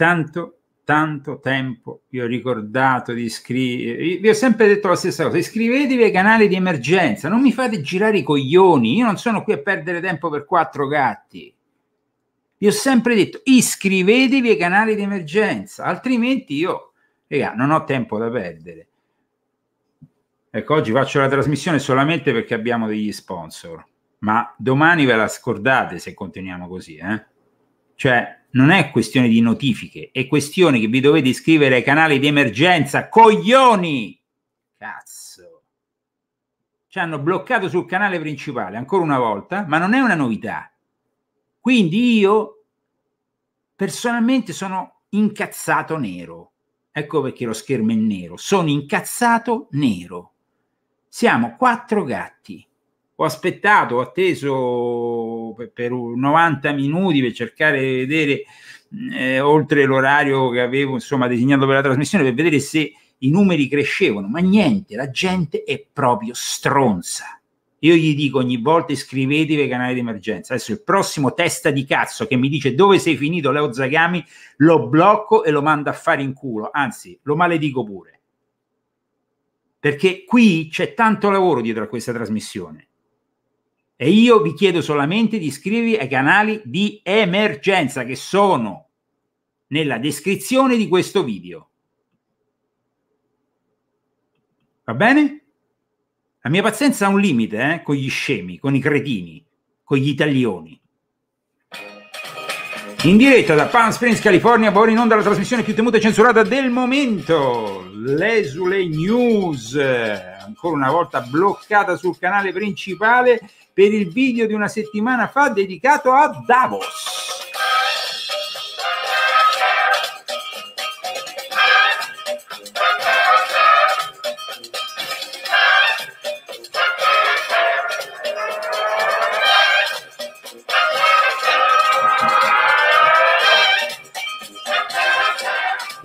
tanto, tanto tempo vi ho ricordato di iscrivervi, eh, vi ho sempre detto la stessa cosa, iscrivetevi ai canali di emergenza, non mi fate girare i coglioni, io non sono qui a perdere tempo per quattro gatti. Vi ho sempre detto iscrivetevi ai canali di emergenza, altrimenti io, raga, non ho tempo da perdere. Ecco, oggi faccio la trasmissione solamente perché abbiamo degli sponsor, ma domani ve la scordate se continuiamo così, eh? Cioè, non è questione di notifiche, è questione che vi dovete iscrivere ai canali di emergenza. Coglioni! Cazzo! Ci hanno bloccato sul canale principale ancora una volta, ma non è una novità. Quindi io personalmente sono incazzato nero. Ecco perché lo schermo è nero. Sono incazzato nero. Siamo quattro gatti ho aspettato, ho atteso per, 90 minuti per cercare di vedere mm, eh, oltre l'orario che avevo insomma disegnato per la trasmissione per vedere se i numeri crescevano, ma niente, la gente è proprio stronza. Io gli dico ogni volta iscrivetevi ai canali di emergenza. Adesso il prossimo testa di cazzo che mi dice dove sei finito Leo Zagami, lo blocco e lo mando a fare in culo, anzi lo maledico pure. Perché qui c'è tanto lavoro dietro a questa trasmissione. E io vi chiedo solamente di iscrivervi ai canali di emergenza che sono nella descrizione di questo video. Va bene? La mia pazienza ha un limite eh? con gli scemi, con i cretini, con gli italioni. In diretta da Palm Springs, California, va in onda la trasmissione più temuta e censurata del momento, l'esule news ancora una volta bloccata sul canale principale per il video di una settimana fa dedicato a Davos.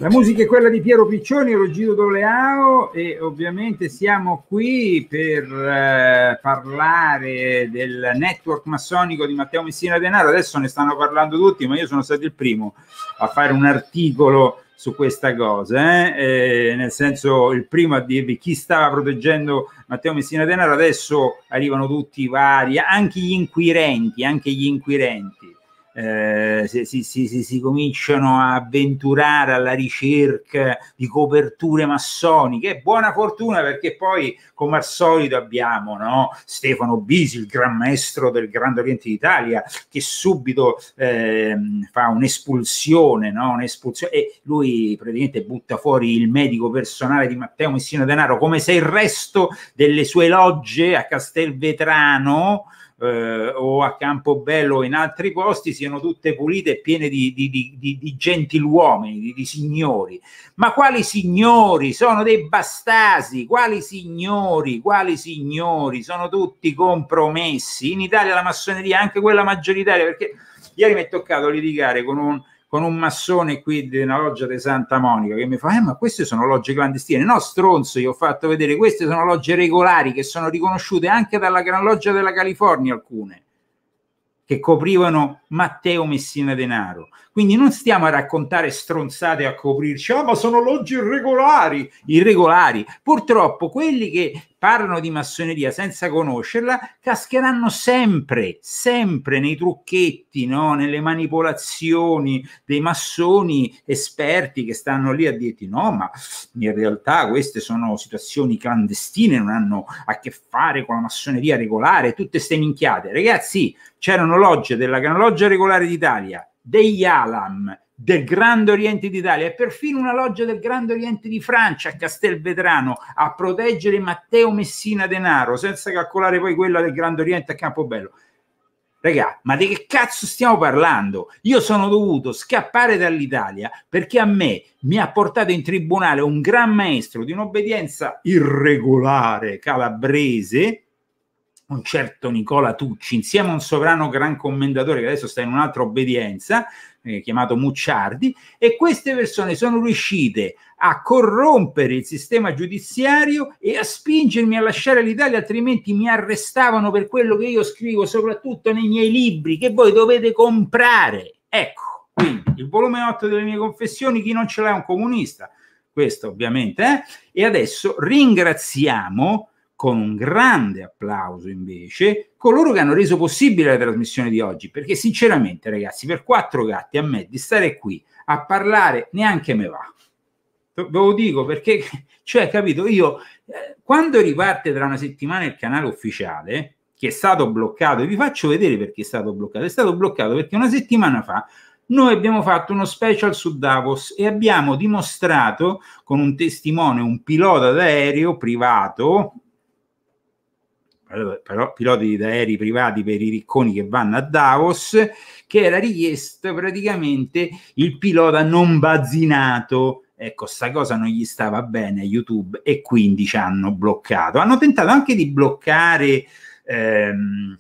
La musica è quella di Piero Piccioni, Rogido Doleao e ovviamente siamo qui per eh, parlare del network massonico di Matteo Messina Denaro. Adesso ne stanno parlando tutti, ma io sono stato il primo a fare un articolo su questa cosa, eh? Eh, nel senso il primo a dirvi chi stava proteggendo Matteo Messina Denaro, adesso arrivano tutti i vari, anche gli inquirenti, anche gli inquirenti eh, si, si, si, si, cominciano a avventurare alla ricerca di coperture massoniche. Buona fortuna perché poi, come al solito, abbiamo no? Stefano Bisi, il gran maestro del Grande Oriente d'Italia, che subito eh, fa un'espulsione, no? un'espulsione, e lui praticamente butta fuori il medico personale di Matteo Messina Denaro, come se il resto delle sue logge a Castelvetrano eh, o a Campobello o in altri posti siano tutte pulite e piene di, di, di, di gentiluomini, di, signori. Ma quali signori? Sono dei bastasi, quali signori? Quali signori? Sono tutti compromessi. In Italia la massoneria, anche quella maggioritaria, perché ieri mi è toccato litigare con un con un massone qui di una loggia di Santa Monica che mi fa, eh, ma queste sono logge clandestine. No, stronzo, gli ho fatto vedere, queste sono logge regolari che sono riconosciute anche dalla Gran Loggia della California alcune che coprivano Matteo Messina Denaro. Quindi non stiamo a raccontare stronzate a coprirci, ah ma sono logge irregolari, irregolari. Purtroppo quelli che parlano di massoneria senza conoscerla, cascheranno sempre, sempre nei trucchetti, no? nelle manipolazioni dei massoni esperti che stanno lì a dirti no, ma in realtà queste sono situazioni clandestine, non hanno a che fare con la massoneria regolare, tutte ste minchiate. Ragazzi, c'erano logge della Gran Loggia Regolare d'Italia, degli Alam, del Grande Oriente d'Italia e perfino una loggia del Grande Oriente di Francia a Castelvetrano a proteggere Matteo Messina Denaro, senza calcolare poi quella del Grande Oriente a Campobello. Regà, ma di che cazzo stiamo parlando? Io sono dovuto scappare dall'Italia perché a me mi ha portato in tribunale un gran maestro di un'obbedienza irregolare calabrese un certo Nicola Tucci, insieme a un sovrano gran commendatore che adesso sta in un'altra obbedienza, eh, chiamato Mucciardi, e queste persone sono riuscite a corrompere il sistema giudiziario e a spingermi a lasciare l'Italia, altrimenti mi arrestavano per quello che io scrivo, soprattutto nei miei libri, che voi dovete comprare. Ecco, quindi il volume 8 delle mie confessioni, chi non ce l'ha è un comunista, questo ovviamente, eh? e adesso ringraziamo con un grande applauso invece coloro che hanno reso possibile la trasmissione di oggi, perché sinceramente ragazzi, per quattro gatti a me di stare qui a parlare neanche me va. Ve lo dico perché, cioè, capito, io eh, quando riparte tra una settimana il canale ufficiale, che è stato bloccato, e vi faccio vedere perché è stato bloccato, è stato bloccato perché una settimana fa noi abbiamo fatto uno special su Davos e abbiamo dimostrato con un testimone, un pilota d'aereo privato però, piloti di aerei privati per i ricconi che vanno a Davos, che era richiesto praticamente il pilota non bazzinato. Ecco, sta cosa non gli stava bene a YouTube e quindi ci hanno bloccato. Hanno tentato anche di bloccare ehm,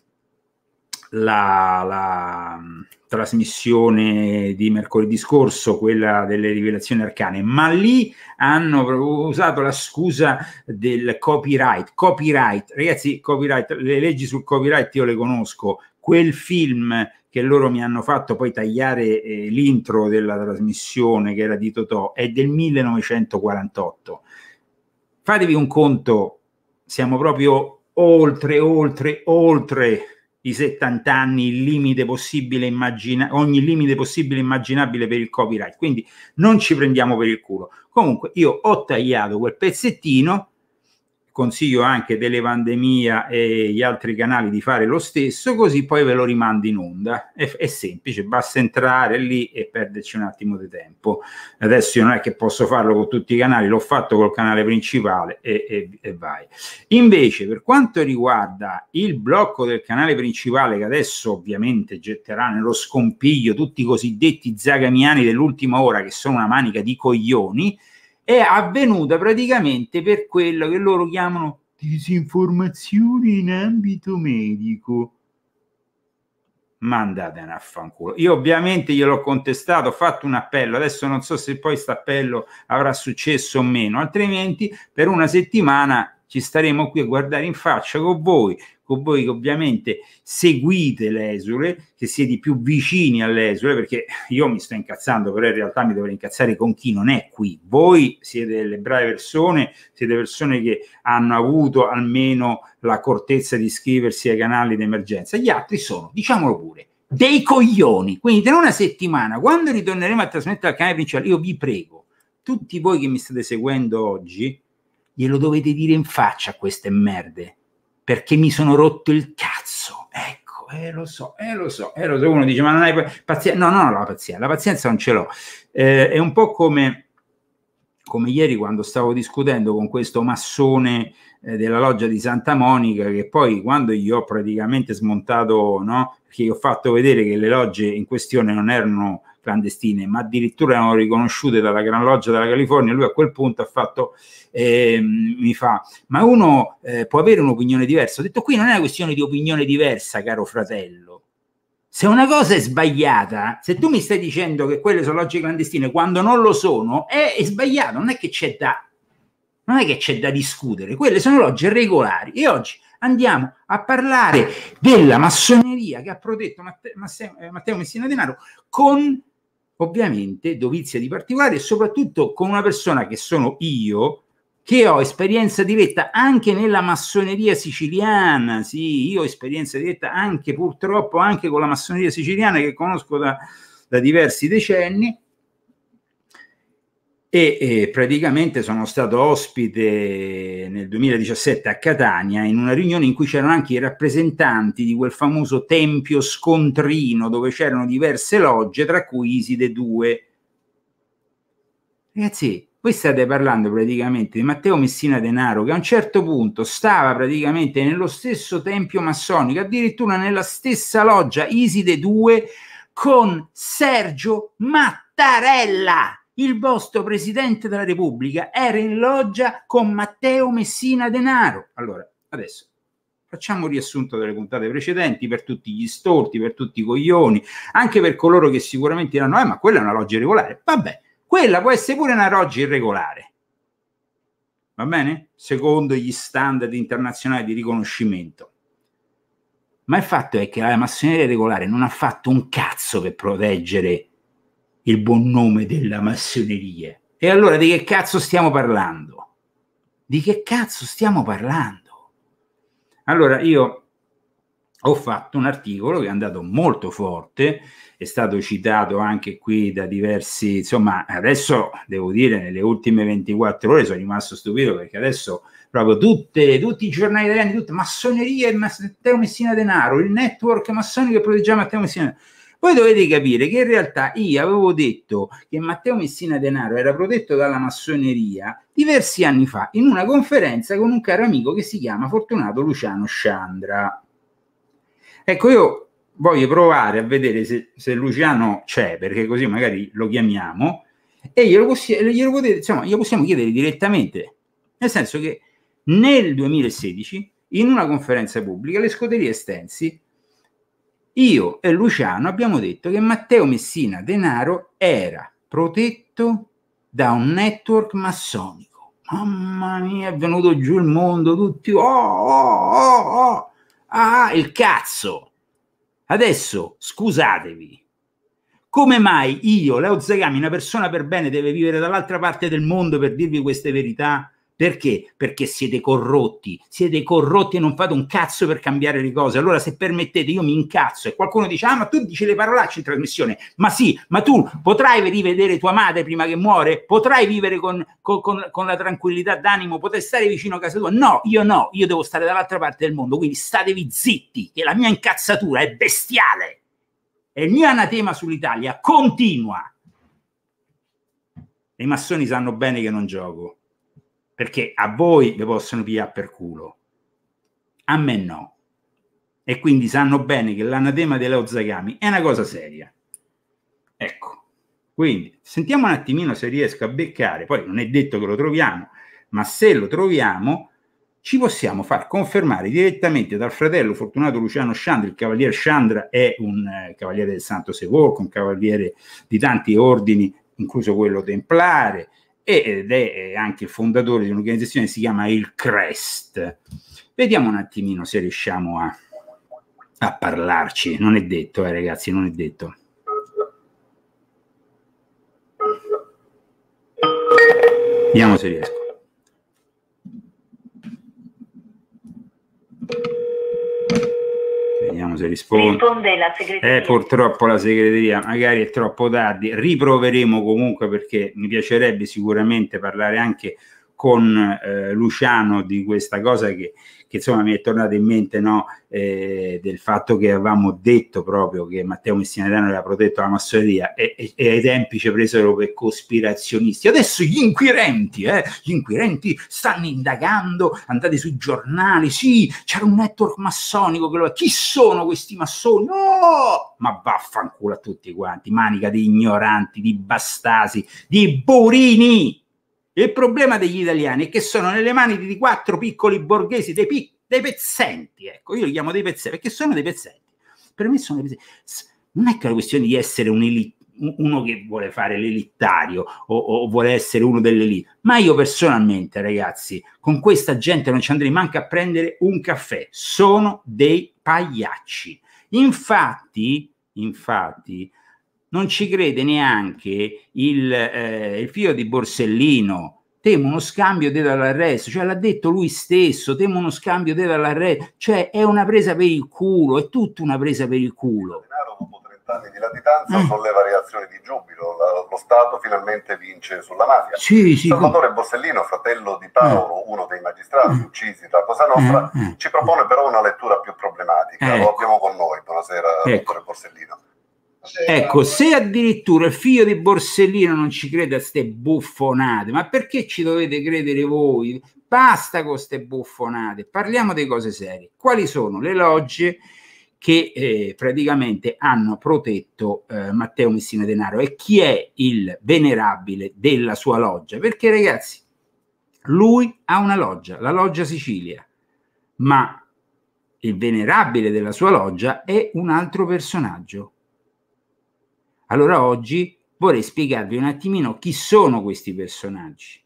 la, la mm, trasmissione di mercoledì scorso, quella delle rivelazioni arcane, ma lì hanno usato la scusa del copyright. Copyright, ragazzi, copyright, le leggi sul copyright io le conosco. Quel film che loro mi hanno fatto poi tagliare eh, l'intro della trasmissione che era di Totò è del 1948. Fatevi un conto, siamo proprio oltre, oltre, oltre i 70 anni, il limite possibile immagina- ogni limite possibile immaginabile per il copyright. Quindi non ci prendiamo per il culo. Comunque io ho tagliato quel pezzettino consiglio anche Televandemia e gli altri canali di fare lo stesso, così poi ve lo rimando in onda. È, è, semplice, basta entrare lì e perderci un attimo di tempo. Adesso io non è che posso farlo con tutti i canali, l'ho fatto col canale principale e, e, e vai. Invece, per quanto riguarda il blocco del canale principale, che adesso ovviamente getterà nello scompiglio tutti i cosiddetti zagamiani dell'ultima ora, che sono una manica di coglioni, è avvenuta praticamente per quello che loro chiamano disinformazione in ambito medico. Mandate a fanculo. Io ovviamente gliel'ho contestato, ho fatto un appello, adesso non so se poi questo appello avrà successo o meno, altrimenti per una settimana ci staremo qui a guardare in faccia con voi con ecco, voi che ovviamente seguite l'esule, che siete più vicini all'esule, perché io mi sto incazzando, però in realtà mi dovrei incazzare con chi non è qui. Voi siete delle brave persone, siete persone che hanno avuto almeno la cortezza di iscriversi ai canali d'emergenza. Gli altri sono, diciamolo pure, dei coglioni. Quindi tra una settimana, quando ritorneremo a trasmettere al canale principale, io vi prego, tutti voi che mi state seguendo oggi, glielo dovete dire in faccia a queste merde perché mi sono rotto il cazzo. Ecco, eh, lo so, eh, lo so, eh, lo so. Uno dice, ma non hai pazienza? No, no, no, la pazienza, la pazienza non ce l'ho. Eh, è un po' come, come ieri quando stavo discutendo con questo massone eh, della loggia di Santa Monica, che poi quando gli ho praticamente smontato, no? Perché gli ho fatto vedere che le logge in questione non erano clandestine, ma addirittura erano riconosciute dalla Gran Loggia della California. Lui a quel punto ha fatto, eh, mi fa, ma uno eh, può avere un'opinione diversa. Ho detto, qui non è una questione di opinione diversa, caro fratello. Se una cosa è sbagliata, se tu mi stai dicendo che quelle sono logge clandestine quando non lo sono, è, è sbagliato, non è che c'è da non è che c'è da discutere, quelle sono logge regolari e oggi andiamo a parlare della massoneria che ha protetto Matteo, eh, Matteo Messina Denaro con ovviamente dovizia di particolare e soprattutto con una persona che sono io, che ho esperienza diretta anche nella massoneria siciliana, sì, io ho esperienza diretta anche purtroppo anche con la massoneria siciliana che conosco da, da diversi decenni e eh, praticamente sono stato ospite nel 2017 a Catania in una riunione in cui c'erano anche i rappresentanti di quel famoso tempio scontrino dove c'erano diverse logge, tra cui Iside 2. Ragazzi, voi state parlando praticamente di Matteo Messina Denaro che a un certo punto stava praticamente nello stesso tempio massonico, addirittura nella stessa loggia Iside 2 con Sergio Mattarella il vostro Presidente della Repubblica era in loggia con Matteo Messina Denaro. Allora, adesso facciamo un riassunto delle puntate precedenti per tutti gli storti, per tutti i coglioni, anche per coloro che sicuramente diranno, eh, ma quella è una loggia irregolare. Vabbè, quella può essere pure una loggia irregolare. Va bene? Secondo gli standard internazionali di riconoscimento. Ma il fatto è che la massoneria regolare non ha fatto un cazzo per proteggere il buon nome della massoneria. E allora di che cazzo stiamo parlando? Di che cazzo stiamo parlando? Allora io ho fatto un articolo che è andato molto forte, è stato citato anche qui da diversi, insomma, adesso devo dire nelle ultime 24 ore sono rimasto stupito perché adesso proprio tutte, tutti i giornali italiani, tutte massoneria e Matteo Messina Denaro, il network massonico che protegge Matteo Messina Denaro. Voi dovete capire che in realtà io avevo detto che Matteo Messina Denaro era protetto dalla massoneria diversi anni fa in una conferenza con un caro amico che si chiama Fortunato Luciano Sciandra. Ecco, io voglio provare a vedere se, se Luciano c'è, perché così magari lo chiamiamo e glielo, possi- glielo potete, insomma, glielo possiamo chiedere direttamente. Nel senso che nel 2016, in una conferenza pubblica, le scuderie Stensi io e Luciano abbiamo detto che Matteo Messina Denaro era protetto da un network massonico. Mamma mia, è venuto giù il mondo, tutti oh, oh, oh, oh. Ah, il cazzo. Adesso scusatevi. Come mai io, Leo Zagami, una persona per bene, deve vivere dall'altra parte del mondo per dirvi queste verità? Perché? Perché siete corrotti, siete corrotti e non fate un cazzo per cambiare le cose. Allora, se permettete, io mi incazzo e qualcuno dice: Ah, ma tu dici le parolacce in trasmissione. Ma sì, ma tu potrai rivedere tua madre prima che muore? Potrai vivere con, con, con, con la tranquillità d'animo? Potrai stare vicino a casa tua? No, io no, io devo stare dall'altra parte del mondo. Quindi statevi zitti, che la mia incazzatura è bestiale. E il mio anatema sull'Italia continua. I massoni sanno bene che non gioco perché a voi vi possono pigliare per culo, a me no. E quindi sanno bene che l'anatema della Zagami è una cosa seria. Ecco, quindi sentiamo un attimino se riesco a beccare, poi non è detto che lo troviamo, ma se lo troviamo ci possiamo far confermare direttamente dal fratello fortunato Luciano Chandra, il cavaliere Sciandra è un eh, cavaliere del Santo Sepolcro, un cavaliere di tanti ordini, incluso quello templare, ed è eh, anche fondatore di un'organizzazione che si chiama il CREST. Vediamo un attimino se riusciamo a, a parlarci. Non è detto, eh, ragazzi, non è detto. Vediamo se riesco. qualcuno se risponde. Risponde la segreteria. Eh, purtroppo la segreteria, magari è troppo tardi. Riproveremo comunque perché mi piacerebbe sicuramente parlare anche con eh, Luciano di questa cosa che, che, insomma mi è tornata in mente no, eh, del fatto che avevamo detto proprio che Matteo Messinadano aveva protetto la massoneria e, e, e ai tempi ci presero per cospirazionisti. Adesso gli inquirenti, eh, gli inquirenti stanno indagando, andate sui giornali, sì, c'era un network massonico, che lo... chi sono questi massoni? No! Ma vaffanculo a tutti quanti, manica di ignoranti, di bastasi, di burini! Il problema degli italiani è che sono nelle mani di quattro piccoli borghesi, dei, pic- dei pezzenti, ecco, io li chiamo dei pezzenti, perché sono dei pezzenti. Per me sono dei pezzenti. Non è che la questione di essere un elit- uno che vuole fare l'elittario o, o vuole essere uno dell'elite. Ma io personalmente, ragazzi, con questa gente non ci andrei manco a prendere un caffè. Sono dei pagliacci. Infatti, infatti, non ci crede neanche il, eh, il figlio di Borsellino. Temo uno scambio deve all'arresto, cioè l'ha detto lui stesso, temo uno scambio deve all'arresto, cioè è una presa per il culo, è tutta una presa per il culo. Dopo 30 anni di latitanza mm. solleva reazioni di giubilo, La, lo Stato finalmente vince sulla mafia. Sì, sì, Salvatore com- Borsellino, fratello di Paolo, mm. uno dei magistrati mm. uccisi da Cosa Nostra, eh, ci propone però una lettura più problematica, eh. lo ecco. abbiamo con noi, buonasera ecco. dottore Borsellino. Ecco, se addirittura il figlio di Borsellino non ci crede a ste buffonate, ma perché ci dovete credere voi? Basta con ste buffonate, parliamo di cose serie. Quali sono le logge che eh, praticamente hanno protetto eh, Matteo Messina Denaro e chi è il venerabile della sua loggia? Perché ragazzi, lui ha una loggia, la loggia Sicilia, ma il venerabile della sua loggia è un altro personaggio, allora oggi vorrei spiegarvi un attimino chi sono questi personaggi,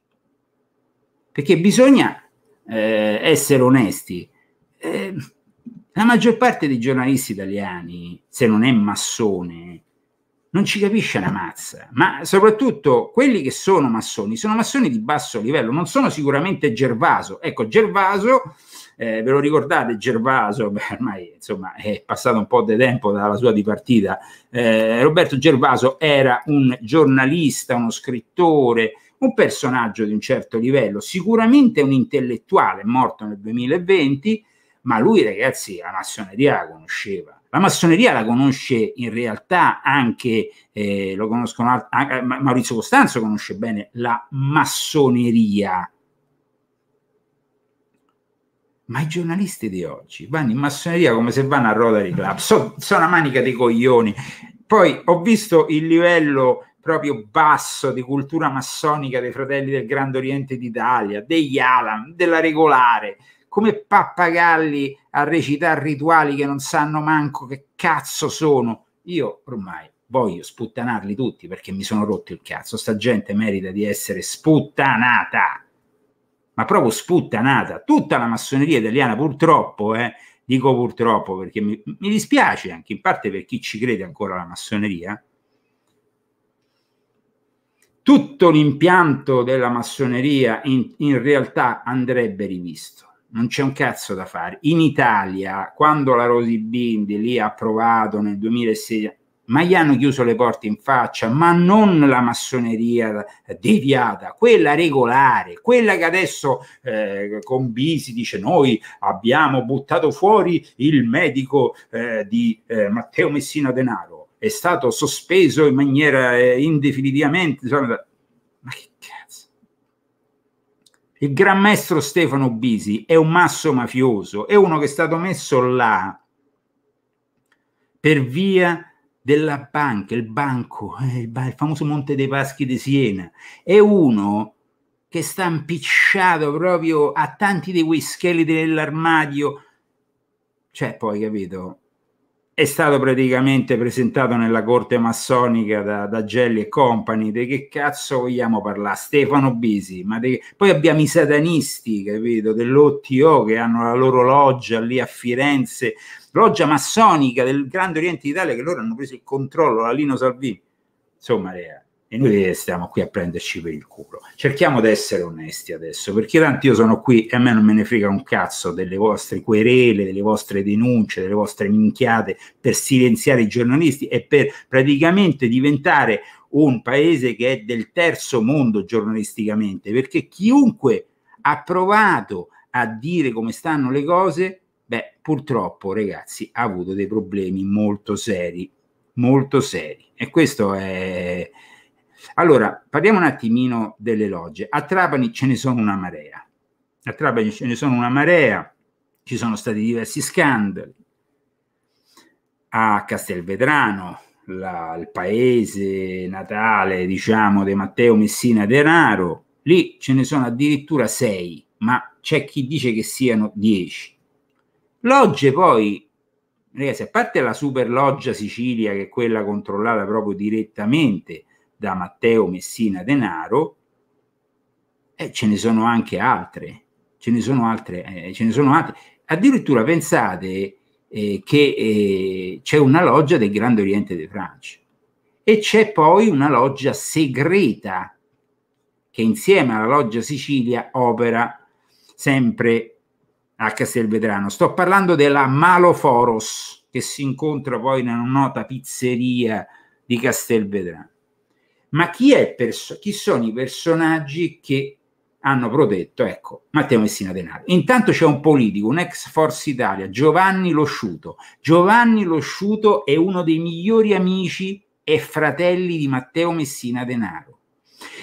perché bisogna eh, essere onesti. Eh, la maggior parte dei giornalisti italiani, se non è massone, non ci capisce una mazza, ma soprattutto quelli che sono massoni, sono massoni di basso livello, non sono sicuramente Gervaso. Ecco, Gervaso eh, ve lo ricordate Gervaso? Beh, ormai insomma, è passato un po' di tempo dalla sua dipartita. Eh, Roberto Gervaso era un giornalista, uno scrittore, un personaggio di un certo livello, sicuramente un intellettuale morto nel 2020, ma lui ragazzi la massoneria la conosceva. La massoneria la conosce in realtà anche, eh, lo conoscono, anche Maurizio Costanzo conosce bene la massoneria, ma i giornalisti di oggi vanno in massoneria come se vanno a Rotary Club, so, sono una manica di coglioni. Poi ho visto il livello proprio basso di cultura massonica dei fratelli del Grande Oriente d'Italia, degli Alan, della regolare, come pappagalli a recitare rituali che non sanno manco che cazzo sono. Io ormai voglio sputtanarli tutti perché mi sono rotto il cazzo, sta gente merita di essere sputtanata ma proprio sputtanata. Tutta la massoneria italiana, purtroppo, eh, dico purtroppo perché mi, mi dispiace anche in parte per chi ci crede ancora alla massoneria, tutto l'impianto della massoneria in, in, realtà andrebbe rivisto. Non c'è un cazzo da fare. In Italia, quando la Rosi Bindi lì ha approvato nel 2016, ma gli hanno chiuso le porte in faccia, ma non la massoneria deviata, quella regolare, quella che adesso eh, con Bisi dice noi abbiamo buttato fuori il medico eh, di eh, Matteo Messina Denaro, è stato sospeso in maniera eh, indefinitivamente, insomma, ma che cazzo? Il Gran Maestro Stefano Bisi è un masso mafioso, è uno che è stato messo là per via della banca, il banco, eh, il famoso Monte dei Paschi di Siena, è uno che sta impicciato proprio a tanti di quei scheletri dell'armadio, cioè poi capito, è stato praticamente presentato nella corte massonica da, da Gelli e Company. Di che cazzo vogliamo parlare? Stefano Bisi. Ma de... Poi abbiamo i satanisti, capito, dell'OTO che hanno la loro loggia lì a Firenze loggia massonica del Grande Oriente d'Italia che loro hanno preso il controllo la Lino Salvini. Insomma, rea, e noi stiamo qui a prenderci per il culo. Cerchiamo di essere onesti adesso, perché tanto io sono qui e a me non me ne frega un cazzo delle vostre querele, delle vostre denunce, delle vostre minchiate per silenziare i giornalisti e per praticamente diventare un paese che è del terzo mondo giornalisticamente, perché chiunque ha provato a dire come stanno le cose Beh, purtroppo, ragazzi, ha avuto dei problemi molto seri, molto seri. E questo è... Allora, parliamo un attimino delle logge. A Trapani ce ne sono una marea. A Trapani ce ne sono una marea, ci sono stati diversi scandali. A Castelvedrano, la, il paese natale, diciamo, di Matteo Messina Denaro, lì ce ne sono addirittura sei, ma c'è chi dice che siano dieci. Logge poi, ragazzi, a parte la super loggia Sicilia, che è quella controllata proprio direttamente da Matteo Messina Denaro, eh, ce ne sono anche altre, ce ne sono altre, eh, ce ne sono altre. Addirittura pensate eh, che eh, c'è una loggia del Grande Oriente di Francia e c'è poi una loggia segreta che insieme alla loggia Sicilia opera sempre a Castelvetrano. Sto parlando della Maloforos che si incontra poi in una nota pizzeria di Castelvetrano. Ma chi, è perso- chi sono i personaggi che hanno protetto ecco, Matteo Messina Denaro. Intanto c'è un politico, un ex Forza Italia, Giovanni Losciuto. Giovanni Losciuto è uno dei migliori amici e fratelli di Matteo Messina Denaro.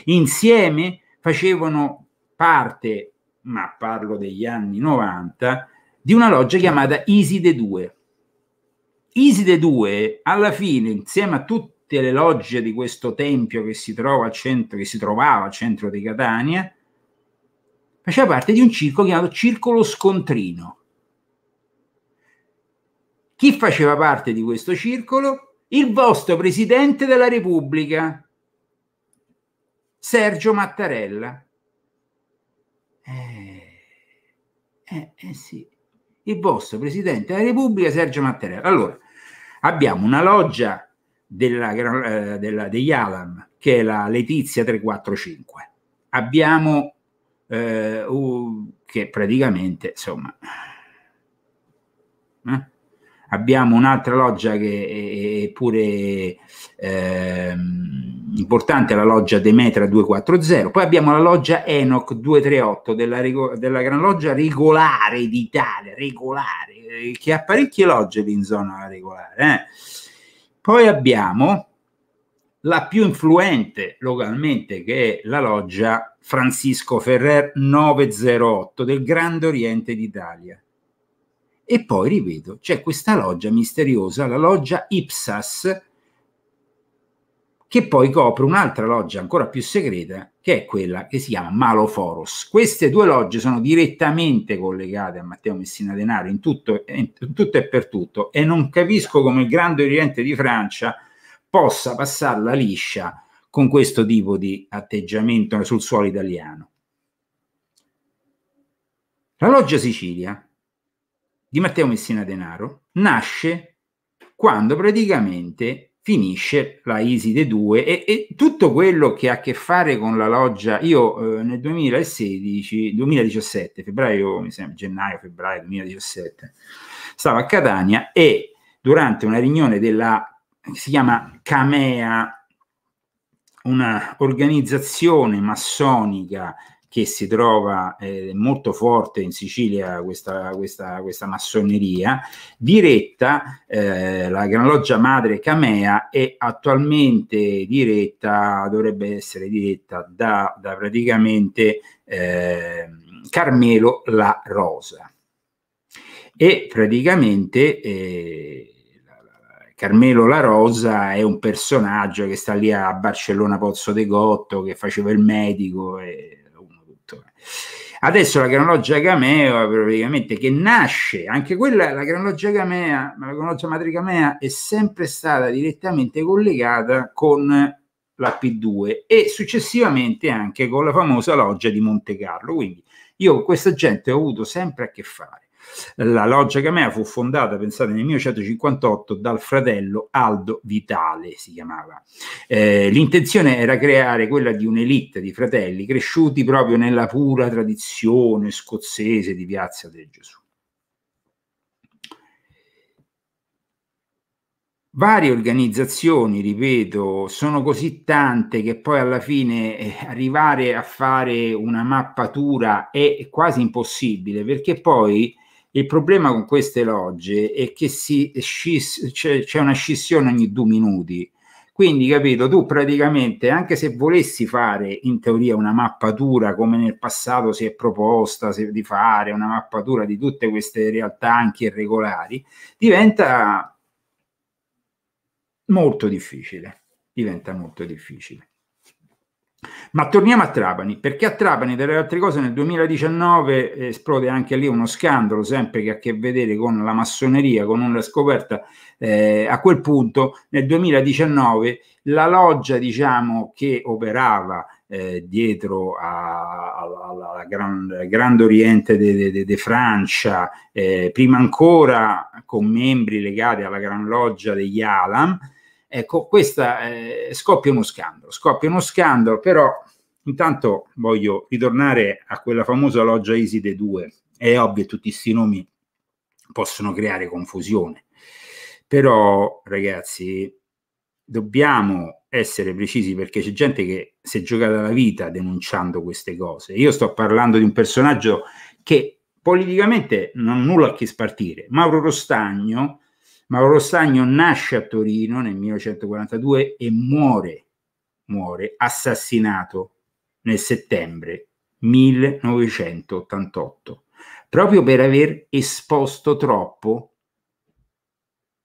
Insieme facevano parte ma parlo degli anni 90, di una loggia chiamata Iside 2. Iside 2, alla fine, insieme a tutte le logge di questo tempio che si, trova al centro, che si trovava al centro di Catania, faceva parte di un circo chiamato Circolo Scontrino. Chi faceva parte di questo circolo? Il vostro Presidente della Repubblica, Sergio Mattarella. Eh, eh, eh sì, il vostro Presidente della Repubblica Sergio Mattarella. Allora, abbiamo una loggia della, eh, della, degli Alam, che è la Letizia 345. Abbiamo eh, uh, che praticamente, insomma... Eh? abbiamo un'altra loggia che è pure eh, importante, la loggia Demetra 240, poi abbiamo la loggia Enoch 238 della, della Gran Loggia Regolare d'Italia, regolare, eh, che ha parecchie logge in zona regolare. Eh. Poi abbiamo la più influente localmente che è la loggia Francisco Ferrer 908 del Grande Oriente d'Italia e poi rivedo, c'è questa loggia misteriosa, la loggia Ipsas, che poi copre un'altra loggia ancora più segreta, che è quella che si chiama Maloforos. Queste due logge sono direttamente collegate a Matteo Messina Denaro in tutto, in tutto e per tutto e non capisco come il Grande Oriente di Francia possa passarla liscia con questo tipo di atteggiamento sul suolo italiano. La loggia Sicilia di Matteo Messina Denaro nasce quando praticamente finisce la Iside 2 e, e, tutto quello che ha a che fare con la loggia, io eh, nel 2016, 2017, febbraio, mi sembra, gennaio, febbraio 2017, stavo a Catania e durante una riunione della, si chiama Camea, una organizzazione massonica che si trova eh, molto forte in Sicilia questa, questa, questa massoneria, diretta, eh, la Gran Loggia Madre Camea è attualmente diretta, dovrebbe essere diretta da, da praticamente eh, Carmelo La Rosa. E praticamente eh, Carmelo La Rosa è un personaggio che sta lì a Barcellona Pozzo de Gotto, che faceva il medico. E, Adesso la granologia gamea, praticamente, che nasce, anche quella, la granologia gamea, la granologia matricamea è sempre stata direttamente collegata con la P2 e successivamente anche con la famosa loggia di Monte Carlo. Quindi io con questa gente ho avuto sempre a che fare. La loggia Camea fu fondata, pensate, nel 1958 dal fratello Aldo Vitale, si chiamava. Eh, l'intenzione era creare quella di un'elite di fratelli cresciuti proprio nella pura tradizione scozzese di Piazza del Gesù. varie organizzazioni, ripeto, sono così tante che poi alla fine eh, arrivare a fare una mappatura è quasi impossibile perché poi il problema con queste logge è che sciss- c'è, c'è una scissione ogni due minuti. Quindi, capito, tu praticamente, anche se volessi fare in teoria una mappatura, come nel passato si è proposta se, di fare, una mappatura di tutte queste realtà anche irregolari, diventa molto difficile. Diventa molto difficile. Ma torniamo a Trapani, perché a Trapani, tra le altre cose, nel 2019 eh, esplode anche lì uno scandalo, sempre che ha a che vedere con la massoneria, con una scoperta. Eh, a quel punto, nel 2019, la loggia diciamo, che operava eh, dietro al Grande Grand Oriente de, de, de Francia, eh, prima ancora con membri legati alla Gran Loggia degli Alam, ecco, questa, eh, scoppia uno scandalo, scoppia uno scandalo, però Intanto voglio ritornare a quella famosa loggia Iside 2. È ovvio, che tutti questi nomi possono creare confusione. Però, ragazzi, dobbiamo essere precisi perché c'è gente che si è giocata la vita denunciando queste cose. Io sto parlando di un personaggio che politicamente non ha nulla a che spartire. Mauro Rostagno, Mauro Rostagno nasce a Torino nel 1942 e muore, muore assassinato nel settembre 1988, proprio per aver esposto troppo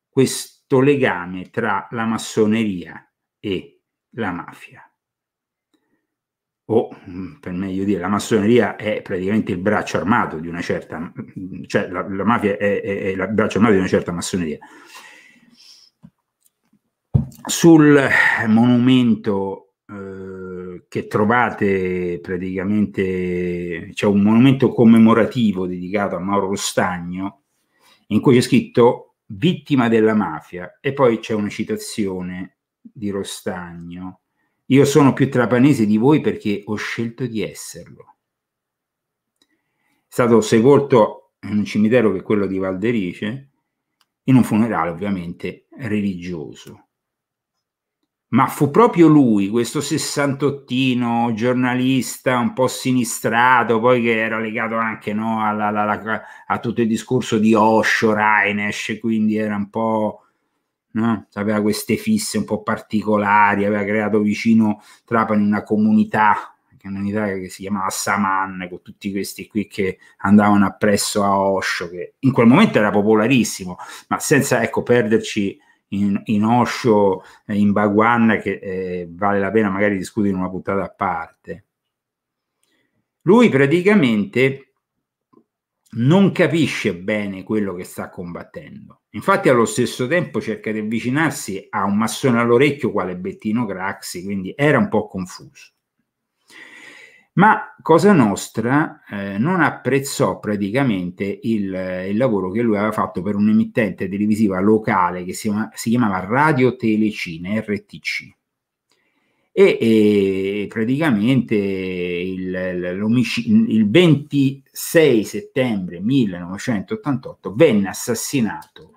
questo legame tra la massoneria e la mafia. O mm, per meglio dire, la massoneria è praticamente il braccio armato di una certa, mm, cioè la, la mafia è, è, è il braccio armato di una certa massoneria. Sul monumento eh, che trovate praticamente, c'è cioè un monumento commemorativo dedicato a Mauro Rostagno, in cui c'è scritto vittima della mafia e poi c'è una citazione di Rostagno. Io sono più trapanese di voi perché ho scelto di esserlo. È stato sepolto in un cimitero che è quello di Valderice, in un funerale ovviamente religioso ma fu proprio lui, questo sessantottino giornalista un po' sinistrato, poi che era legato anche no, alla, alla, alla, a tutto il discorso di Osho, Reinesh, quindi era un po'... No? aveva queste fisse un po' particolari, aveva creato vicino Trapani una comunità, un'unità che si chiamava Saman, con tutti questi qui che andavano appresso a Osho, che in quel momento era popolarissimo, ma senza ecco, perderci in, in Osho, eh, in Bhagwan, che eh, vale la pena magari discutere in una puntata a parte. Lui praticamente non capisce bene quello che sta combattendo. Infatti allo stesso tempo cerca di avvicinarsi a un massone all'orecchio quale Bettino Craxi, quindi era un po' confuso ma Cosa Nostra eh, non apprezzò praticamente il, il, lavoro che lui aveva fatto per un'emittente televisiva locale che si, si chiamava Radio Telecine RTC. E, e praticamente il, il 26 settembre 1988 venne assassinato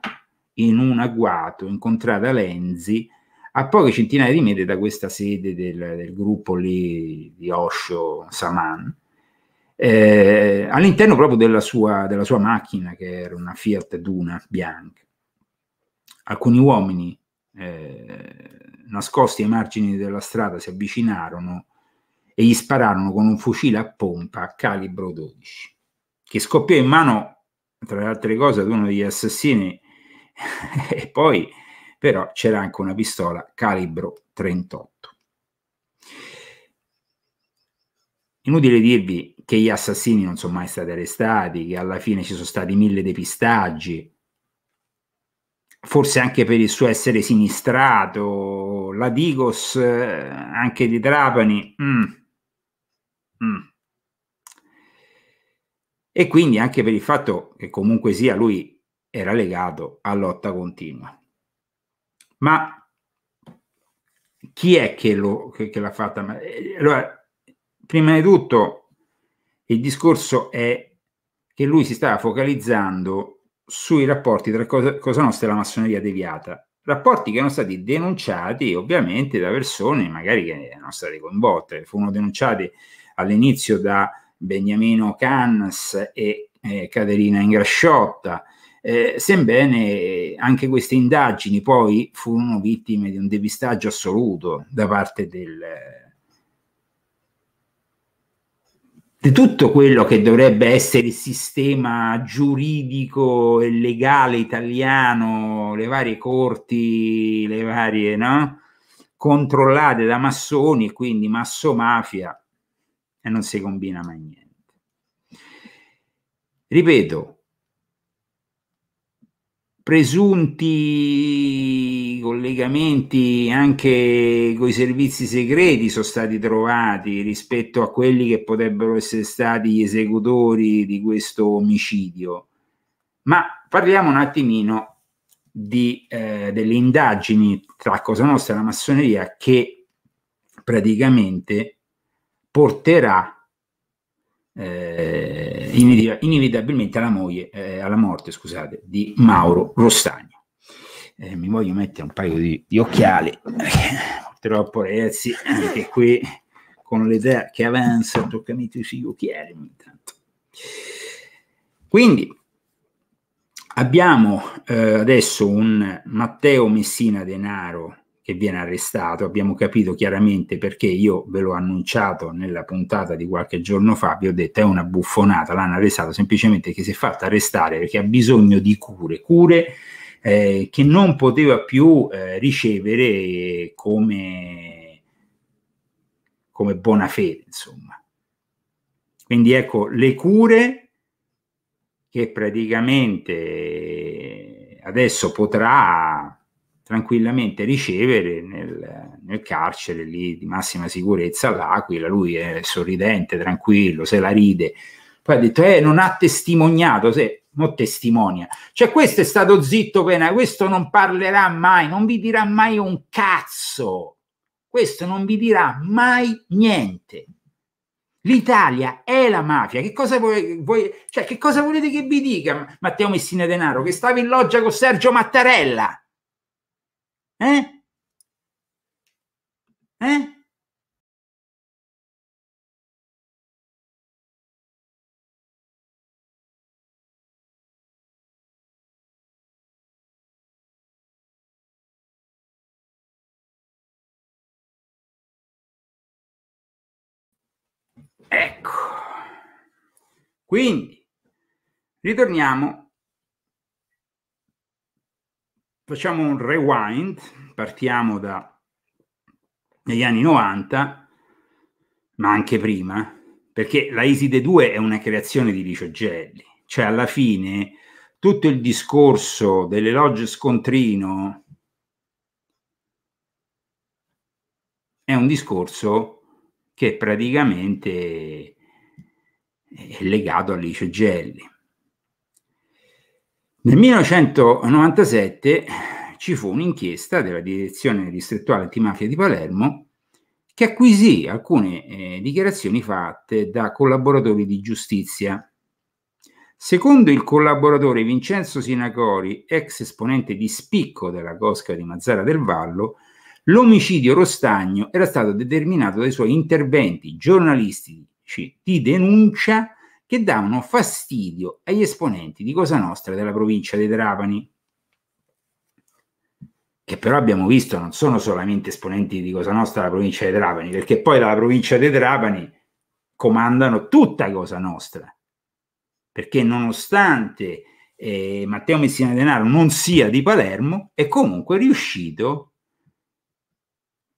in un agguato a Lenzi a poche centinaia di metri da questa sede del, del gruppo lì di Osho Saman, eh, all'interno proprio della sua, della sua macchina, che era una Fiat Duna bianca. Alcuni uomini eh, nascosti ai margini della strada si avvicinarono e gli spararono con un fucile a pompa a calibro 12, che scoppiò in mano, tra le altre cose, ad uno degli assassini e poi però c'era anche una pistola calibro 38. Inutile dirvi che gli assassini non sono mai stati arrestati, che alla fine ci sono stati mille depistaggi, forse anche per il suo essere sinistrato, la Digos eh, anche di Trapani. Mm. Mm. E quindi anche per il fatto che comunque sia lui era legato a lotta continua. Ma chi è che, lo, che, che l'ha fatta? Eh, allora, prima di tutto, il discorso è che lui si stava focalizzando sui rapporti tra Cosa, cosa Nostra e la massoneria deviata, rapporti che erano stati denunciati ovviamente da persone magari che erano state coinvolte, furono denunciati all'inizio da Beniamino Cannes e eh, Caterina Ingrasciotta, eh, sebbene anche queste indagini poi furono vittime di un depistaggio assoluto da parte del, di tutto quello che dovrebbe essere il sistema giuridico e legale italiano, le varie corti, le varie, no? controllate da massoni, quindi massomafia e non si combina mai niente. Ripeto, presunti collegamenti anche con i servizi segreti sono stati trovati rispetto a quelli che potrebbero essere stati gli esecutori di questo omicidio. Ma parliamo un attimino di, eh, delle indagini tra Cosa Nostra e la massoneria che praticamente porterà eh, inevitabilmente alla, moglie, eh, alla morte scusate, di Mauro Rostagno. Eh, mi voglio mettere un paio di, di occhiali, purtroppo ragazzi, anche qui con l'età che avanza tocca mettersi gli occhiali ogni tanto. Quindi abbiamo eh, adesso un Matteo Messina Denaro che viene arrestato, abbiamo capito chiaramente perché io ve l'ho annunciato nella puntata di qualche giorno fa, vi ho detto è una buffonata, l'hanno arrestato semplicemente che si è fatta arrestare perché ha bisogno di cure, cure eh, che non poteva più eh, ricevere come, come buona fede, insomma. Quindi ecco, le cure che praticamente adesso potrà tranquillamente ricevere nel, nel, carcere lì di massima sicurezza l'Aquila, lui è sorridente, tranquillo, se la ride. Poi ha detto, eh, non ha testimoniato, se non testimonia. Cioè questo è stato zitto pena, questo non parlerà mai, non vi dirà mai un cazzo, questo non vi dirà mai niente. L'Italia è la mafia. Che cosa, vuoi, vuoi, cioè, che cosa volete che vi dica Matteo Messina Denaro, che stava in loggia con Sergio Mattarella? Eh? Eh? Ecco, quindi ritorniamo Facciamo un rewind, partiamo dagli anni 90, ma anche prima, perché la Iside 2 è una creazione di Licio Gelli, cioè alla fine tutto il discorso delle logge scontrino è un discorso che praticamente è legato a Licio Gelli. Nel 1997 ci fu un'inchiesta della direzione distrettuale antimafia di Palermo che acquisì alcune eh, dichiarazioni fatte da collaboratori di giustizia. Secondo il collaboratore Vincenzo Sinacori, ex esponente di spicco della Cosca di Mazzara del Vallo, l'omicidio Rostagno era stato determinato dai suoi interventi giornalistici di denuncia che davano fastidio agli esponenti di Cosa Nostra della provincia dei Trapani, che però abbiamo visto non sono solamente esponenti di Cosa Nostra della provincia dei Trapani, perché poi dalla provincia dei Trapani comandano tutta Cosa Nostra, perché nonostante eh, Matteo Messina Denaro non sia di Palermo, è comunque riuscito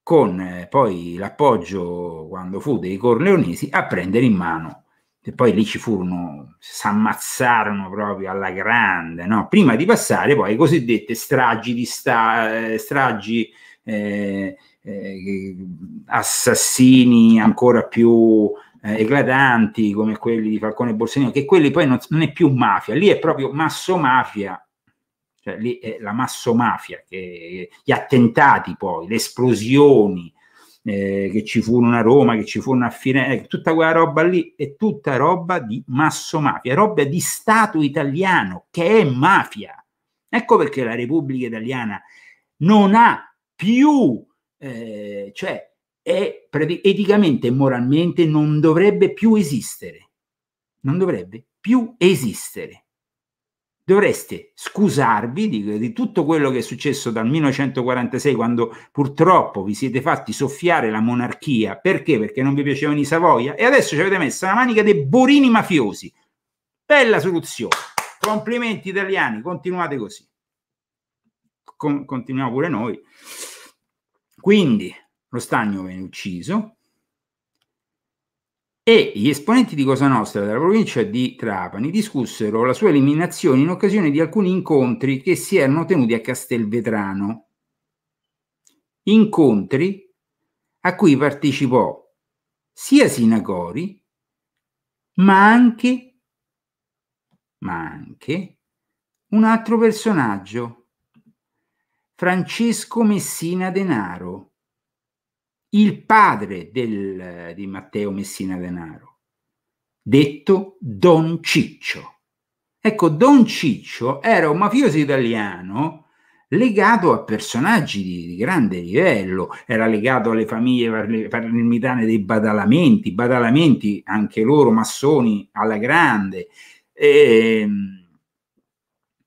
con eh, poi l'appoggio quando fu dei Corleonesi a prendere in mano e poi lì ci furono, si ammazzarono proprio alla grande, no? prima di passare poi ai cosiddette stragi, di sta, eh, stragi eh, eh, assassini ancora più eh, eclatanti come quelli di Falcone e Borsellino, che quelli poi non, non è più mafia, lì è proprio massomafia, cioè lì è la massomafia, che, gli attentati poi, le esplosioni, eh, che ci furono a Roma, che ci furono a Firenze, eh, tutta quella roba lì è tutta roba di massomafia, roba di Stato italiano che è mafia. Ecco perché la Repubblica Italiana non ha più, eh, cioè è, eticamente e moralmente non dovrebbe più esistere. Non dovrebbe più esistere dovreste scusarvi di, di, tutto quello che è successo dal 1946 quando purtroppo vi siete fatti soffiare la monarchia perché? Perché non vi piacevano i Savoia e adesso ci avete messo la manica dei borini mafiosi. Bella soluzione. Complimenti italiani, continuate così. Con, continuiamo pure noi. Quindi lo stagno viene ucciso, e gli esponenti di Cosa Nostra della provincia di Trapani discussero la sua eliminazione in occasione di alcuni incontri che si erano tenuti a Castelvetrano. Incontri a cui partecipò sia Sinagori, ma anche, ma anche un altro personaggio, Francesco Messina Denaro il padre del, di Matteo Messina Denaro, detto Don Ciccio. Ecco, Don Ciccio era un mafioso italiano legato a personaggi di, di grande livello, era legato alle famiglie palermitane dei Badalamenti, Badalamenti anche loro massoni alla grande. E, ehm,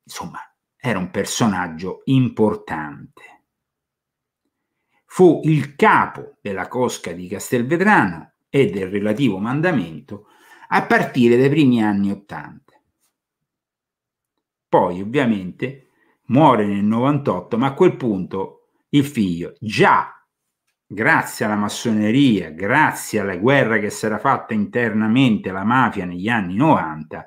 insomma, era un personaggio importante. Fu il capo della cosca di Castelvetrano e del relativo mandamento a partire dai primi anni Ottanta. Poi ovviamente muore nel 98, ma a quel punto il figlio già grazie alla massoneria, grazie alla guerra che si era fatta internamente la mafia negli anni 90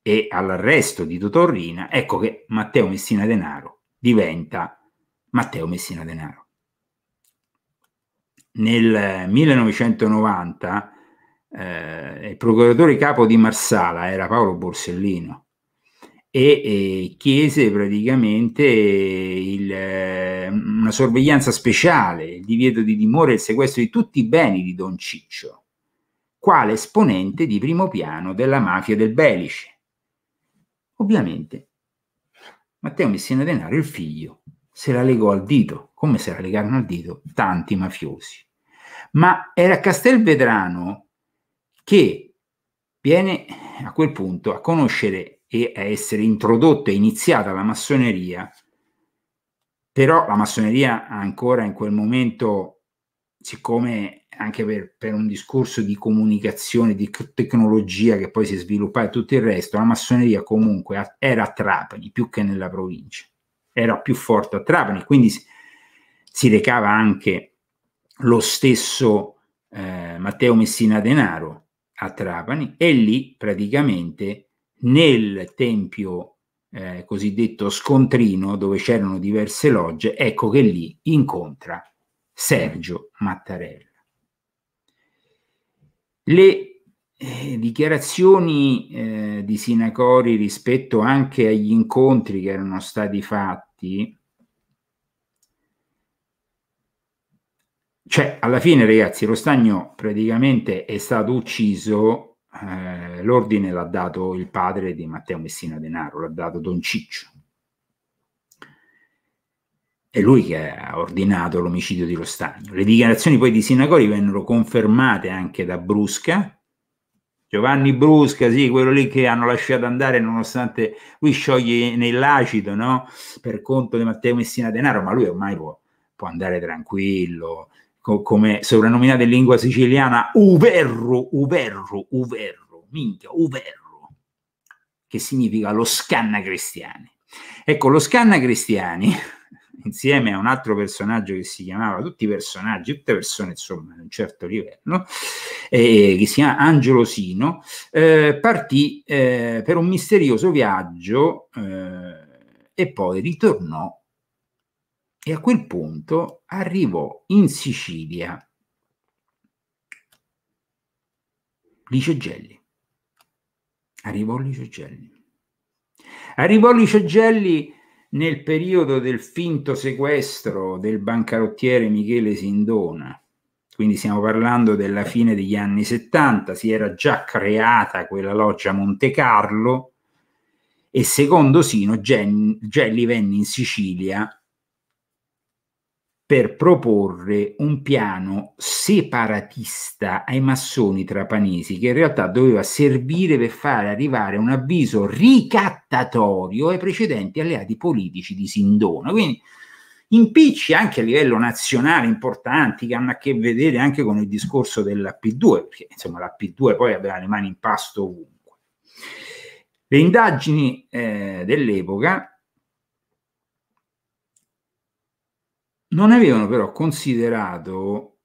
e all'arresto di Totorrina, ecco che Matteo Messina Denaro diventa Matteo Messina Denaro. Nel 1990 eh, eh, il procuratore capo di Marsala era Paolo Borsellino e, e chiese praticamente il, eh, una sorveglianza speciale, il divieto di dimora e il sequestro di tutti i beni di Don Ciccio, quale esponente di primo piano della mafia del Belice. Ovviamente Matteo Messina Denaro, il figlio, se la legò al dito, come se la legarono al dito tanti mafiosi. Ma era Castelvedrano che viene a quel punto a conoscere e a essere introdotto e iniziata la massoneria, però la massoneria ancora in quel momento, siccome anche per, per un discorso di comunicazione, di tecnologia che poi si è sviluppata e tutto il resto, la massoneria comunque era a Trapani più che nella provincia era più forte a Trapani, quindi si recava anche lo stesso eh, Matteo Messina Denaro a Trapani e lì praticamente nel tempio eh, cosiddetto scontrino dove c'erano diverse logge, ecco che lì incontra Sergio Mattarella. Le eh, dichiarazioni eh, di Sinacori rispetto anche agli incontri che erano stati fatti, cioè alla fine ragazzi lo stagno praticamente è stato ucciso, eh, l'ordine l'ha dato il padre di Matteo Messina Denaro, l'ha dato Don Ciccio. È lui che ha ordinato l'omicidio di Rostagno. Le dichiarazioni poi di Sinacori vennero confermate anche da Brusca, Giovanni Brusca, sì, quello lì che hanno lasciato andare nonostante lui scioglie nell'acido, no? Per conto di Matteo Messina Denaro, ma lui ormai può, può andare tranquillo, co- come soprannominato in lingua siciliana, Uverro, Uverro, Uverro, minchia, Uverro, che significa lo scanna cristiani. Ecco, lo scanna cristiani insieme a un altro personaggio che si chiamava, tutti i personaggi, tutte persone insomma di un certo livello, eh, che si chiama Angelo Sino, eh, partì eh, per un misterioso viaggio eh, e poi ritornò e a quel punto arrivò in Sicilia Licio Gelli. Arrivò Licio Gelli. Arrivò Licio Gelli nel periodo del finto sequestro del bancarottiere Michele Sindona. Quindi stiamo parlando della fine degli anni 70, si era già creata quella loggia Monte Carlo e secondo Sino Gelli venne in Sicilia per proporre un piano separatista ai massoni trapanesi che in realtà doveva servire per fare arrivare un avviso ricattatorio ai precedenti alleati politici di Sindona. Quindi impicci anche a livello nazionale importanti che hanno a che vedere anche con il discorso della P2, perché insomma la P2 poi aveva le mani in pasto ovunque. Le indagini eh, dell'epoca non avevano però considerato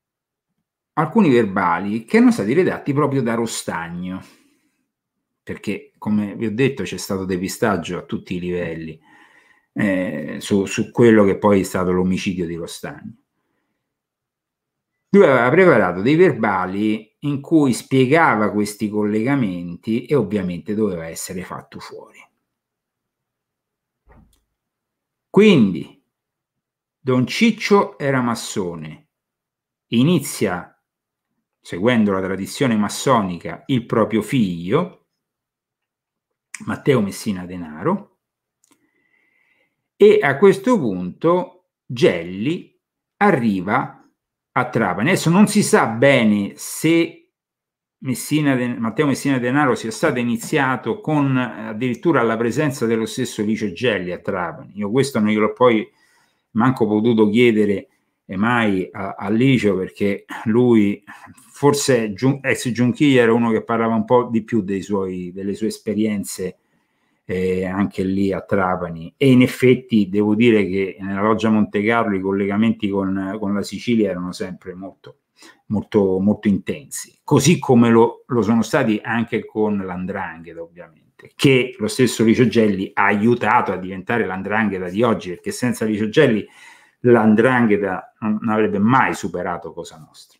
alcuni verbali che erano stati redatti proprio da Rostagno, perché come vi ho detto c'è stato depistaggio a tutti i livelli eh, su, su, quello che poi è stato l'omicidio di Rostagno. Lui aveva preparato dei verbali in cui spiegava questi collegamenti e ovviamente doveva essere fatto fuori. Quindi, Don Ciccio era massone. Inizia, seguendo la tradizione massonica, il proprio figlio, Matteo Messina Denaro, e a questo punto Gelli arriva a Trapani. Adesso non si sa bene se Messina, Matteo Messina Denaro sia stato iniziato con addirittura la presenza dello stesso vice Gelli a Trapani. Io questo non glielo poi manco potuto chiedere eh, mai a, a Licio perché lui forse giun, ex Giunchiglia era uno che parlava un po' di più suoi, delle sue esperienze eh, anche lì a Trapani e in effetti devo dire che nella loggia Monte Carlo i collegamenti con, con la Sicilia erano sempre molto, molto, molto intensi, così come lo, lo sono stati anche con l'Andrangheta ovviamente che lo stesso Licio Gelli ha aiutato a diventare l'andrangheta di oggi, perché senza Licio Gelli l'andrangheta non avrebbe mai superato Cosa Nostra.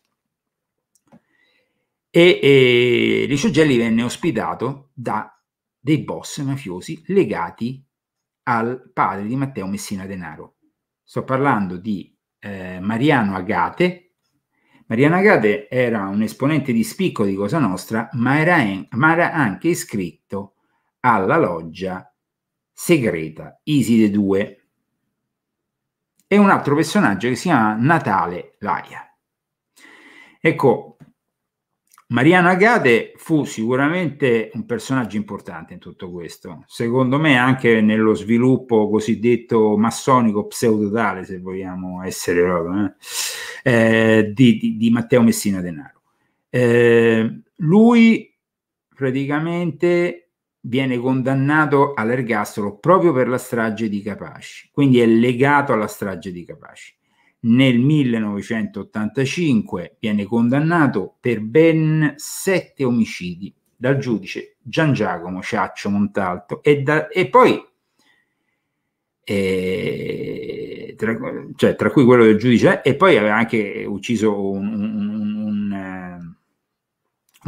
E, e Licio Gelli venne ospitato da dei boss mafiosi legati al padre di Matteo Messina Denaro. Sto parlando di eh, Mariano Agate. Mariano Agate era un esponente di spicco di Cosa Nostra, ma era, en- ma era anche iscritto alla loggia segreta Iside 2 e un altro personaggio che si chiama Natale Laia. Ecco, Mariano Agate fu sicuramente un personaggio importante in tutto questo, secondo me anche nello sviluppo cosiddetto massonico pseudotale, se vogliamo essere proprio, eh? eh, di, di, di, Matteo Messina Denaro. Eh, lui praticamente viene condannato all'ergastolo proprio per la strage di Capaci, quindi è legato alla strage di Capaci. Nel 1985 viene condannato per ben sette omicidi dal giudice Gian Giacomo Ciaccio Montalto e, da, e poi e, eh, tra, cioè, tra, cui quello del giudice eh, e poi aveva anche ucciso un, un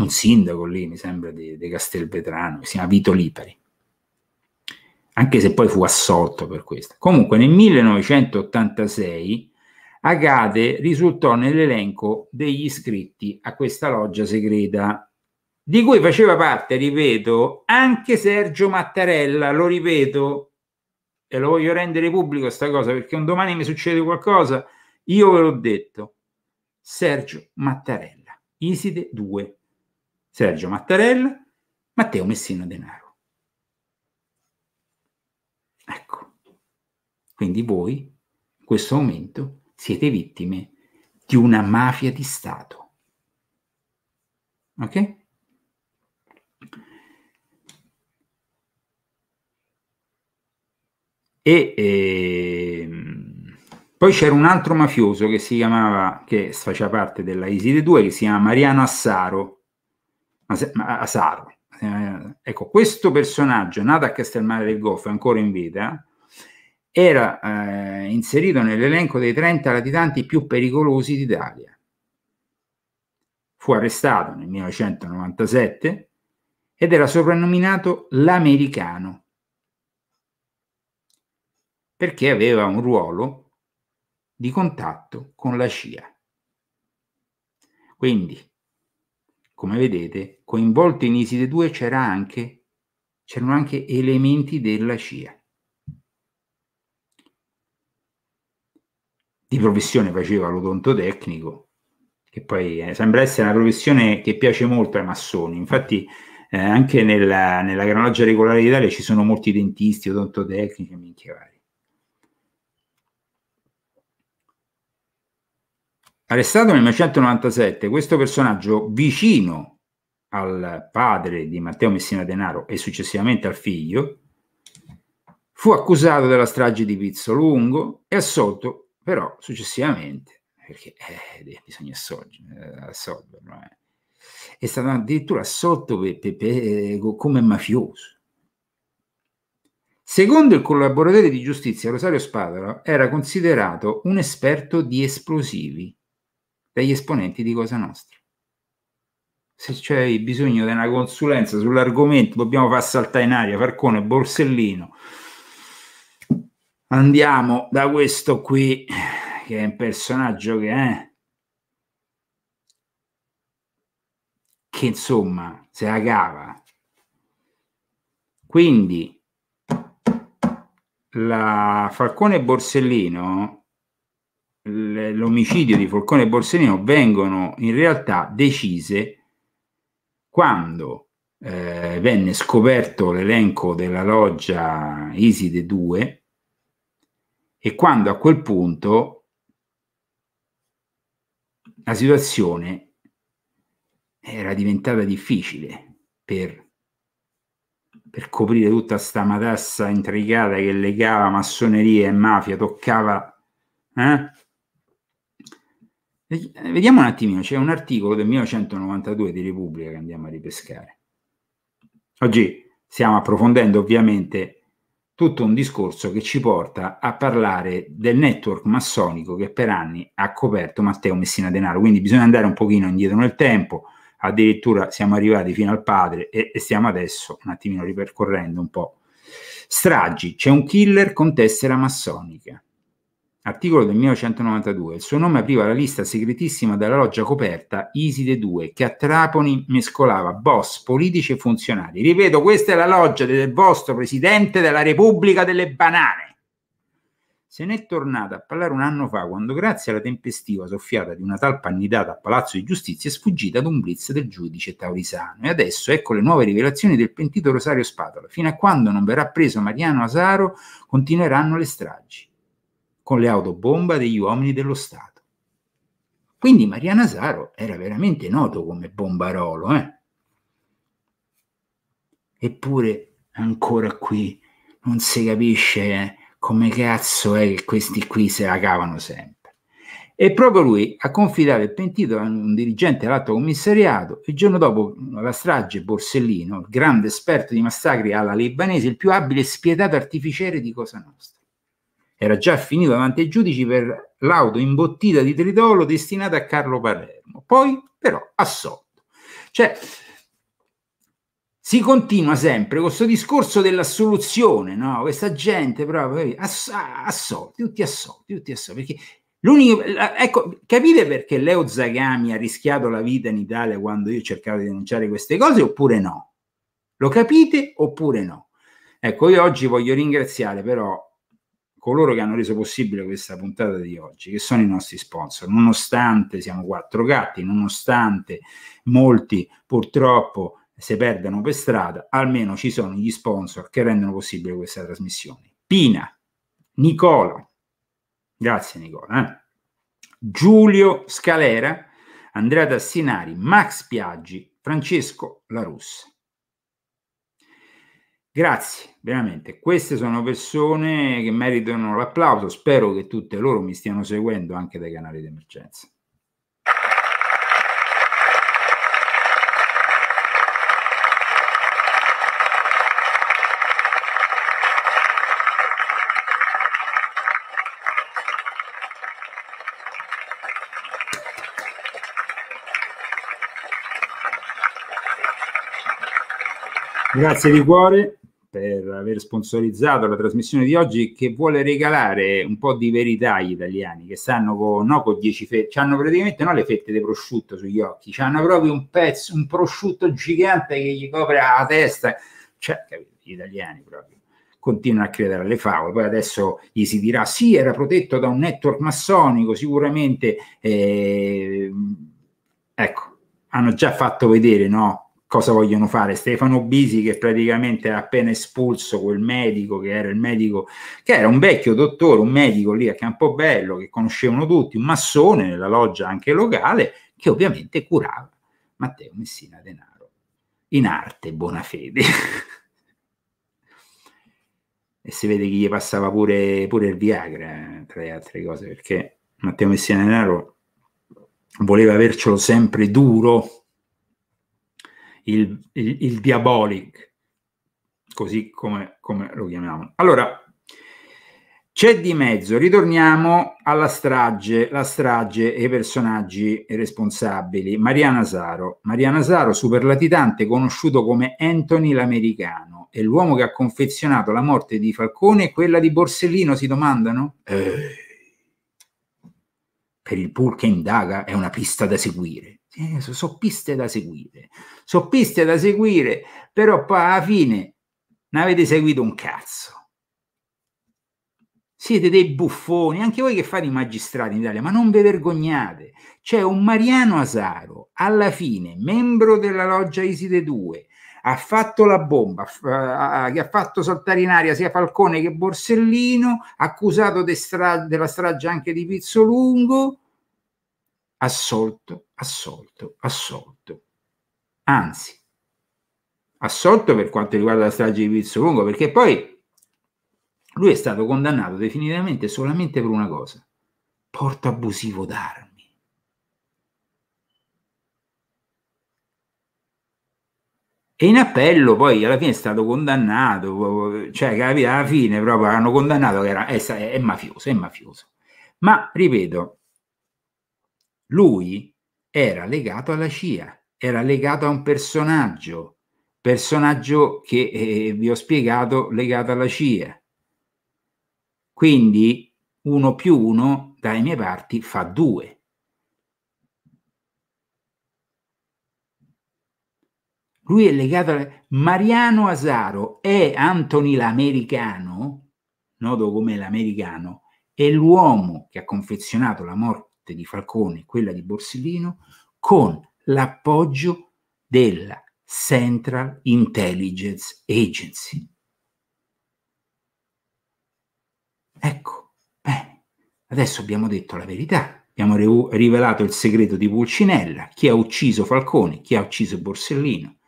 un sindaco lì, mi sembra, di, di Castelvetrano, che si chiama Vito Lipari, anche se poi fu assolto per questo. Comunque nel 1986 Agate risultò nell'elenco degli iscritti a questa loggia segreta, di cui faceva parte, ripeto, anche Sergio Mattarella, lo ripeto, e lo voglio rendere pubblico sta cosa, perché un domani mi succede qualcosa, io ve l'ho detto, Sergio Mattarella, Iside 2, Sergio Mattarella, Matteo Messino Denaro. Ecco, quindi voi in questo momento siete vittime di una mafia di Stato. Ok? E, e ehm, poi c'era un altro mafioso che si chiamava, che faceva parte della Iside 2, che si chiama Mariano Assaro, Asaro. Eh, ecco, questo personaggio nato a Castelmare del Goffo, ancora in vita, era eh, inserito nell'elenco dei 30 latitanti più pericolosi d'Italia. Fu arrestato nel 1997 ed era soprannominato l'americano perché aveva un ruolo di contatto con la CIA. Quindi come vedete, coinvolto in Iside 2 c'era anche, c'erano anche elementi della CIA. Di professione faceva l'odontotecnico, che poi eh, sembra essere una professione che piace molto ai massoni. Infatti, eh, anche nella, nella granaggia regolare d'Italia ci sono molti dentisti, odontotecnici e minchia vari. Arrestato nel 1997, questo personaggio vicino al padre di Matteo Messina Denaro e successivamente al figlio, fu accusato della strage di Pizzolungo e assolto però successivamente, perché eh, bisogna eh, assolverlo. Eh. È stato addirittura assolto per, per, per, come mafioso. Secondo il collaboratore di giustizia Rosario Spadaro era considerato un esperto di esplosivi dagli esponenti di Cosa Nostra. Se c'è bisogno di una consulenza sull'argomento, dobbiamo far saltare in aria Farcone, Borsellino. Andiamo da questo qui, che è un personaggio che è... Eh, che insomma se la cava. Quindi la Falcone Borsellino l'omicidio di Falcone e Borsellino vengono in realtà decise quando eh, venne scoperto l'elenco della loggia Iside 2 e quando a quel punto la situazione era diventata difficile per, per coprire tutta questa matassa intricata che legava massoneria e mafia, toccava eh? Eh, vediamo un attimino, c'è un articolo del 1992 di Repubblica che andiamo a ripescare. Oggi stiamo approfondendo ovviamente tutto un discorso che ci porta a parlare del network massonico che per anni ha coperto Matteo Messina Denaro, quindi bisogna andare un pochino indietro nel tempo, addirittura siamo arrivati fino al padre e, e stiamo adesso un attimino ripercorrendo un po'. Stragi, c'è un killer con tessera massonica articolo del 1992, il suo nome apriva la lista segretissima della loggia coperta Iside 2, che a Trapani mescolava boss, politici e funzionari. Ripeto, questa è la loggia del vostro presidente della Repubblica delle Banane. Se ne è tornata a parlare un anno fa, quando grazie alla tempestiva soffiata di una tal candidata a Palazzo di Giustizia è sfuggita ad un blitz del giudice Taurisano. E adesso ecco le nuove rivelazioni del pentito Rosario Spatola. Fino a quando non verrà preso Mariano Asaro, continueranno le stragi con le autobomba degli uomini dello Stato. Quindi Maria Saro era veramente noto come bombarolo, eh? Eppure ancora qui non si capisce eh, come cazzo è che questi qui se la cavano sempre. E proprio lui ha confidato il pentito a un dirigente dell'alto commissariato il giorno dopo la strage Borsellino, il grande esperto di massacri alla libanese, il più abile e spietato artificiere di Cosa Nostra. Era già finito davanti ai giudici per l'auto imbottita di tritolo destinata a Carlo Palermo, poi però assolto. Cioè, si continua sempre questo discorso dell'assoluzione, no? Questa gente proprio ass- assolti, tutti assolti, tutti assolti, perché l'unico ecco, capite perché Leo Zagami ha rischiato la vita in Italia quando io cercavo di denunciare queste cose oppure no? Lo capite oppure no? Ecco, io oggi voglio ringraziare però coloro che hanno reso possibile questa puntata di oggi, che sono i nostri sponsor. Nonostante siamo quattro gatti, nonostante molti purtroppo si perdano per strada, almeno ci sono gli sponsor che rendono possibile questa trasmissione. Pina, Nicola, grazie Nicola, eh? Giulio Scalera, Andrea Tassinari, Max Piaggi, Francesco La Russa. Grazie, veramente. Queste sono persone che meritano l'applauso. Spero che tutte loro mi stiano seguendo anche dai canali d'emergenza. Grazie di cuore per aver sponsorizzato la trasmissione di oggi che vuole regalare un po' di verità agli italiani che stanno con, no, con 10 fette, hanno praticamente no, le fette di prosciutto sugli occhi, hanno proprio un pezzo, un prosciutto gigante che gli copre la testa, cioè, capito, gli italiani proprio continuano a credere alle favole. Poi adesso gli si dirà: sì, era protetto da un network massonico, sicuramente. Eh, ecco, hanno già fatto vedere no, cosa vogliono fare. Stefano Bisi che praticamente ha appena espulso quel medico che era il medico, che era un vecchio dottore, un medico lì a Campobello che conoscevano tutti, un massone nella loggia anche locale, che ovviamente curava Matteo Messina Denaro in arte buona fede. e si vede che gli passava pure, pure il Viagra, tra le altre cose, perché Matteo Messina Denaro voleva avercelo sempre duro il, il, il diabolic, così come, come lo chiamiamo. Allora, c'è di mezzo, ritorniamo alla strage, la strage e i personaggi responsabili. Mariana Saro, Mariana Saro, superlatitante conosciuto come Anthony l'americano, è l'uomo che ha confezionato la morte di Falcone e quella di Borsellino, si domandano? Eh. Per il pur che indaga è una pista da seguire. Eh, sono piste da seguire, sono piste da seguire, però poi alla fine non avete seguito un cazzo. Siete dei buffoni, anche voi che fate i magistrati in Italia, ma non vi vergognate. C'è un Mariano Asaro, alla fine, membro della loggia Iside 2, ha fatto la bomba, eh, che ha fatto saltare in aria sia Falcone che Borsellino, accusato de stra- della strage anche di Pizzolungo, assolto assolto, assolto. Anzi, assolto per quanto riguarda la strage di Lungo, perché poi lui è stato condannato definitivamente solamente per una cosa, porto abusivo d'armi. E in appello poi alla fine è stato condannato, cioè capito, alla fine proprio hanno condannato che era, è, è mafioso, è mafioso. Ma ripeto, lui era legato alla CIA, era legato a un personaggio, personaggio che eh, vi ho spiegato legato alla CIA. Quindi uno più uno dai miei parti fa due. Lui è legato a Mariano Asaro e Anthony l'americano, noto come l'americano, è l'uomo che ha confezionato la, morte morte di Falcone e quella di Borsellino con l'appoggio della Central Intelligence Agency. Ecco, bene, adesso abbiamo detto la verità, abbiamo rivelato il segreto di Pulcinella, chi ha ucciso Falcone, chi ha ucciso Borsellino,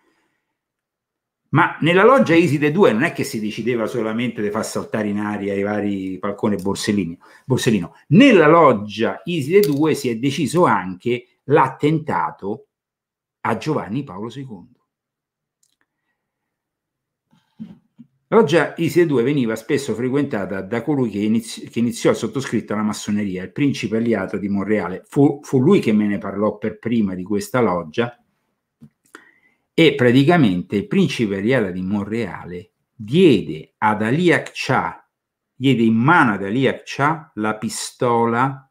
ma nella loggia Iside 2 non è che si decideva solamente di far saltare in aria i vari Falcone e Borsellino. Borsellino. Nella loggia Iside 2 si è deciso anche l'attentato a Giovanni Paolo II. loggia Iside 2 veniva spesso frequentata da colui che, inizi- che iniziò a sottoscritto alla massoneria, il principe alleato di Monreale. Fu, fu lui che me ne parlò per prima di questa loggia e praticamente il principe reale di Monreale diede ad Ali Akcha, diede in mano ad Ali Akcha la pistola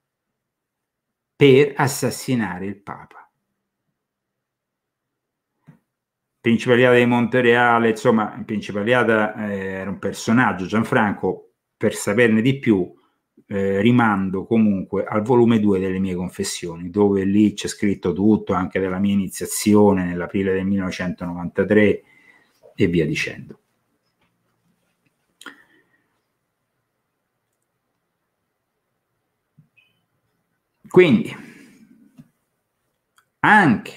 per assassinare il Papa. Principaliata di Montereale, insomma, Principaliata eh, era un personaggio, Gianfranco, per saperne di più, eh, rimando comunque al volume 2 delle mie confessioni, dove lì c'è scritto tutto, anche della mia iniziazione nell'aprile del 1993 e via dicendo. Quindi, anche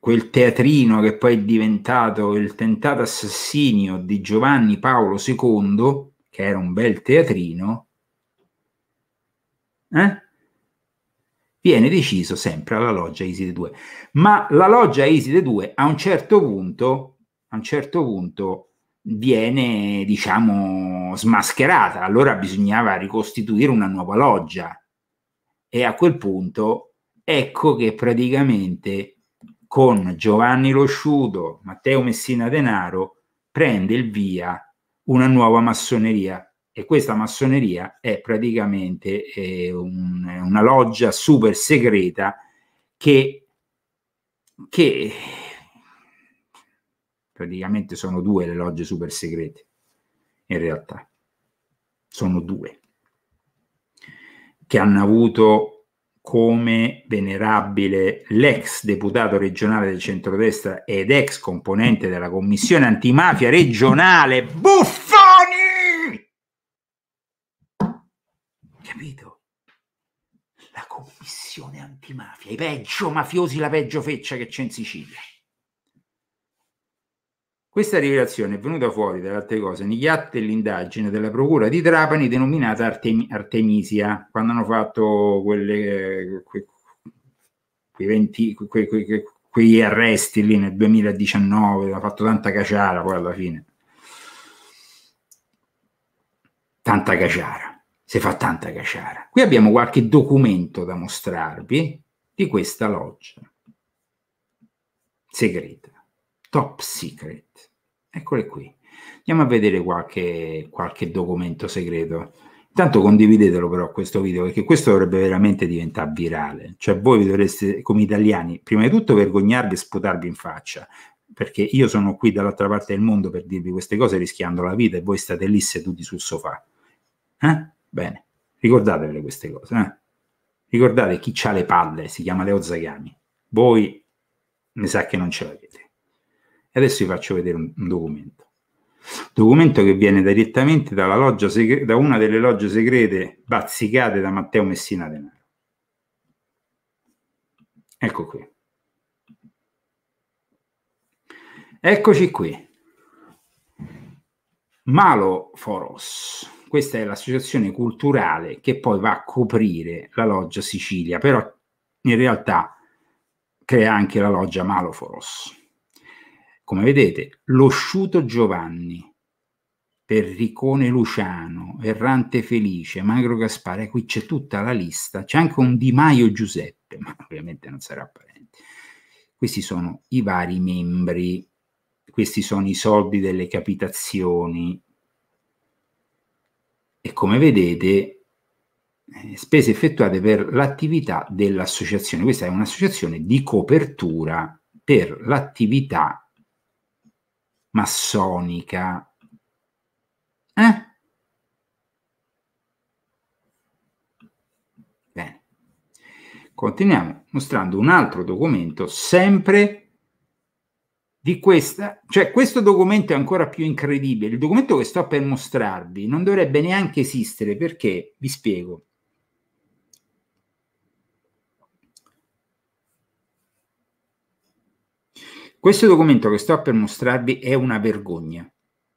quel teatrino che poi è diventato il tentato assassinio di Giovanni Paolo II, che era un bel teatrino, eh? viene deciso sempre alla loggia Iside 2. Ma la loggia Iside 2 a un certo punto, a un certo punto viene, diciamo, smascherata. Allora bisognava ricostituire una nuova loggia. E a quel punto ecco che praticamente con Giovanni Losciuto, Matteo Messina Denaro, prende il via una nuova massoneria e questa massoneria è praticamente eh, un, una loggia super segreta che, che praticamente sono due le logge super segrete, in realtà sono due, che hanno avuto come venerabile l'ex deputato regionale del centrodestra ed ex componente della commissione antimafia regionale, buff! associazione antimafia, i peggio mafiosi, la peggio feccia che c'è in Sicilia. Questa rivelazione è venuta fuori, tra le altre cose, negli atti dell'indagine della Procura di Trapani denominata Artem- Artemisia, quando hanno fatto quelle, que, quei, 20, que, que, quegli arresti lì nel 2019, hanno fatto tanta caciara poi alla fine. Tanta caciara si fa tanta caciara. Qui abbiamo qualche documento da mostrarvi di questa loggia segreta, top secret. Eccole qui. Andiamo a vedere qualche, qualche documento segreto. Intanto condividetelo però questo video perché questo dovrebbe veramente diventare virale. Cioè voi dovreste come italiani prima di tutto vergognarvi e sputarvi in faccia perché io sono qui dall'altra parte del mondo per dirvi queste cose rischiando la vita e voi state lì seduti sul sofà. Eh? Bene, ricordatevele queste cose. Eh? Ricordate chi ha le palle, si chiama Leo Zagami. Voi ne sa che non ce l'avete. E adesso vi faccio vedere un, un documento. Documento che viene direttamente segre- da una delle logge segrete bazzicate da Matteo Messina Denaro. Ecco qui. Eccoci qui. Malo Foros questa è l'associazione culturale che poi va a coprire la loggia Sicilia, però in realtà crea anche la loggia Maloforos. Come vedete, l'osciuto Giovanni, Perricone Luciano, Errante Felice, Magro Gaspare, qui c'è tutta la lista, c'è anche un Di Maio Giuseppe, ma ovviamente non sarà parente. Questi sono i vari membri, questi sono i soldi delle capitazioni, e come vedete eh, spese effettuate per l'attività dell'associazione. Questa è un'associazione di copertura per l'attività massonica. Eh? Bene. Continuiamo mostrando un altro documento sempre di questa, cioè questo documento è ancora più incredibile, il documento che sto per mostrarvi non dovrebbe neanche esistere perché, vi spiego, Questo documento che sto per mostrarvi è una vergogna.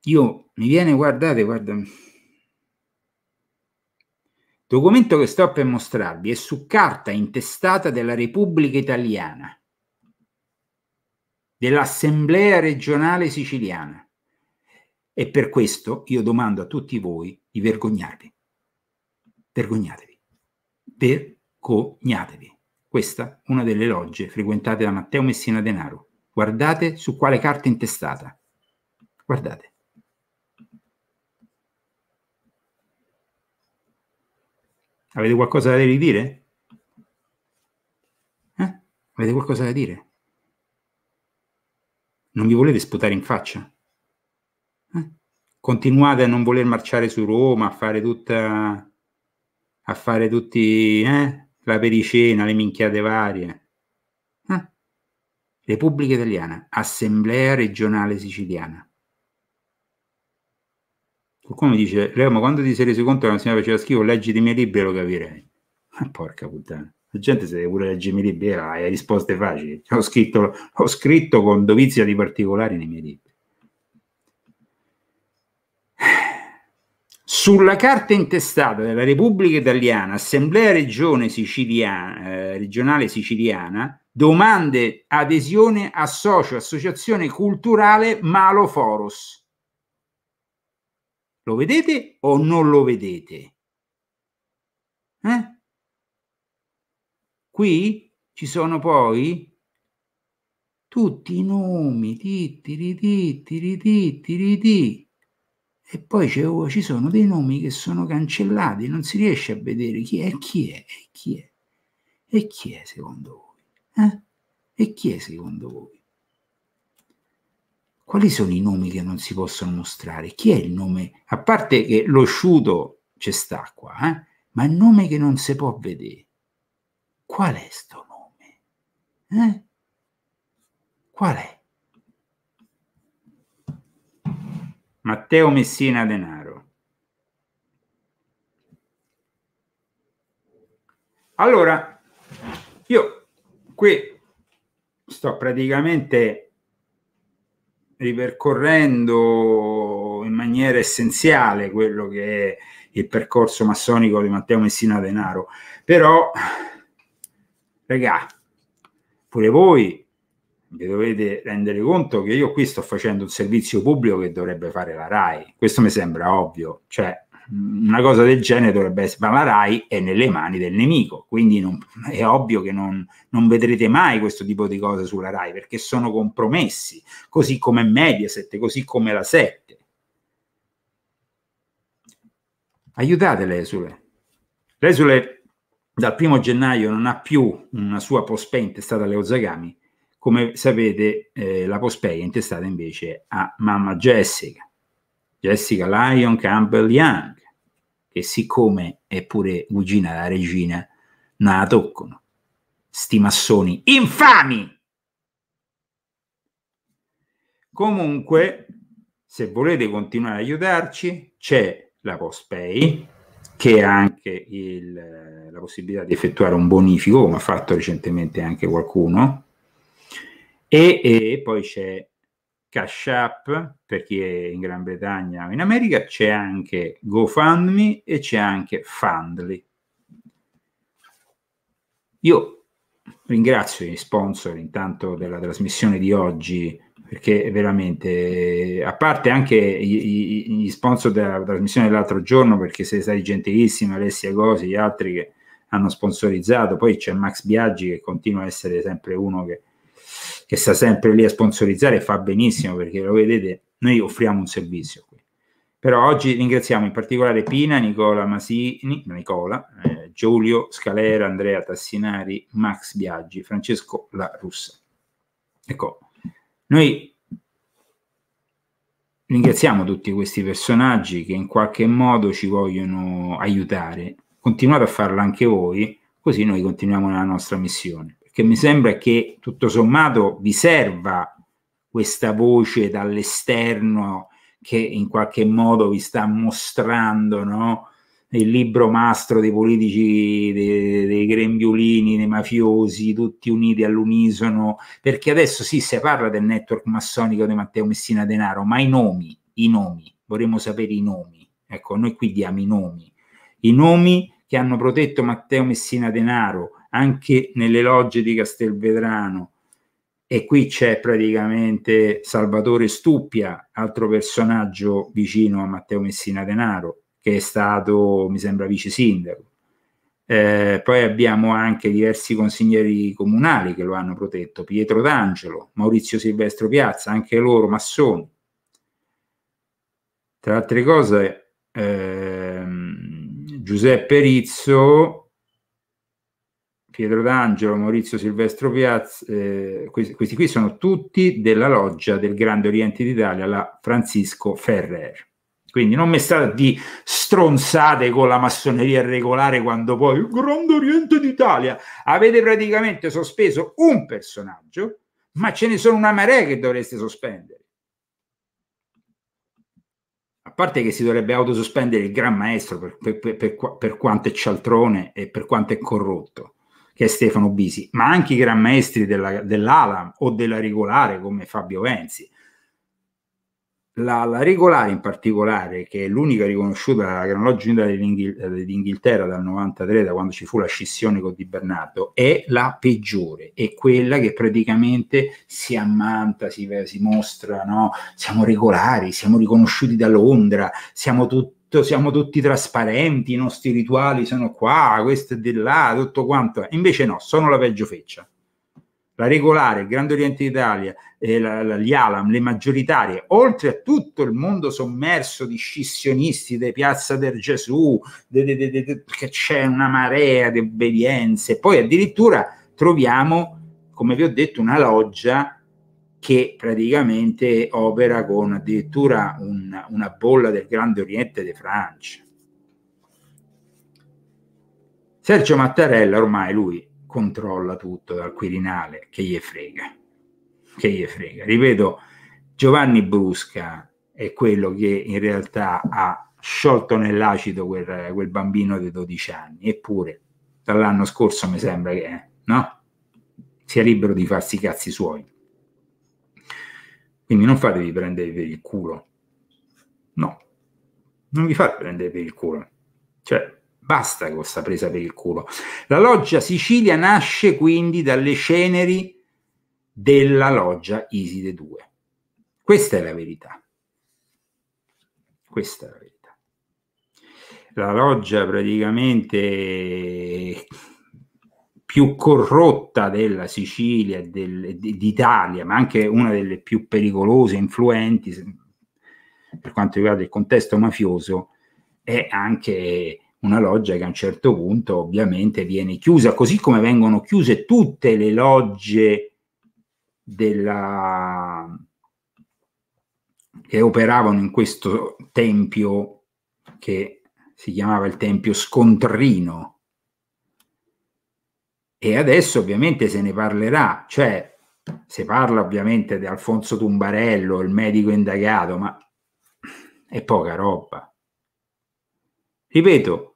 Io mi viene, guardate, guarda. Il documento che sto per mostrarvi è su carta intestata della Repubblica Italiana dell'Assemblea regionale siciliana. E per questo io domando a tutti voi di vergognarvi. Vergognatevi. Vergognatevi. Questa è una delle logge frequentate da Matteo Messina Denaro. Guardate su quale carta intestata. Guardate. Avete qualcosa da ridire? Eh? Avete qualcosa da dire? Non vi volete sputare in faccia? Eh? Continuate a non voler marciare su Roma, a fare tutta... a fare tutti... Eh? la pericena, le minchiate varie. Eh? Repubblica Italiana, Assemblea regionale siciliana. Qualcuno mi dice, Leo, ma quando ti sei reso conto che la signora faceva schifo, leggi i miei libri e lo capirei. Ma eh, porca puttana. La gente se deve pure leggermi libri, ah, hai risposte facili. Ho scritto, ho scritto con dovizia di particolari nei miei libri. Sulla carta intestata della Repubblica Italiana, Assemblea Regione Siciliana, eh, Regionale Siciliana, domande adesione a socio associazione culturale Malo Foros. Lo vedete o non lo vedete? Eh? Qui ci sono poi tutti i nomi, tittiri, tittiri, tittiri, tittiri. E poi ci sono dei nomi che sono cancellati, non si riesce a vedere chi è, chi è, e chi è. E chi è secondo voi? Eh? E chi è secondo voi? Quali sono i nomi che non si possono mostrare? Chi è il nome? A parte che lo sciuto ci sta qua, eh? ma il nome che non si può vedere qual è sto nome? Eh? Qual è? Matteo Messina Denaro. Allora, io qui sto praticamente ripercorrendo in maniera essenziale quello che è il percorso massonico di Matteo Messina Denaro, però Regà, pure voi vi dovete rendere conto che io qui sto facendo un servizio pubblico che dovrebbe fare la RAI. Questo mi sembra ovvio, cioè una cosa del genere dovrebbe essere, ma la RAI è nelle mani del nemico, quindi non, è ovvio che non, non, vedrete mai questo tipo di cose sulla RAI perché sono compromessi, così come Mediaset, così come la 7. Aiutate l'esule. L'esule dal primo gennaio non ha più una sua Pospei intestata alle Ozagami, come sapete eh, la Pospei è intestata invece a mamma Jessica, Jessica Lyon Campbell Young, che siccome è pure cugina della regina, non la toccano. Sti massoni infami! Comunque, se volete continuare ad aiutarci, c'è la Pospei, che è anche il, la possibilità di effettuare un bonifico, come ha fatto recentemente anche qualcuno, e, e poi c'è Cash App per chi è in Gran Bretagna o in America, c'è anche GoFundMe e c'è anche Fundly. Io ringrazio gli sponsor intanto della trasmissione di oggi perché veramente, a parte anche gli sponsor della trasmissione dell'altro giorno, perché sei stati gentilissimi, Alessia Gosi, gli altri che hanno sponsorizzato, poi c'è Max Biaggi che continua a essere sempre uno che, che sta sempre lì a sponsorizzare e fa benissimo, perché lo vedete, noi offriamo un servizio qui. Però oggi ringraziamo in particolare Pina, Nicola Masini, Nicola, eh, Giulio Scalera, Andrea Tassinari, Max Biaggi, Francesco La Russa. Ecco noi ringraziamo tutti questi personaggi che in qualche modo ci vogliono aiutare. Continuate a farlo anche voi, così noi continuiamo nella nostra missione. Perché mi sembra che tutto sommato vi serva questa voce dall'esterno che in qualche modo vi sta mostrando no? il libro mastro dei politici, dei, dei grembiulini, dei mafiosi, tutti uniti all'unisono, perché adesso sì, si parla del network massonico di Matteo Messina Denaro, ma i nomi, i nomi, vorremmo sapere i nomi. Ecco, noi qui diamo i nomi, i nomi che hanno protetto Matteo Messina Denaro anche nelle logge di Castelvedrano. E qui c'è praticamente Salvatore Stuppia, altro personaggio vicino a Matteo Messina Denaro, che è stato, mi sembra, vice sindaco. Eh, poi abbiamo anche diversi consiglieri comunali che lo hanno protetto, Pietro D'Angelo, Maurizio Silvestro Piazza, anche loro massoni. Tra altre cose, ehm, Giuseppe Rizzo, Pietro D'Angelo, Maurizio Silvestro Piazza, eh, questi, questi qui sono tutti della loggia del Grande Oriente d'Italia, la Francisco Ferrer. Quindi non mi state di stronzate con la massoneria regolare quando poi il Grande Oriente d'Italia avete praticamente sospeso un personaggio, ma ce ne sono una marea che dovreste sospendere. A parte che si dovrebbe autosospendere il Gran Maestro per, per, per, per quanto è cialtrone e per quanto è corrotto, che è Stefano Bisi, ma anche i Gran Maestri della, dell'Ala o della Regolare come Fabio Venzi la, la, regolare in particolare, che è l'unica riconosciuta dalla cronologia generale dell'Inghil- dell'Inghilterra dal 93, da quando ci fu la scissione con Di Bernardo, è la peggiore, è quella che praticamente si ammanta, si, si mostra, no? siamo regolari, siamo riconosciuti da Londra, siamo tutti siamo tutti trasparenti, i nostri rituali sono qua, questo è di là, tutto quanto. Invece no, sono la peggio feccia la regolare, il Grande Oriente d'Italia, eh, la, la, gli Alam, le maggioritarie, oltre a tutto il mondo sommerso di scissionisti di Piazza del Gesù, de, de, de, che c'è una marea di obbedienze, poi addirittura troviamo, come vi ho detto, una loggia che praticamente opera con addirittura un, una bolla del Grande Oriente di Francia. Sergio Mattarella ormai lui controlla tutto dal Quirinale, che gli frega, che gli frega. Ripeto, Giovanni Brusca è quello che in realtà ha sciolto nell'acido quel, quel bambino di 12 anni, eppure dall'anno scorso mi sembra che, no? Sia libero di farsi i cazzi suoi. Quindi non fatevi prendere per il culo. No, non vi fate prendere per il culo. Cioè, Basta con questa presa per il culo. La loggia Sicilia nasce quindi dalle ceneri della loggia Iside 2. Questa è la verità. Questa è la verità. La loggia praticamente più corrotta della Sicilia e d'Italia, ma anche una delle più pericolose, influenti per quanto riguarda il contesto mafioso, è anche una loggia che a un certo punto ovviamente viene chiusa, così come vengono chiuse tutte le logge della... che operavano in questo tempio che si chiamava il tempio scontrino. E adesso ovviamente se ne parlerà, cioè se parla ovviamente di Alfonso Tumbarello, il medico indagato, ma è poca roba. Ripeto,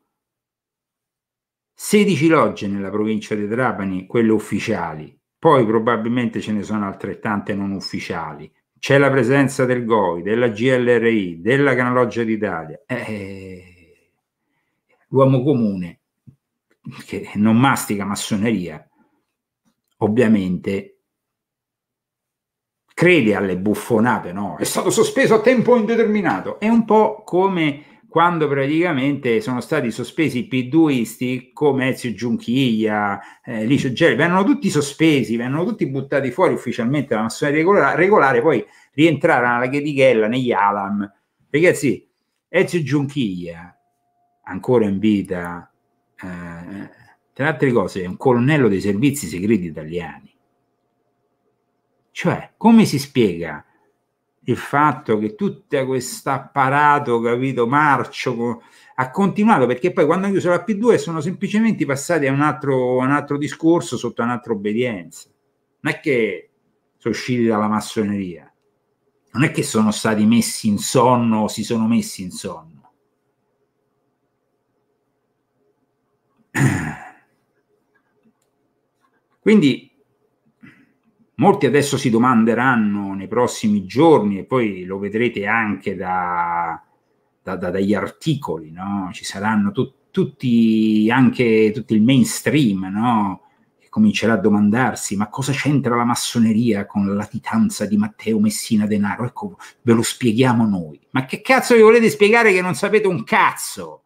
16 logge nella provincia di Trapani, quelle ufficiali, poi probabilmente ce ne sono altrettante non ufficiali. C'è la presenza del GOI, della GLRI, della Canaloggia d'Italia. Eh, l'uomo comune che non mastica massoneria, ovviamente crede alle buffonate, no? È stato sospeso a tempo indeterminato. È un po' come quando praticamente sono stati sospesi i piduisti come Ezio Giunchiglia, eh, Licio Gelli, vennero tutti sospesi, vennero tutti buttati fuori ufficialmente dalla massoneria regolare, regolare, poi rientrarono alla chetichella negli Alam. Ragazzi, Ezio Giunchiglia, ancora in vita, eh, tra altre cose, è un colonnello dei servizi segreti italiani. Cioè, come si spiega il fatto che tutto questo apparato, capito, marcio ha continuato perché poi quando hanno chiuso la P2 sono semplicemente passati a un altro, un altro discorso sotto un'altra obbedienza. Non è che sono usciti dalla massoneria, non è che sono stati messi in sonno o si sono messi in sonno. Quindi Molti adesso si domanderanno nei prossimi giorni, e poi lo vedrete anche da, da, da, dagli articoli, no? ci saranno tu, tutti, anche tutto il mainstream no? che comincerà a domandarsi ma cosa c'entra la massoneria con la latitanza di Matteo Messina Denaro? Ecco, ve lo spieghiamo noi. Ma che cazzo vi volete spiegare che non sapete un cazzo?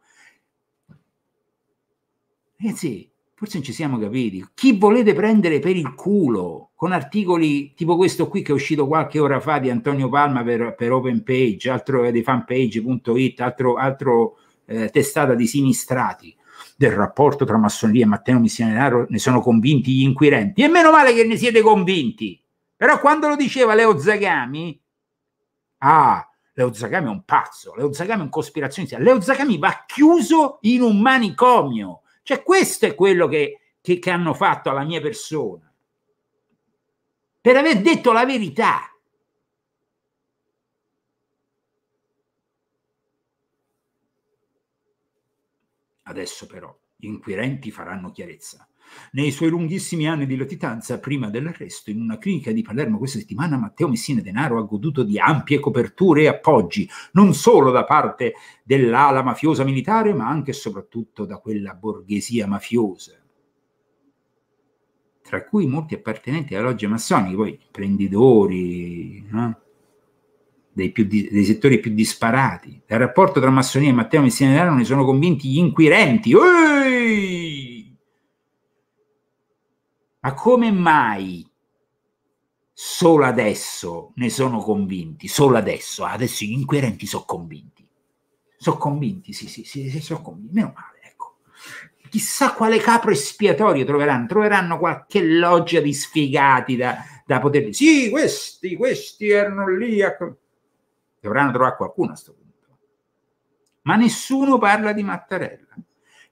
Ragazzi, eh Forse non ci siamo capiti. Chi volete prendere per il culo con articoli tipo questo qui che è uscito qualche ora fa di Antonio Palma per, per Open Page, altro eh, di fanpage.it, altro, altro eh, testata di sinistrati del rapporto tra massoneria e Matteo Missionaro, ne sono convinti gli inquirenti. E meno male che ne siete convinti. Però quando lo diceva Leo Zagami, ah, Leo Zagami è un pazzo, Leo Zagami è un cospirazionista, Leo Zagami va chiuso in un manicomio cioè questo è quello che, che, che hanno fatto alla mia persona, per aver detto la verità. Adesso però gli inquirenti faranno chiarezza. Nei suoi lunghissimi anni di latitanza prima dell'arresto in una clinica di Palermo questa settimana, Matteo Messina Denaro ha goduto di ampie coperture e appoggi, non solo da parte dell'ala mafiosa militare, ma anche e soprattutto da quella borghesia mafiosa tra cui molti appartenenti alla loggia massonica, poi imprenditori no? dei, di, dei, settori più disparati. Dal rapporto tra massonia e Matteo Messina Denaro ne sono convinti gli inquirenti. Ehi! Ma come mai solo adesso ne sono convinti? Solo adesso, adesso gli inquirenti sono convinti. Sono convinti, sì, sì, sì, sì sono convinti. Meno male, ecco. Chissà quale capro espiatorio troveranno. Troveranno qualche loggia di sfigati da, da poter... Sì, questi, questi erano lì a... Dovranno trovare qualcuno a questo punto. Ma nessuno parla di Mattarella.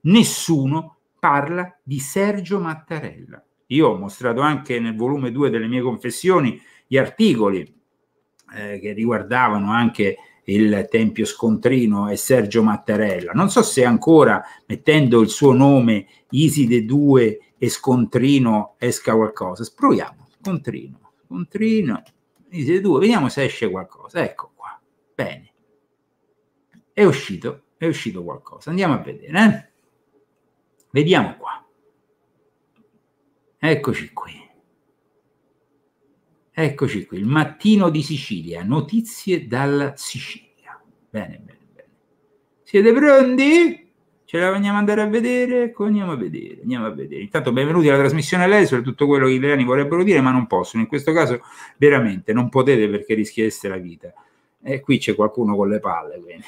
Nessuno parla di Sergio Mattarella. Io ho mostrato anche nel volume 2 delle mie confessioni gli articoli eh, che riguardavano anche il Tempio Scontrino e Sergio Mattarella. Non so se ancora mettendo il suo nome Iside 2 e Scontrino esca qualcosa. Proviamo. Scontrino, Scontrino, Iside 2, vediamo se esce qualcosa. Ecco qua. Bene. È uscito, è uscito qualcosa. Andiamo a vedere. Eh? Vediamo qua. Eccoci qui. Eccoci qui, il mattino di Sicilia, notizie dalla Sicilia. Bene, bene, bene. Siete pronti? Ce la andiamo andare a vedere? Ecco, andiamo a vedere, andiamo a vedere. Intanto benvenuti alla trasmissione a lei, tutto quello che gli italiani vorrebbero dire, ma non possono. In questo caso veramente non potete perché rischieste la vita. E qui c'è qualcuno con le palle, quindi.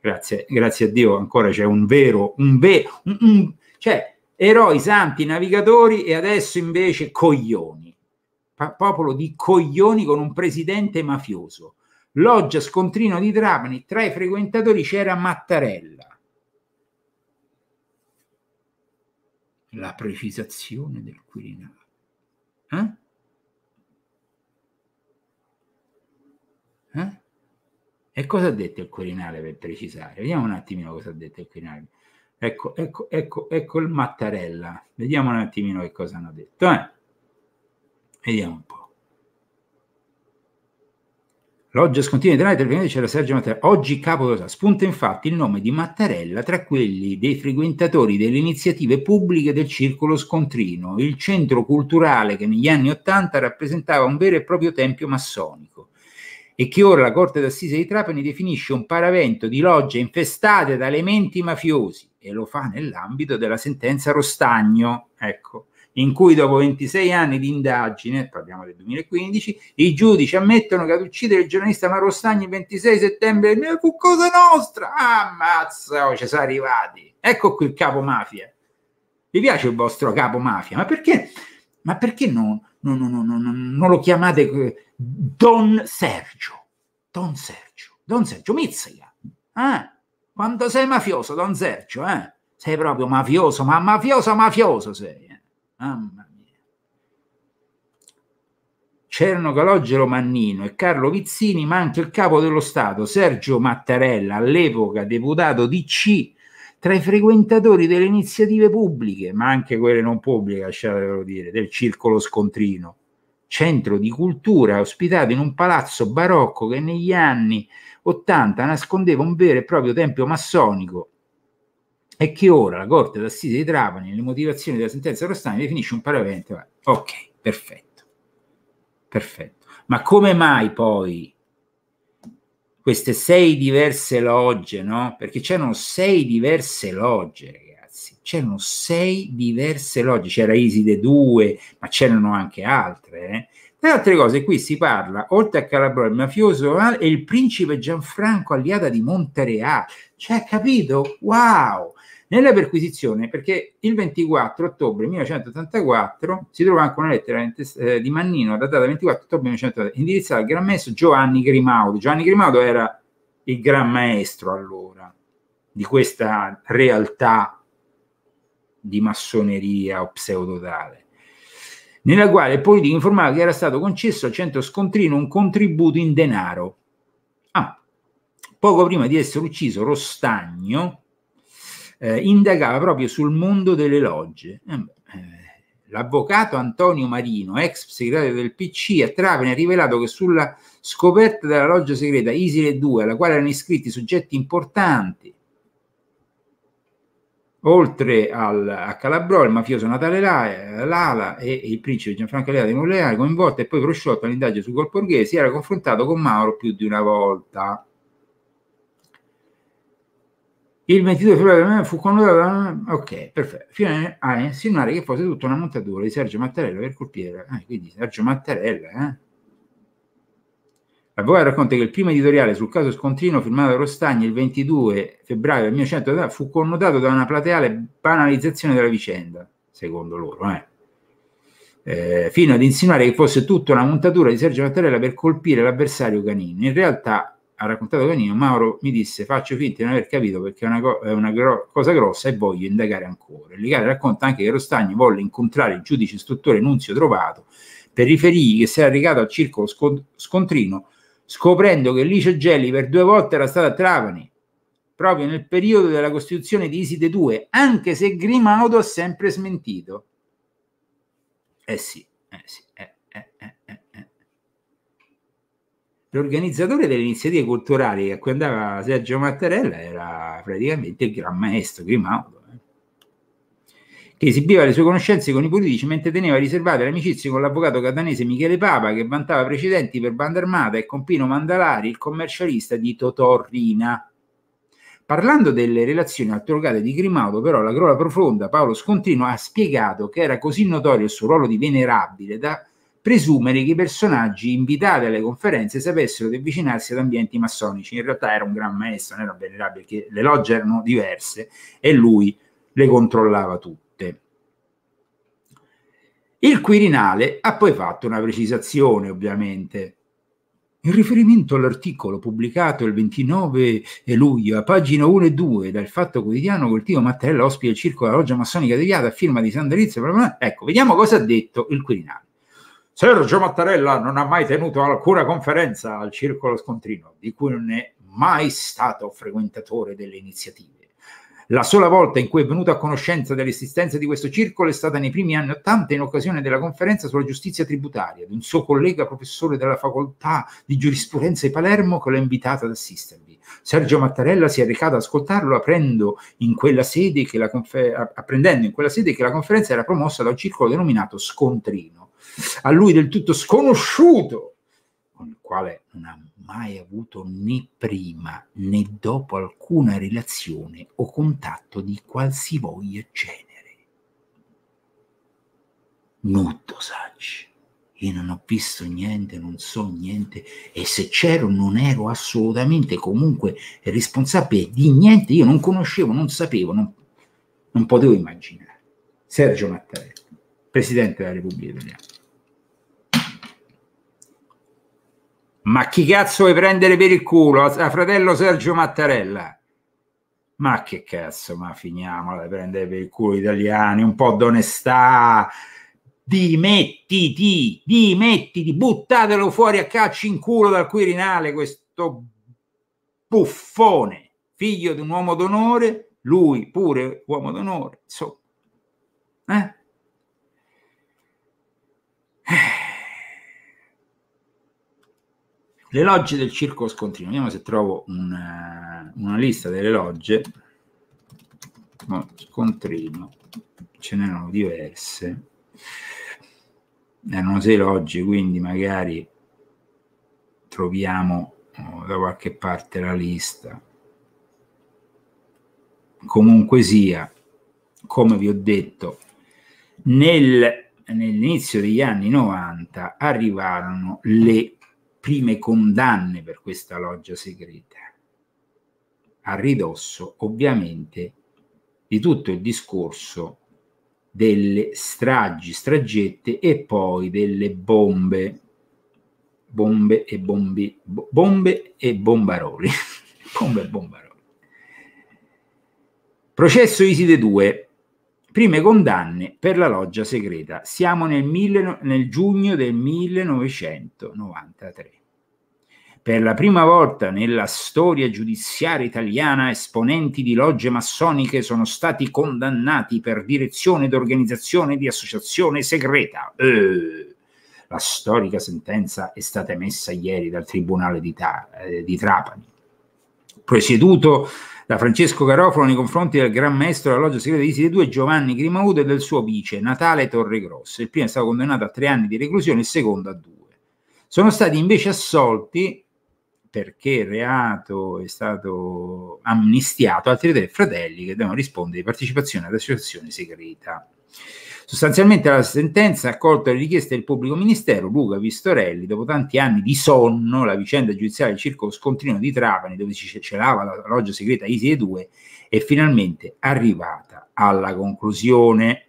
Grazie, grazie a Dio ancora c'è un vero, un vero, cioè eroi, santi, navigatori e adesso invece coglioni. Pa- popolo di coglioni con un presidente mafioso. Loggia scontrino di Trapani, tra i frequentatori c'era Mattarella. La precisazione del Quirinale. Eh? Eh? E cosa ha detto il Quirinale per precisare? Vediamo un attimino cosa ha detto il Quirinale Ecco, ecco, ecco, ecco il Mattarella. Vediamo un attimino che cosa hanno detto. Eh? Vediamo un po'. Loggia scontinua di Rai, c'era Sergio Mattarella, oggi capo dell'Osa. Spunta infatti il nome di Mattarella tra quelli dei frequentatori delle iniziative pubbliche del Circolo Scontrino, il centro culturale che negli anni Ottanta rappresentava un vero e proprio tempio massonico e che ora la Corte d'Assise di Trapani definisce un paravento di logge infestate da elementi mafiosi e lo fa nell'ambito della sentenza Rostagno, ecco, in cui dopo 26 anni di indagine, parliamo del 2015, i giudici ammettono che ad uccidere il giornalista Mauro Stagni il 26 settembre fu cosa nostra, ammazza, oh, ci siamo arrivati, ecco qui il capo mafia. Vi piace il vostro capo mafia, ma perché, ma perché non, no, no, no, no, non lo chiamate Don Sergio, Don Sergio, Don Sergio, mizzica, eh? Quando sei mafioso, Don Sergio, eh? Sei proprio mafioso, ma mafioso, mafioso sei, eh? Mamma mia. C'erano Calogero Mannino e Carlo Vizzini, ma anche il capo dello Stato, Sergio Mattarella, all'epoca deputato di C tra i frequentatori delle iniziative pubbliche, ma anche quelle non pubbliche, lasciatevelo dire, del Circolo Scontrino, centro di cultura ospitato in un palazzo barocco che negli anni 80 nascondeva un vero e proprio tempio massonico e che ora la Corte d'Assise di Trapani, nelle motivazioni della sentenza Rostani, definisce un paravento. Ok, perfetto. Perfetto. Ma come mai poi queste sei diverse logge, no? Perché c'erano sei diverse logge, ragazzi. C'erano sei diverse logge. C'era Iside 2, ma c'erano anche altre. Eh? Tra le altre cose, qui si parla, oltre a Calabrone, il mafioso e il principe Gianfranco, aliata di Montereale. Cioè, capito? Wow! Nella perquisizione, perché il 24 ottobre 1984 si trova anche una lettera eh, di Mannino datata 24 ottobre 1984, indirizzata al Gran Maestro Giovanni Grimaudo. Giovanni Grimaudo era il Gran Maestro allora di questa realtà di massoneria o pseudotale nella quale poi gli informava che era stato concesso al centro scontrino un contributo in denaro. Ah, poco prima di essere ucciso Rostagno, eh, indagava proprio sul mondo delle logge. Eh, eh l'avvocato Antonio Marino, ex segretario del PC a Trapani, ha rivelato che sulla scoperta della loggia segreta Isile 2, alla quale erano iscritti soggetti importanti, oltre al, a Calabrò, il mafioso Natale eh, Lala e il principe Gianfranco Lea di Moleare, coinvolto e poi prosciolto all'indagine su Gol si era confrontato con Mauro più di una volta. Il 22 febbraio fu quando avevano... Ok, perfetto. Fino a insinuare che fosse tutta una montatura di Sergio Mattarella per colpire... Ah, quindi Sergio Mattarella, eh? L'avvocato racconta che il primo editoriale sul caso Scontrino firmato da Rostagni il 22 febbraio del 1980 fu connotato da una plateale banalizzazione della vicenda, secondo loro, eh? Eh, fino ad insinuare che fosse tutta una montatura di Sergio Mattarella per colpire l'avversario Canini. In realtà ha raccontato Tonino, Mauro mi disse faccio finta di non aver capito perché è una, co- è una gro- cosa grossa e voglio indagare ancora. Il Legare racconta anche che Rostagni volle incontrare il giudice istruttore Nunzio Trovato per riferirgli che si era recato al circolo scont- scontrino scoprendo che Licio Gelli per due volte era stato a Trapani proprio nel periodo della costituzione di Iside 2, anche se Grimaudo ha sempre smentito. Eh sì, eh sì, eh. l'organizzatore delle iniziative culturali a cui andava Sergio Mattarella era praticamente il gran maestro Grimaldo, eh, che esibiva le sue conoscenze con i politici mentre teneva riservate le amicizie con l'avvocato catanese Michele Papa, che vantava precedenti per banda armata, e con Pino Mandalari, il commercialista di Totorrina. Parlando delle relazioni altrogate di Grimaudo, però, la crola profonda Paolo Scontrino ha spiegato che era così notorio il suo ruolo di venerabile da presumere che i personaggi invitati alle conferenze sapessero di avvicinarsi ad ambienti massonici. In realtà era un gran maestro, non era venerabile, perché le logge erano diverse e lui le controllava tutte. Il Quirinale ha poi fatto una precisazione, ovviamente. In riferimento all'articolo pubblicato il 29 luglio a pagina 1 e 2 dal Fatto Quotidiano Coltivo Mattarella ospite il circo della loggia massonica deviata a firma di Sandarizio, ecco, vediamo cosa ha detto il Quirinale. Sergio Mattarella non ha mai tenuto alcuna conferenza al Circolo Scontrino, di cui non è mai stato frequentatore delle iniziative. La sola volta in cui è venuto a conoscenza dell'esistenza di questo circolo è stata nei primi anni Ottanta in occasione della conferenza sulla giustizia tributaria di un suo collega professore della facoltà di giurisprudenza di Palermo che l'ha invitato ad assistervi. Sergio Mattarella si è recato ad ascoltarlo aprendo in quella sede che la, confer- apprendendo in quella sede che la conferenza era promossa da un circolo denominato Scontrino a lui del tutto sconosciuto, con il quale non ha mai avuto né prima né dopo alcuna relazione o contatto di qualsivoglia genere. Nutto, saggi. Io non ho visto niente, non so niente e se c'ero non ero assolutamente comunque responsabile di niente, io non conoscevo, non sapevo, non, non potevo immaginare. Sergio Mattarella, Presidente della Repubblica Italiana. Ma chi cazzo vuoi prendere per il culo? A fratello Sergio Mattarella. Ma che cazzo, ma finiamola di prendere per il culo gli italiani, un po' d'onestà. Dimettiti, dimettiti, buttatelo fuori a calci in culo dal Quirinale questo buffone, figlio di un uomo d'onore, lui pure uomo d'onore, insomma. Eh? eh Le logge del circo scontrino. Vediamo se trovo una, eh, una lista delle logge. No, scontrino. Ce n'erano diverse. Erano eh, sei logge, quindi magari troviamo eh, da qualche parte la lista. Comunque sia, come vi ho detto, nel, nell'inizio degli anni 90 arrivarono le prime condanne per questa loggia segreta, a ridosso ovviamente di tutto il discorso delle stragi, stragette e poi delle bombe, bombe e bombi, bombe e bombaroli, bombe e bombaroli. Processo Iside 2, Prime condanne per la loggia segreta. Siamo nel, mille, nel giugno del 1993. Per la prima volta nella storia giudiziaria italiana esponenti di logge massoniche sono stati condannati per direzione d'organizzazione di associazione segreta. Eh, la storica sentenza è stata emessa ieri dal Tribunale di, Ta- eh, di Trapani, presieduto da Francesco Garofalo nei confronti del Gran Maestro della Loggia Segreta di Iside 2 Giovanni Grimaudo e del suo vice Natale Torregrosso. Il primo è stato condannato a tre anni di reclusione, il secondo a due. Sono stati invece assolti perché il reato è stato amnistiato altri tre fratelli che devono rispondere di partecipazione ad associazione segreta. Sostanzialmente la sentenza ha accolto le richieste del pubblico ministero Luca Vistorelli, dopo tanti anni di sonno, la vicenda giudiziaria del circo scontrino di Trapani, dove si celava la loggia segreta Iside 2, è finalmente arrivata alla conclusione.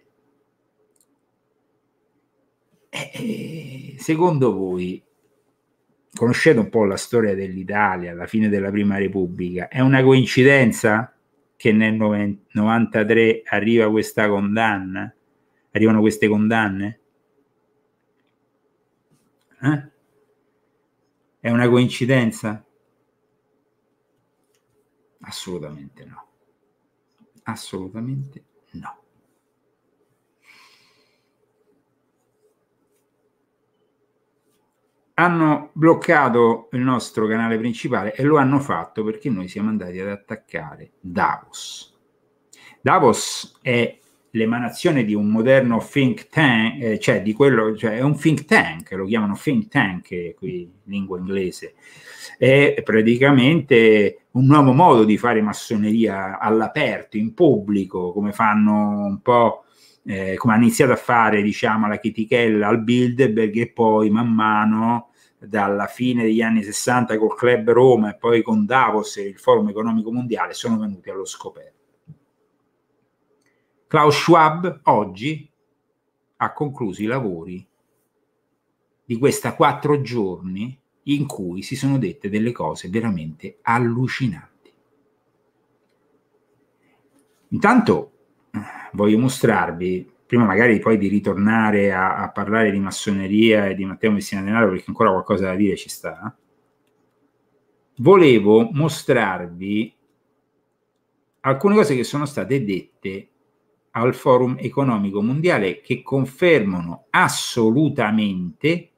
E, eh, eh, secondo voi, conoscete un po' la storia dell'Italia la fine della Prima Repubblica, è una coincidenza che nel 93 arriva questa condanna? arrivano queste condanne? Eh? È una coincidenza? Assolutamente no. Assolutamente no. hanno bloccato il nostro canale principale e lo hanno fatto perché noi siamo andati ad attaccare Davos. Davos è l'emanazione di un moderno think tank, eh, cioè di quello, cioè è un think tank, lo chiamano think tank qui in lingua inglese, è praticamente un nuovo modo di fare massoneria all'aperto, in pubblico, come fanno un po'. Eh, come ha iniziato a fare diciamo la chitichella al Bilderberg e poi man mano dalla fine degli anni 60 col Club Roma e poi con Davos e il Forum Economico Mondiale sono venuti allo scoperto. Klaus Schwab oggi ha concluso i lavori di questa quattro giorni in cui si sono dette delle cose veramente allucinanti. Intanto eh, voglio mostrarvi, prima magari poi di ritornare a, a parlare di massoneria e di Matteo Messina Denaro perché ancora qualcosa da dire ci sta, eh. volevo mostrarvi alcune cose che sono state dette al Forum Economico Mondiale che confermano assolutamente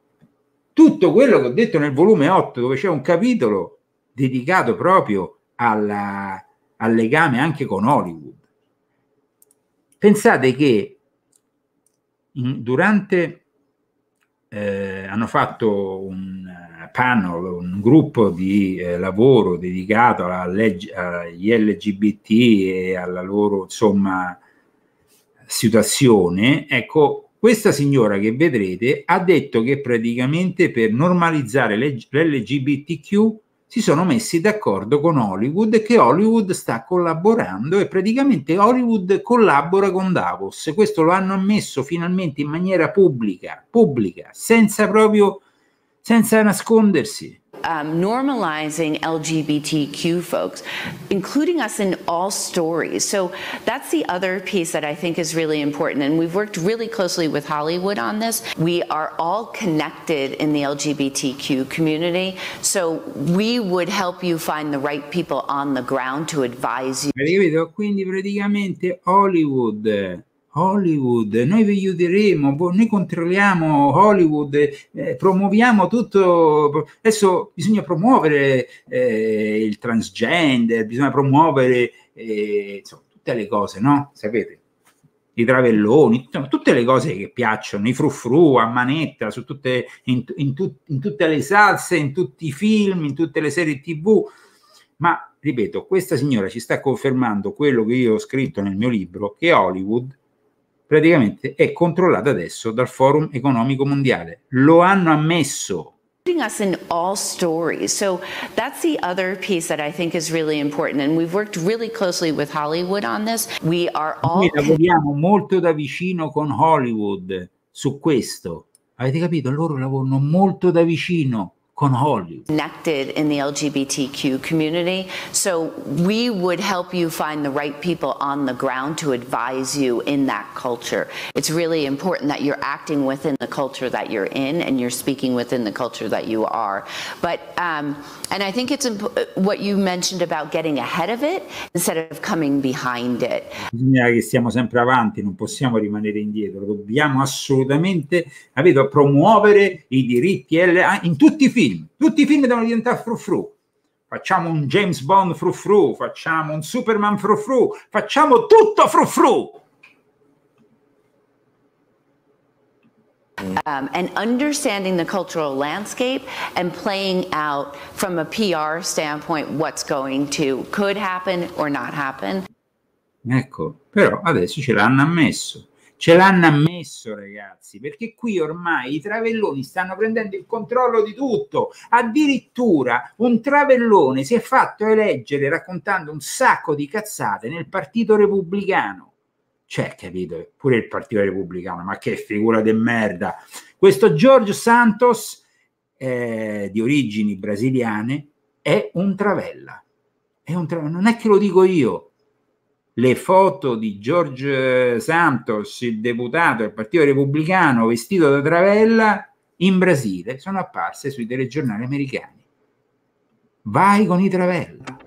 tutto quello che ho detto nel volume 8 dove c'è un capitolo dedicato proprio alla, al legame anche con Hollywood. Pensate che in, durante eh, hanno fatto un panel, un gruppo di eh, lavoro dedicato alla legge, agli LGBT e alla loro insomma situazione, ecco, questa signora che vedrete ha detto che praticamente per normalizzare l'LGBTQ si sono messi d'accordo con Hollywood e che Hollywood sta collaborando e praticamente Hollywood collabora con Davos. Questo lo hanno ammesso finalmente in maniera pubblica, pubblica, senza proprio senza nascondersi. um, normalizing LGBTQ folks, including us in all stories. So that's the other piece that I think is really important. And we've worked really closely with Hollywood on this. We are all connected in the LGBTQ community. So we would help you find the right people on the ground to advise you. Quindi praticamente Hollywood Hollywood, noi vi aiuteremo, noi controlliamo Hollywood, eh, promuoviamo tutto, adesso bisogna promuovere eh, il transgender, bisogna promuovere eh, insomma, tutte le cose, no? Sapete? I travelloni, insomma, tutte le cose che piacciono, i frufru a manetta, su tutte, in, in, tut, in tutte le salse, in tutti i film, in tutte le serie tv, ma ripeto, questa signora ci sta confermando quello che io ho scritto nel mio libro, che Hollywood praticamente è controllata adesso dal Forum Economico Mondiale. Lo hanno ammesso. us in all stories. So that's the other piece that I think is really important. And we've worked really closely with Hollywood on this. We are all. Noi lavoriamo molto da vicino con Hollywood su questo. Avete capito? Loro lavorano molto da vicino. Connected in the LGBTQ community. So we would help you find the right people on the ground to advise you in that culture. It's really important that you're acting within the culture that you're in and you're speaking within the culture that you are. But, um, and I think it's uh, what you mentioned about getting ahead of it instead of coming behind it. Bisogna che stiamo sempre avanti, non possiamo rimanere indietro, dobbiamo assolutamente capito, promuovere i diritti in tutti i figli. film. Tutti i film devono diventare frufru. Facciamo un James Bond frufru, facciamo un Superman frufru, facciamo tutto frufru. Um, and understanding the cultural landscape and playing out from a PR standpoint what's going to could happen or not happen. Ecco, però adesso ce l'hanno ammesso. Ce l'hanno ammesso, ragazzi, perché qui ormai i travelloni stanno prendendo il controllo di tutto. Addirittura un travellone si è fatto eleggere raccontando un sacco di cazzate nel Partito Repubblicano. Cioè, capito, pure il Partito Repubblicano, ma che figura de merda. Questo Giorgio Santos, eh, di origini brasiliane, è un travella. È un tra... Non è che lo dico io, le foto di George Santos, il deputato del Partito Repubblicano vestito da travella in Brasile, sono apparse sui telegiornali americani. Vai con i travella.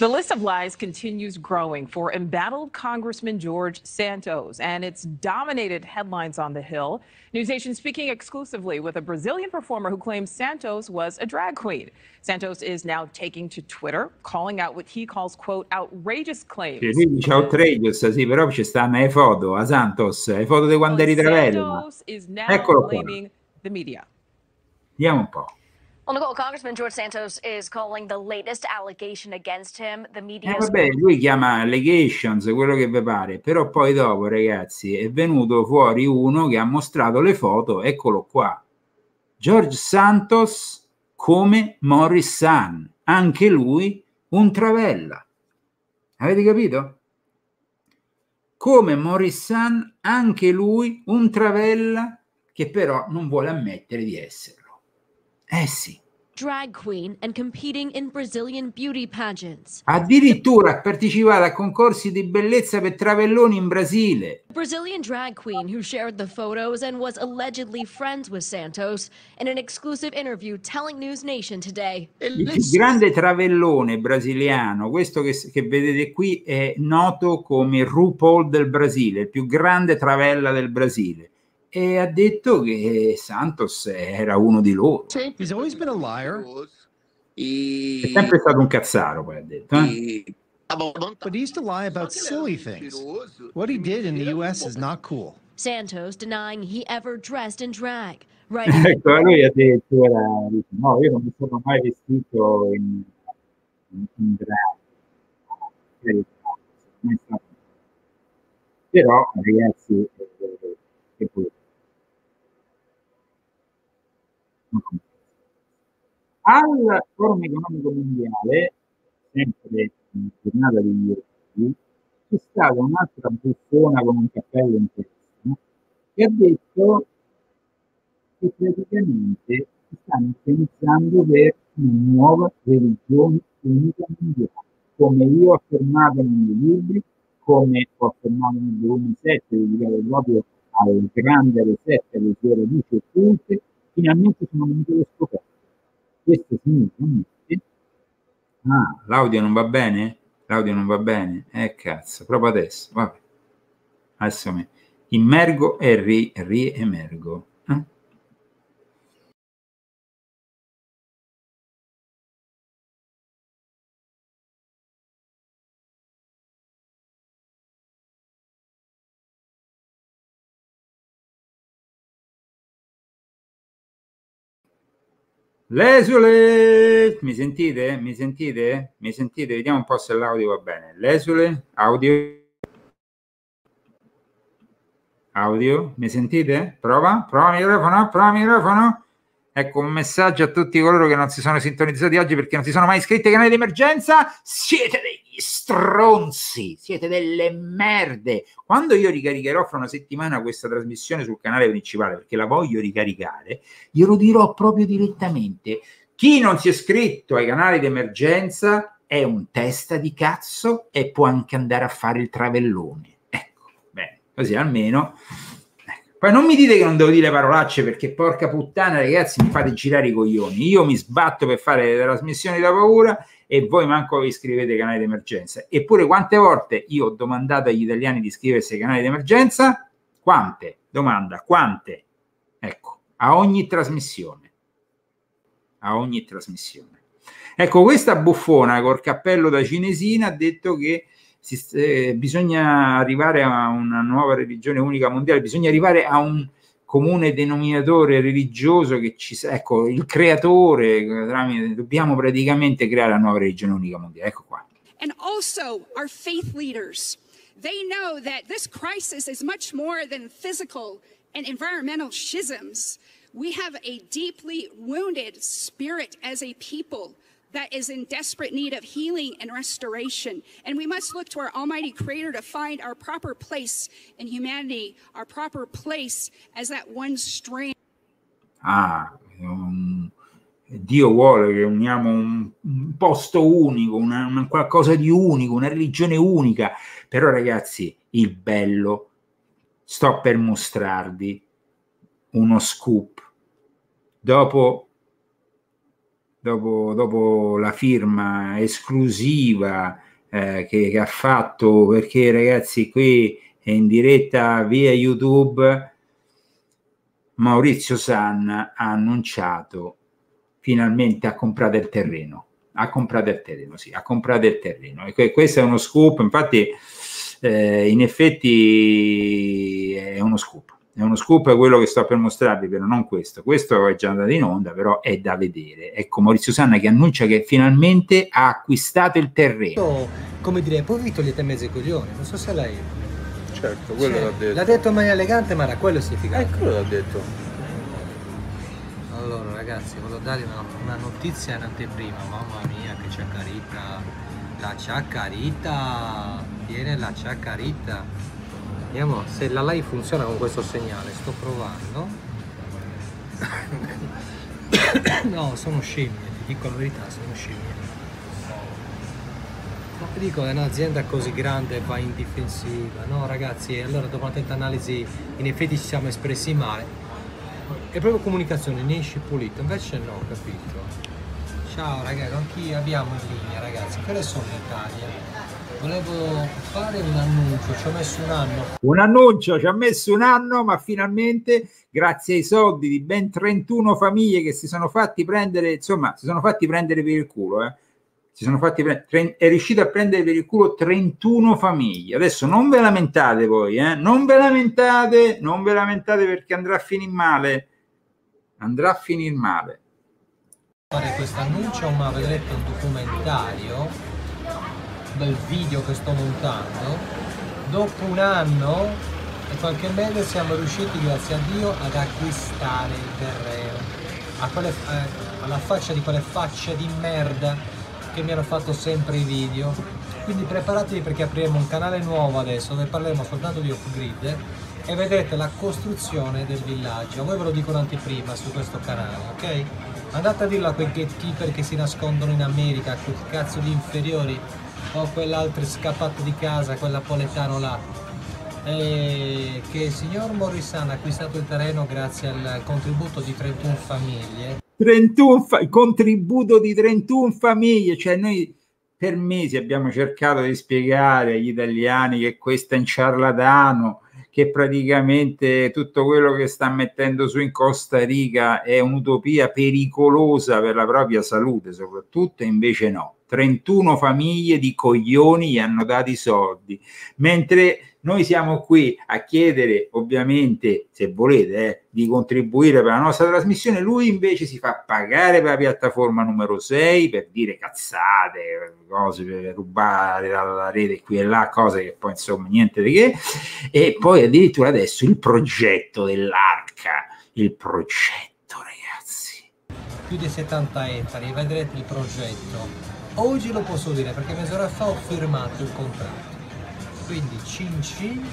The list of lies continues growing for embattled Congressman George Santos, and it's dominated headlines on the Hill. NewsNation speaking exclusively with a Brazilian performer who claims Santos was a drag queen. Santos is now taking to Twitter, calling out what he calls, quote, outrageous claims. Sì, dice outrageous, sì, però ci stanno le foto, a Santos, le foto di quando eri Santos is now Eccolo blaming qua. the media. Vediamo un po'. Well, Nicole, Congressman George Santos is calling the latest allegation against him. The media. Eh, vabbè, lui chiama allegations quello che vi pare, però poi dopo, ragazzi, è venuto fuori uno che ha mostrato le foto. Eccolo qua, George Santos come Morris Sun, anche lui un travella. Avete capito? Come Morris Sun, anche lui un travella che però non vuole ammettere di essere. Eh sì. Drag queen and competing in Brazilian beauty pageants. Addirittura partecipare a concorsi di bellezza per travelloni in Brasile. Brazilian drag queen who shared the photos and was allegedly friends with Santos in an exclusive interview telling News Nation today. Il più grande travellone brasiliano, questo che, che vedete qui è noto come RuPaul del Brasile, il più grande travella del Brasile e ha detto che Santos era uno di loro. He's been a liar. È sempre stato un cazzaro, poi ha detto. Eh? But he used to lie about silly things. What he did in the US is not cool. Santos denying he ever dressed in drag. Right. ecco, lui ha detto, era, no, io non mi sono mai vestito in, in, in drag. Però, ragazzi, che eh, eh, pure eh, Al Forum Economico Mondiale, sempre in giornata di ieri, c'è stata un'altra persona con un cappello in testa che ha detto che praticamente si stanno pensando per una nuova religione unica mondiale, come io ho affermato nei miei libri, come ho affermato nel 2007, dedicato proprio al grande reset alle sue radici occulte, finalmente sono venuto lo scoperto. Questo significa Ah, l'audio non va bene? L'audio non va bene? Eh cazzo, proprio adesso, vabbè. Adesso me. Immergo e ri, riemergo. Eh? Lesule, mi sentite? Mi sentite? Mi sentite? Vediamo un po' se l'audio va bene. Lesule, audio. Audio, mi sentite? Prova, prova microfono, prova microfono. Ecco un messaggio a tutti coloro che non si sono sintonizzati oggi perché non si sono mai iscritti ai canali di emergenza. Siete dei stronzi, siete delle merde. Quando io ricaricherò fra una settimana questa trasmissione sul canale principale, perché la voglio ricaricare, glielo dirò proprio direttamente. Chi non si è iscritto ai canali d'emergenza è un testa di cazzo e può anche andare a fare il travellone. Ecco, bene, così almeno. Ecco, poi non mi dite che non devo dire parolacce perché porca puttana ragazzi mi fate girare i coglioni. Io mi sbatto per fare le trasmissioni da paura e voi manco vi iscrivete ai canali di emergenza. Eppure quante volte io ho domandato agli italiani di iscriversi ai canali di emergenza? Quante? Domanda, quante? Ecco, a ogni trasmissione. A ogni trasmissione. Ecco, questa buffona col cappello da cinesina ha detto che si, eh, bisogna arrivare a una nuova religione unica mondiale, bisogna arrivare a un comune denominatore religioso che ci ecco il creatore tramite, dobbiamo praticamente creare la nuova religione unica mondiale ecco qua and also our faith leaders they know that this crisis is much more than physical and environmental schisms we have a deeply wounded spirit as a people that is in desperate need of healing and restoration. And we must look to our Almighty Creator to find our proper place in humanity, our proper place as that one strand. Ah, um, Dio vuole che uniamo un, un posto unico, una, una, qualcosa di unico, una religione unica. Però ragazzi, il bello, sto per mostrarvi uno scoop. Dopo dopo, dopo la firma esclusiva eh, che, che, ha fatto, perché ragazzi qui è in diretta via YouTube, Maurizio Sanna ha annunciato finalmente ha comprato il terreno. Ha comprato il terreno, sì, ha comprato il terreno. E questo è uno scoop, infatti eh, in effetti è uno scoop è uno scoop quello che sto per mostrarvi, però non questo. Questo è già andato in onda, però è da vedere. Ecco Maurizio Sanna che annuncia che finalmente ha acquistato il terreno. Come dire, poi vi togliete mezzo i coglioni, non so se l'hai. Certo, quello cioè, l'ha detto. L'ha detto in maniera elegante, ma era quello significato. Eh, quello l'ha detto. Allora ragazzi, voglio dare una, una notizia in anteprima, mamma mia che c'è Carita, la ciaccarita, tiene la ciaccarita. Vediamo se la live funziona con questo segnale. Sto provando. no, sono scimmie, ti dico la verità, sono scimmie. Ma ti dico, è un'azienda così grande va in difensiva. No, ragazzi, allora dopo un'attenta analisi, in effetti ci siamo espressi male. È proprio comunicazione, ne esce pulito, invece no, capito? Ciao ragazzi, con chi abbiamo in linea, ragazzi? Quelle sono in Italia Volevo fare un annuncio, ci ha messo un anno. Un annuncio, ci ha messo un anno, ma finalmente, grazie ai soldi di ben 31 famiglie che si sono fatti prendere, insomma, si sono fatti prendere per il culo, eh. Si sono fatti pre- tre- è riuscito a prendere per il culo 31 famiglie. Adesso non ve lamentate voi, eh? non ve lamentate, non ve lamentate perché andrà a finire male. Andrà a finire male. Fare questo annuncio, ma vedrete un documentario del video che sto montando, dopo un anno e qualche mese siamo riusciti, grazie a Dio, ad acquistare il terreno. Eh, alla faccia di quelle facce di merda che mi hanno fatto sempre i video. Quindi preparatevi perché apriremo un canale nuovo adesso dove parleremo soltanto di off-grid e vedrete la costruzione del villaggio. A voi ve lo dico in su questo canale, ok? Andate a dirlo a quei gatekeeper che si nascondono in America, quel cazzo di inferiori o quell'altro scappato di casa, quel napoletano là, e che il signor Morissan ha acquistato il terreno grazie al contributo di 31 famiglie. 31 fa- contributo di 31 famiglie, cioè noi per mesi abbiamo cercato di spiegare agli italiani che questo è un ciarlatano, che praticamente tutto quello che sta mettendo su in Costa Rica è un'utopia pericolosa per la propria salute, soprattutto invece no. 31 famiglie di coglioni gli hanno dato i soldi, mentre noi siamo qui a chiedere, ovviamente, se volete, eh, di contribuire per la nostra trasmissione, lui invece si fa pagare per la piattaforma numero 6 per dire cazzate, cose per rubare dalla rete qui e là, cose che poi insomma niente di che, e poi addirittura adesso il progetto dell'arca, il progetto ragazzi. Più di 70 ettari, vedrete il progetto Oggi lo posso dire perché mezz'ora fa ho firmato il contratto. Quindi cin cin,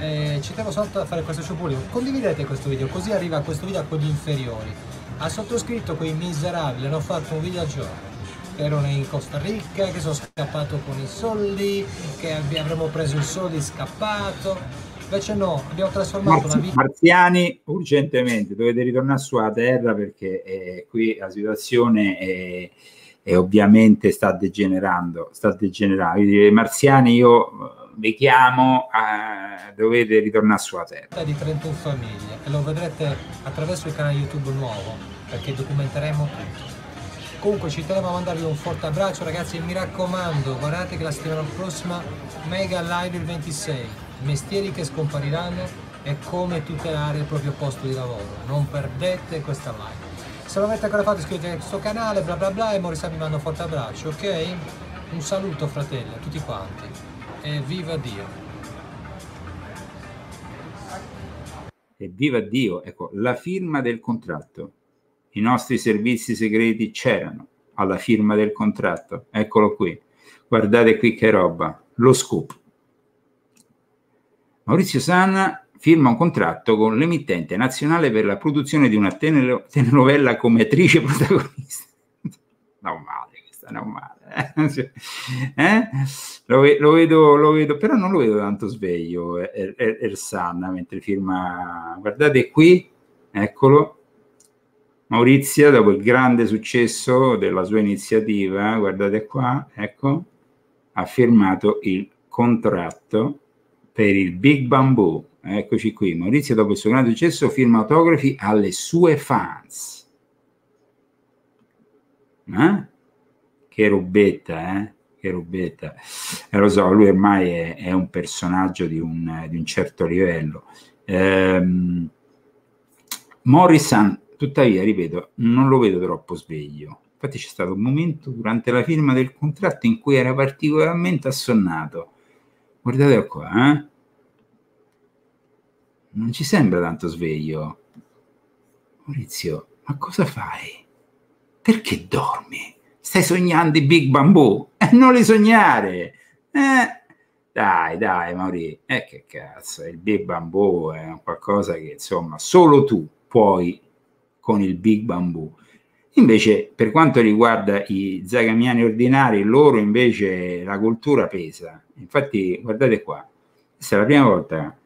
eh, ci tengo soltanto a fare questo ciupolino. Condividete questo video così arriva questo video a quelli inferiori. Ha sottoscritto quei miserabili, hanno fatto un video al giorno erano in Costa Rica, che sono scappato con i soldi, che avremmo preso i soldi scappato. Invece no, abbiamo trasformato Marzi, una vita. Marziani, urgentemente dovete ritornare sulla terra perché eh, qui la situazione è e ovviamente sta degenerando, sta degenerando. I marziani io vi eh, chiamo, a, eh, dovete ritornare sulla terra. Di 31 famiglie e lo vedrete attraverso il canale YouTube nuovo perché documenteremo tutto. Comunque ci tenevo a mandarvi un forte abbraccio ragazzi e mi raccomando guardate che la settimana prossima Mega Live il 26, mestieri che scompariranno e come tutelare il proprio posto di lavoro. Non perdete questa live se non avete ancora fatto iscrivetevi a questo canale, bla bla bla, e Morisa vi manda un forte abbraccio, ok? Un saluto fratelli a tutti quanti e viva Dio! E viva Dio, ecco, la firma del contratto. I nostri servizi segreti c'erano alla firma del contratto, eccolo qui. Guardate qui che roba, lo scoop. Maurizio Sanna firma un contratto con l'emittente nazionale per la produzione di una tenelo- telenovela come attrice protagonista. non male, questa non male. eh? Cioè, eh? lo, lo, vedo, lo, vedo, però non lo vedo tanto sveglio, er- er-, er- mentre firma... Guardate qui, eccolo. Maurizia, dopo il grande successo della sua iniziativa, guardate qua, ecco, ha firmato il contratto per il Big Bamboo Eccoci qui, Maurizio dopo il suo grande successo firma autografi alle sue fans. Eh? Che rubetta, eh? Che rubetta. Eh, lo so, lui ormai è, è un personaggio di un, di un certo livello. Ehm, Morrison, tuttavia, ripeto, non lo vedo troppo sveglio. Infatti c'è stato un momento durante la firma del contratto in cui era particolarmente assonnato. Guardate qua, eh? non ci sembra tanto sveglio. Maurizio, ma cosa fai? Perché dormi? Stai sognando i Big Bamboo? E eh, non li sognare! Eh, dai, dai, Maurizio, eh, che cazzo, il Big Bamboo è qualcosa che, insomma, solo tu puoi con il Big Bamboo. Invece, per quanto riguarda i zagamiani ordinari, loro invece la cultura pesa. Infatti, guardate qua, questa è la prima volta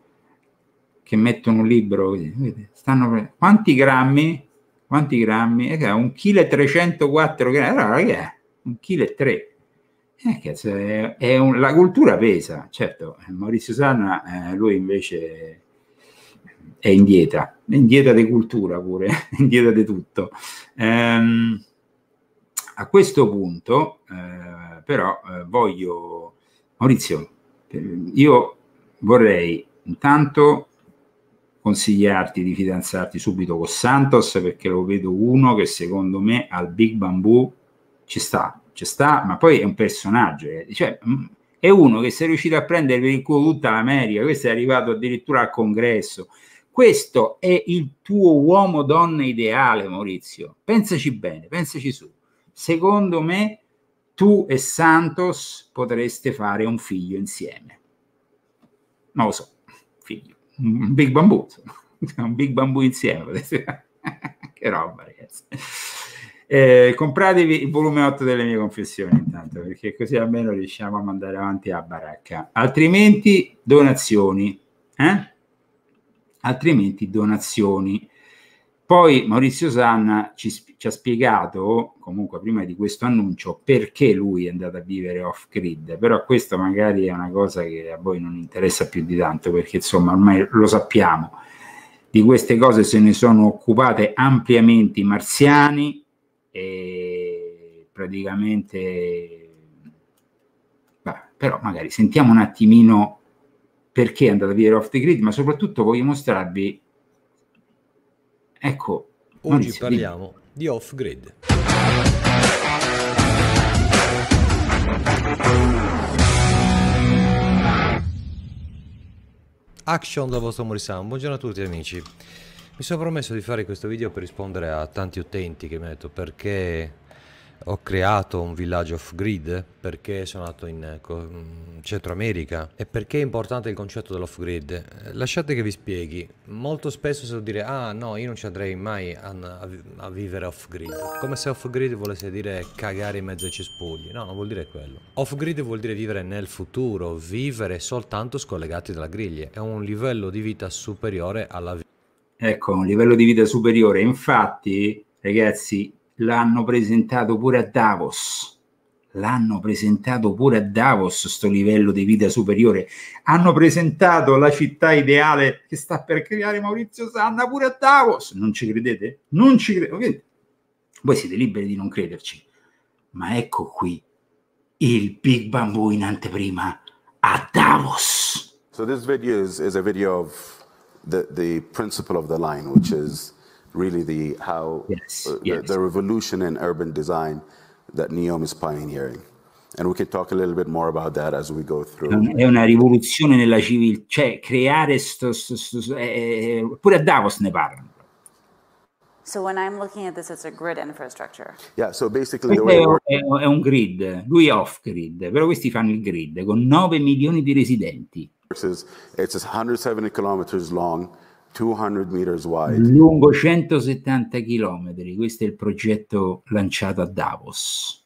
che mettono un libro, vedete, stanno, quanti grammi? Quanti grammi? Eh, un chilo e 304 grammi, allora che è? Un chilo e tre. Eh, cazzo, è, è un, la cultura pesa, certo. Maurizio Sanna, eh, lui invece è in dieta, è in dieta di cultura pure, è in dieta di tutto. Ehm, a questo punto, eh, però, eh, voglio, Maurizio, io vorrei intanto consigliarti di fidanzarti subito con Santos perché lo vedo uno che secondo me al Big Bamboo ci sta, ci sta, ma poi è un personaggio, eh. cioè, mm, è uno che si è riuscito a prendere per il culo tutta l'America, questo è arrivato addirittura al congresso. Questo è il tuo uomo donna ideale, Maurizio. Pensaci bene, pensaci su. Secondo me tu e Santos potreste fare un figlio insieme. Non lo so un big bambù, un big bambù insieme. che roba, ragazzi. Eh, compratevi il volume 8 delle mie confessioni intanto, perché così almeno riusciamo a mandare avanti la baracca. Altrimenti donazioni, eh? Altrimenti donazioni. Poi Maurizio Sanna ci, ci, ha spiegato, comunque prima di questo annuncio, perché lui è andato a vivere off grid, però questo magari è una cosa che a voi non interessa più di tanto, perché insomma ormai lo sappiamo, di queste cose se ne sono occupate ampiamente i marziani e praticamente... Beh, però magari sentiamo un attimino perché è andato a vivere off grid, ma soprattutto voglio mostrarvi Ecco, oggi Maurizio, parliamo dimmi. di off-grid. Action da vostro Morisan, buongiorno a tutti amici. Mi sono promesso di fare questo video per rispondere a tanti utenti che mi hanno detto perché ho creato un villaggio off grid perché sono nato in eh, mm, Centro America e perché è importante il concetto dell'off grid eh, lasciate che vi spieghi molto spesso si può dire ah no io non ci andrei mai a, a, a vivere off grid come se off grid volesse dire cagare in mezzo ai cespugli no non vuol dire quello off grid vuol dire vivere nel futuro vivere soltanto scollegati dalla griglia è un livello di vita superiore alla vita ecco un livello di vita superiore infatti ragazzi l'hanno presentato pure a Davos l'hanno presentato pure a Davos sto livello di vita superiore hanno presentato la città ideale che sta per creare Maurizio Sanna pure a Davos non ci credete? non ci credete voi siete liberi di non crederci ma ecco qui il Big Bamboo in anteprima a Davos so this video is, is a video of the, the principle of the line which is really the how yes, uh, the, yes. the, revolution in urban design that NEOM is pioneering. And we can talk a little bit more about that as we go through. È una rivoluzione nella civiltà, cioè creare sto, sto, sto eh, eh, pure a Davos ne parlano. So when I'm looking at this, it's a grid infrastructure. Yeah, so basically the way è un grid, lui è off grid, però questi fanno il grid con 9 milioni di residenti. It's 170 kilometers long. 200 meters wide. Lungo 170 km, questo è il progetto lanciato a Davos.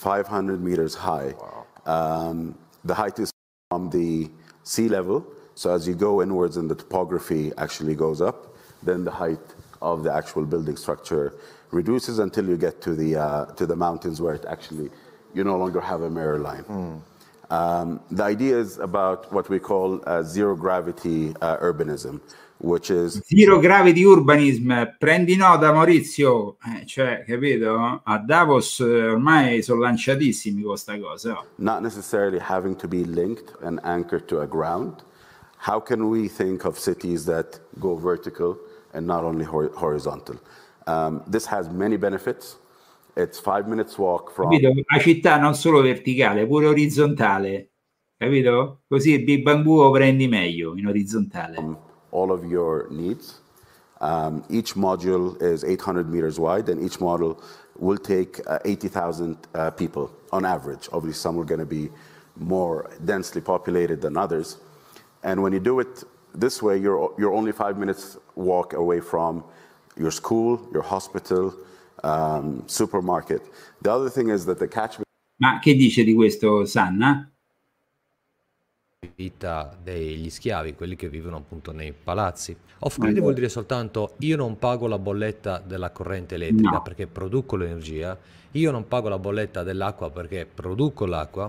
500 meters high. Wow. Um, the height is from the sea level, so as you go inwards and the topography actually goes up, then the height of the actual building structure reduces until you get to the, uh, to the mountains where it actually, you no longer have a mirror line. Mm. Um, the idea is about what we call uh, zero gravity uh, urbanism. which is... Zero gravity urbanism, prendi nota Maurizio, eh, cioè, capito? A Davos eh, ormai sono lanciatissimi questa cosa. Not necessarily having to be linked and anchored to a ground. How can we think of cities that go vertical and not only hor- horizontal? Um, this has many benefits. It's five minutes walk from... Capito? Una città non solo verticale, pure orizzontale. Capito? Così il Big Bamboo lo prendi meglio in orizzontale. Um, all of your needs. Um, each module is 800 meters wide, and each model will take uh, 80,000 uh, people on average. Obviously, some are going to be more densely populated than others. And when you do it this way, you're, you're only five minutes walk away from your school, your hospital, um, supermarket. The other thing is that the catchment. Ma che dice di questo Sanna? vita degli schiavi, quelli che vivono appunto nei palazzi. Off-grid vuol dire soltanto io non pago la bolletta della corrente elettrica no. perché produco l'energia, io non pago la bolletta dell'acqua perché produco l'acqua,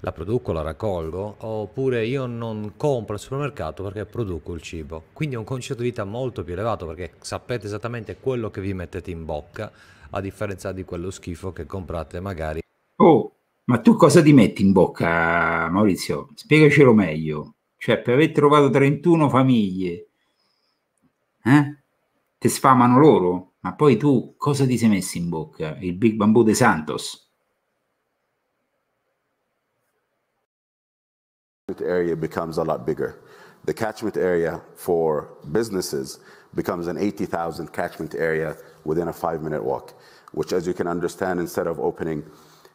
la produco, la raccolgo, oppure io non compro al supermercato perché produco il cibo. Quindi è un concetto di vita molto più elevato perché sapete esattamente quello che vi mettete in bocca, a differenza di quello schifo che comprate magari. Oh, ma tu cosa ti metti in bocca, Maurizio? Spiegacelo meglio. Cioè, per aver trovato 31 famiglie, eh? Ti sfamano loro? Ma poi tu cosa ti sei messo in bocca? Il Big Bamboo de Santos? area becomes a lot bigger. The catchment area for businesses becomes an 80,000 catchment area within a five minute walk, which, as you can understand, instead of opening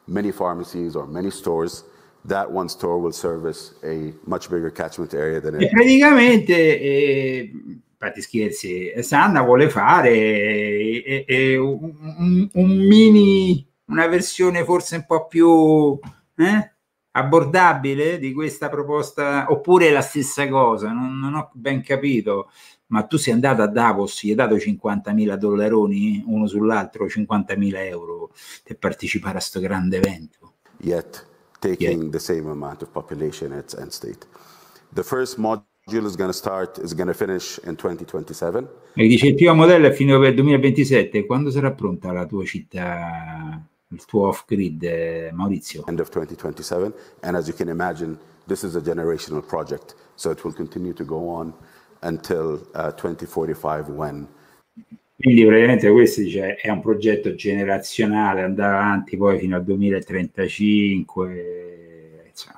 many pharmacies or many stores, that one store will service a much bigger catchment area than it. Praticamente, eh, scherzi, eh, Sanna vuole fare eh, eh, eh un, un, mini, una versione forse un po' più eh, abbordabile di questa proposta, oppure è la stessa cosa, non, non ho ben capito ma tu sei andato a Davos, gli hai dato 50.000 dollaroni, uno sull'altro, 50.000 euro per partecipare a questo grande evento. Yet, taking Yet. the same amount of population at end state. The first module is going to start, is going to finish in 2027. E dice, il primo modello è fino per il 2027, quando sarà pronta la tua città, il tuo off-grid, eh, Maurizio? End of 2027, and as you can imagine, this is a generational project, so it will continue to go on until uh, 2045 when quindi praticamente questo dice, è un progetto generazionale, andare avanti poi fino al 2035. Ecco.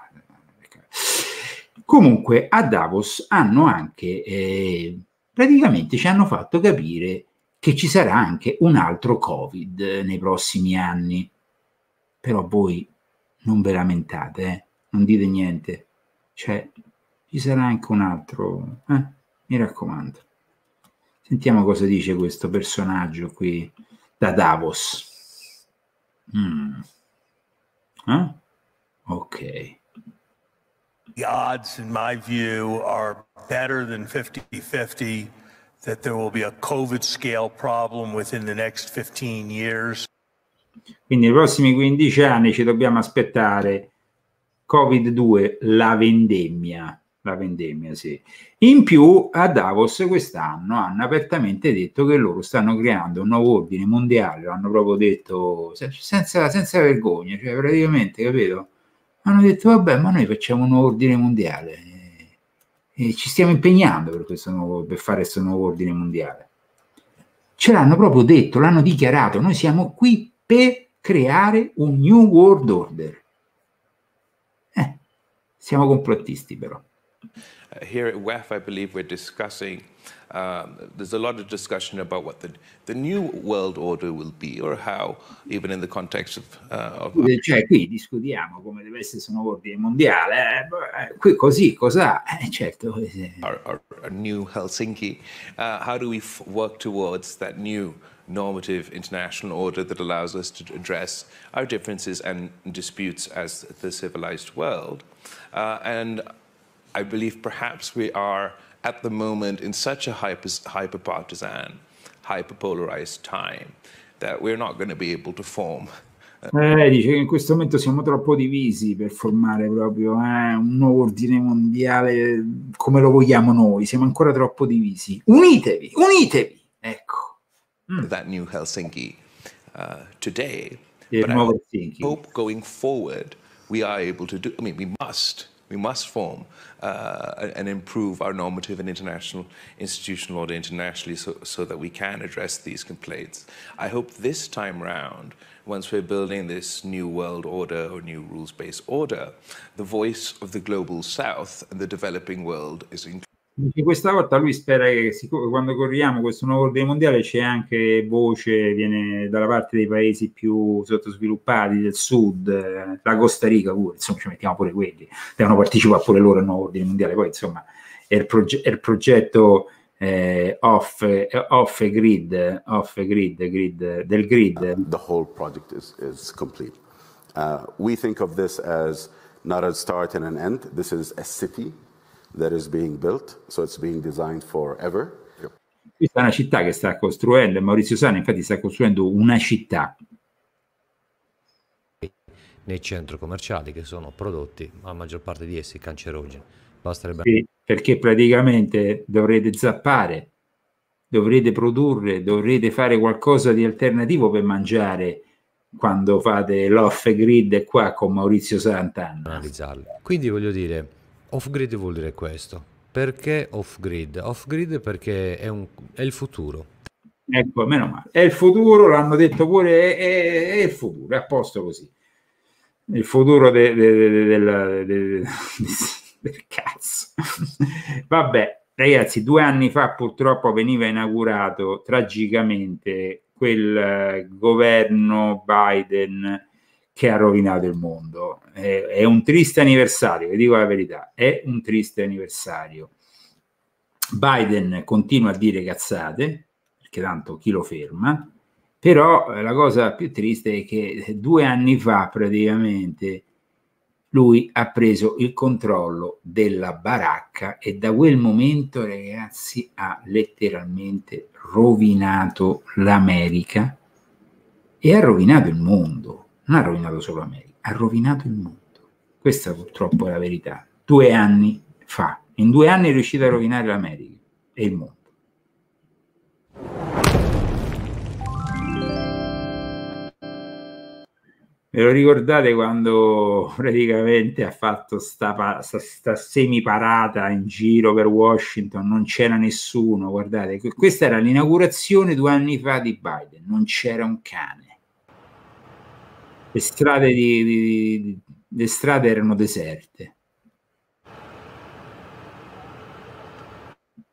Comunque a Davos hanno anche, eh, praticamente ci hanno fatto capire che ci sarà anche un altro Covid nei prossimi anni. Però voi non ve lamentate, eh? non dite niente. Cioè, ci sarà anche un altro... Eh? mi raccomando. Sentiamo cosa dice questo personaggio qui da Davos. Mm. Huh? Eh? Ok. The odds, in my view, are better than 50 50 that there will be a COVID scale problem within the next 15 years. Quindi nei prossimi 15 anni ci dobbiamo aspettare Covid-2, la vendemmia la vendemmia, sì. In più a Davos quest'anno hanno apertamente detto che loro stanno creando un nuovo ordine mondiale, l'hanno proprio detto senza, senza vergogna, cioè praticamente, capito? Hanno detto vabbè, ma noi facciamo un nuovo ordine mondiale eh, e, ci stiamo impegnando per, questo nuovo, per fare questo nuovo ordine mondiale. Ce l'hanno proprio detto, l'hanno dichiarato, noi siamo qui per creare un New World Order. Eh, siamo complottisti però. Uh, here at WEF, I believe we're discussing, um, there's a lot of discussion about what the, the new world order will be or how, even in the context of... Uh, of... Cioè qui discutiamo come deve essere un ordine mondiale, eh, eh, qui così, cos'ha? Eh, certo. Eh. Our, our, our new Helsinki, uh, how do we work towards that new normative international order that allows us to address our differences and disputes as the civilized world? Uh, and I believe perhaps we are at the moment in such a hyper, hyper-partisan, hyper-polarized time that we're not going to be able to form Eh, dice che in questo momento siamo troppo divisi per formare proprio eh, un nuovo ordine mondiale come lo vogliamo noi, siamo ancora troppo divisi. Unitevi, unitevi! Ecco. Mm. That new Helsinki uh, today. Il but nuovo I Helsinki. hope going forward we are able to do, I mean we must We must form uh, and improve our normative and international institutional order internationally so, so that we can address these complaints. I hope this time round, once we're building this new world order or new rules-based order, the voice of the global south and the developing world is included. Dice, questa volta lui spera che siccome quando corriamo questo nuovo ordine mondiale c'è anche voce, viene dalla parte dei paesi più sottosviluppati del sud, eh, la Costa Rica pure, insomma ci mettiamo pure quelli, devono partecipare pure loro al nuovo ordine mondiale, poi insomma è il, proge- è il progetto eh, off, eh, off grid, off grid, grid, del grid. Uh, the whole project is, is complete. Uh, we think of this as not a start and an end, this is a city that is being built, so it's being designed forever. Questa è una città che sta costruendo, Maurizio Sana infatti sta costruendo una città nei centri commerciali che sono prodotti, la maggior parte di essi cancerogeni. Basterebbe... Sì, perché praticamente dovrete zappare, dovrete produrre, dovrete fare qualcosa di alternativo per mangiare quando fate l'off grid qua con Maurizio Sant'Anna. Quindi voglio dire, Off-grid vuol dire questo. Perché off-grid? Off-grid perché è, un, è, il futuro. Ecco, meno male. È il futuro, l'hanno detto pure, è, è il futuro, è a posto così. Il futuro del de, de, de, cazzo. Vabbè, ragazzi, due anni fa purtroppo veniva inaugurato tragicamente quel eh, governo Biden che ha rovinato il mondo. È, è un triste anniversario, vi dico la verità, è un triste anniversario. Biden continua a dire cazzate, perché tanto chi lo ferma, però la cosa più triste è che due anni fa praticamente lui ha preso il controllo della baracca e da quel momento, ragazzi, ha letteralmente rovinato l'America e ha rovinato il mondo non ha rovinato solo America, ha rovinato il mondo. Questa purtroppo è la verità. Due anni fa, in due anni è riuscito a rovinare l'America e il mondo. Ve lo ricordate quando praticamente ha fatto sta, sta, sta semiparata in giro per Washington, non c'era nessuno, guardate, questa era l'inaugurazione due anni fa di Biden, non c'era un cane le strade, di, di, le strade erano deserte.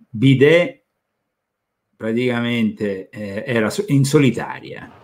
Bidet praticamente eh, era in solitaria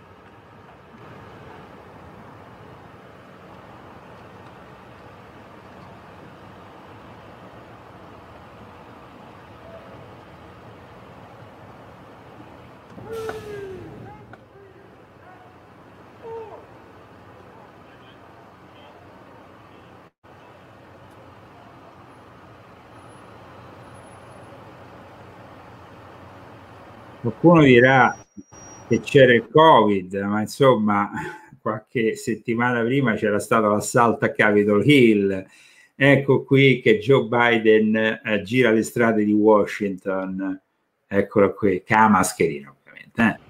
Qualcuno dirà che c'era il Covid, ma insomma qualche settimana prima c'era stato l'assalto a Capitol Hill. Ecco qui che Joe Biden eh, gira le strade di Washington. Eccolo qui, che ha mascherina ovviamente.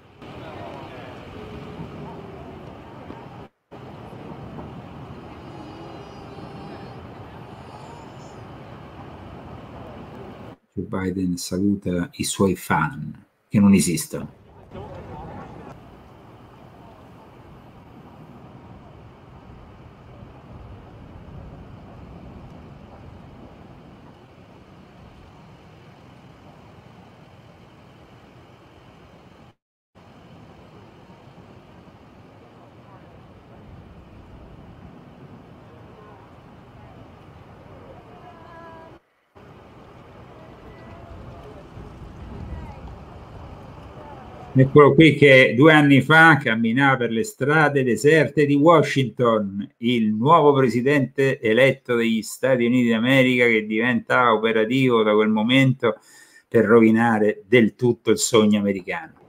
Eh. Biden saluta i suoi fan che non esistono. Eccolo qui che due anni fa camminava per le strade deserte di Washington, il nuovo presidente eletto degli Stati Uniti d'America che diventava operativo da quel momento per rovinare del tutto il sogno americano.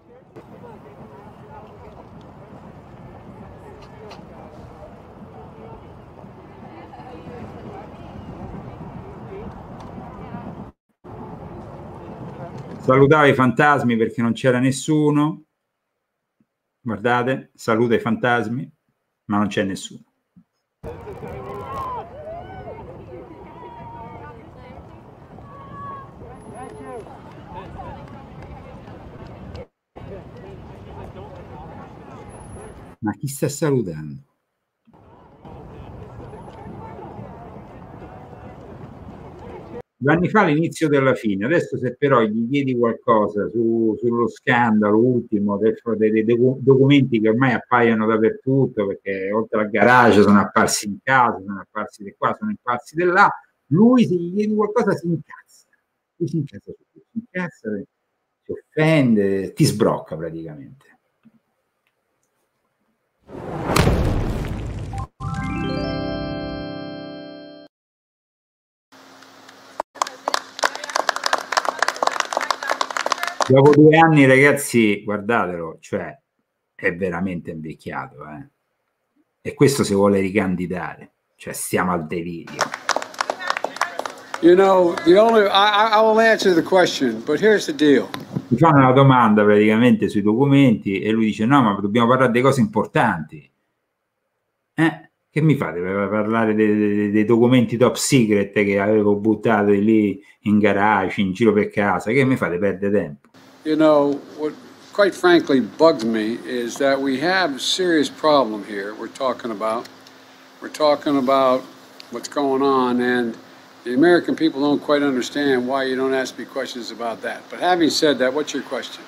Salutava i fantasmi perché non c'era nessuno. Guardate, saluta i fantasmi, ma non c'è nessuno. Ma chi sta salutando? due anni fa l'inizio della fine. Adesso se però gli chiedi qualcosa su, sullo scandalo ultimo dei, dei, dei, documenti che ormai appaiono dappertutto, perché oltre al garage sono apparsi in casa, sono apparsi di qua, sono apparsi di là, lui se gli chiedi qualcosa si incazza. Lui si incazza subito, si incazza, si offende, ti sbrocca praticamente. Dopo due anni, ragazzi, guardatelo, cioè è veramente invecchiato. Eh? E questo se vuole ricandidare, cioè stiamo al delirio. You know, the only I, I will answer the question, but here's the deal. Mi fanno una domanda praticamente sui documenti e lui dice: No, ma dobbiamo parlare di cose importanti. Eh, che mi fate per parlare dei, dei, dei, documenti top secret che avevo buttato lì in garage, in giro per casa? Che mi fate perdere tempo? you know, what quite frankly bugs me is that we have a serious problem here we're talking about. We're talking about what's going on, and the American people don't quite understand why you don't ask me questions about that. But having said that, what's your question?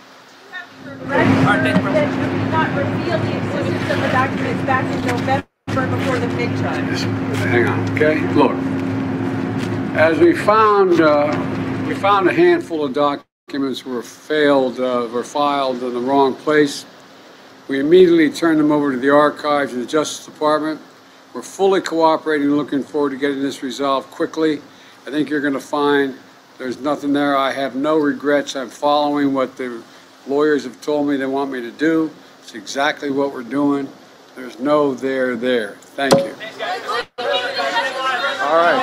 You have regret did not reveal the existence of the documents back in November before the big time. Hang on, okay? Look, as we found, uh, we found a handful of documents documents were failed, uh, were filed in the wrong place. We immediately turned them over to the archives and the Justice Department. We're fully cooperating and looking forward to getting this resolved quickly. I think you're going to find there's nothing there. I have no regrets. I'm following what the lawyers have told me they want me to do. It's exactly what we're doing. There's no there there. Thank you. All right.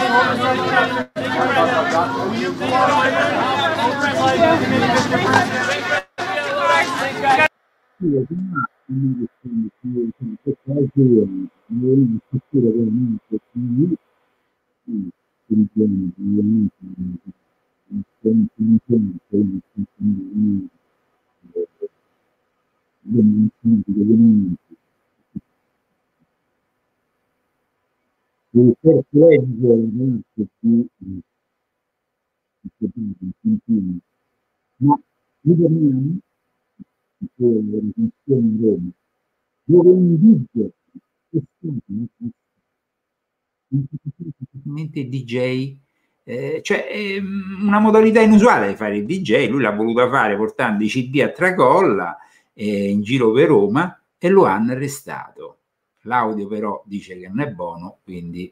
Il perpleggio è più eh, continua. Ma ritorniamo sulle riflessioni di Roma, dove un video è stato DJ eh, cioè è ehm, una modalità inusuale di fare il DJ, lui l'ha voluta fare portando i CD a tracolla eh, in giro per Roma e lo hanno arrestato. L'audio però dice che non è buono, quindi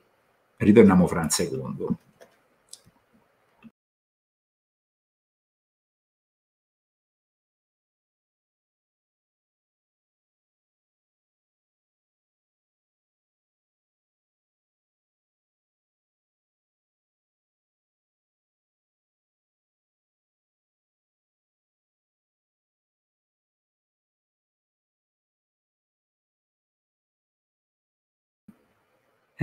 ritorniamo fra un secondo.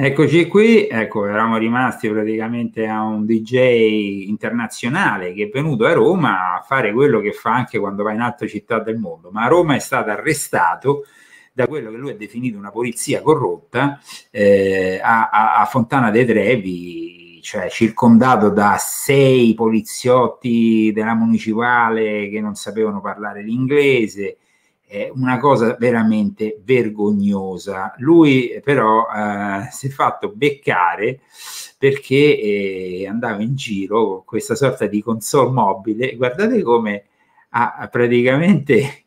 Eccoci qui, ecco, eravamo rimasti praticamente a un DJ internazionale che è venuto a Roma a fare quello che fa anche quando va in altre città del mondo, ma a Roma è stato arrestato da quello che lui ha definito una polizia corrotta eh, a, a, a, Fontana dei Trevi, cioè circondato da sei poliziotti della municipale che non sapevano parlare l'inglese, una cosa veramente vergognosa. Lui però eh, si è fatto beccare perché eh, andava in giro con questa sorta di console mobile. Guardate come ha praticamente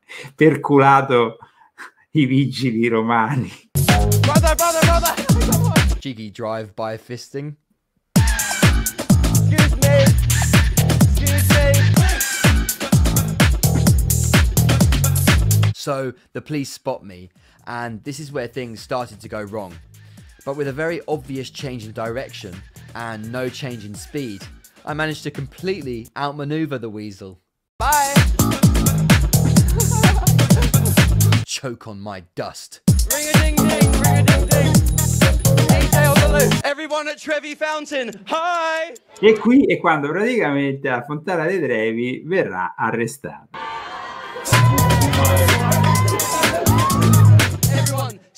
perculato i vigili romani. Brother, brother, brother. Jiggy drive by fisting. So the police spot me, and this is where things started to go wrong. But with a very obvious change in direction and no change in speed, I managed to completely outmaneuver the weasel. Bye! Choke on my dust. Ring a ding ding, ring a ding ding. Everyone at Trevi Fountain, hi! E qui è quando praticamente la Fontana dei Trevi verrà arrestato.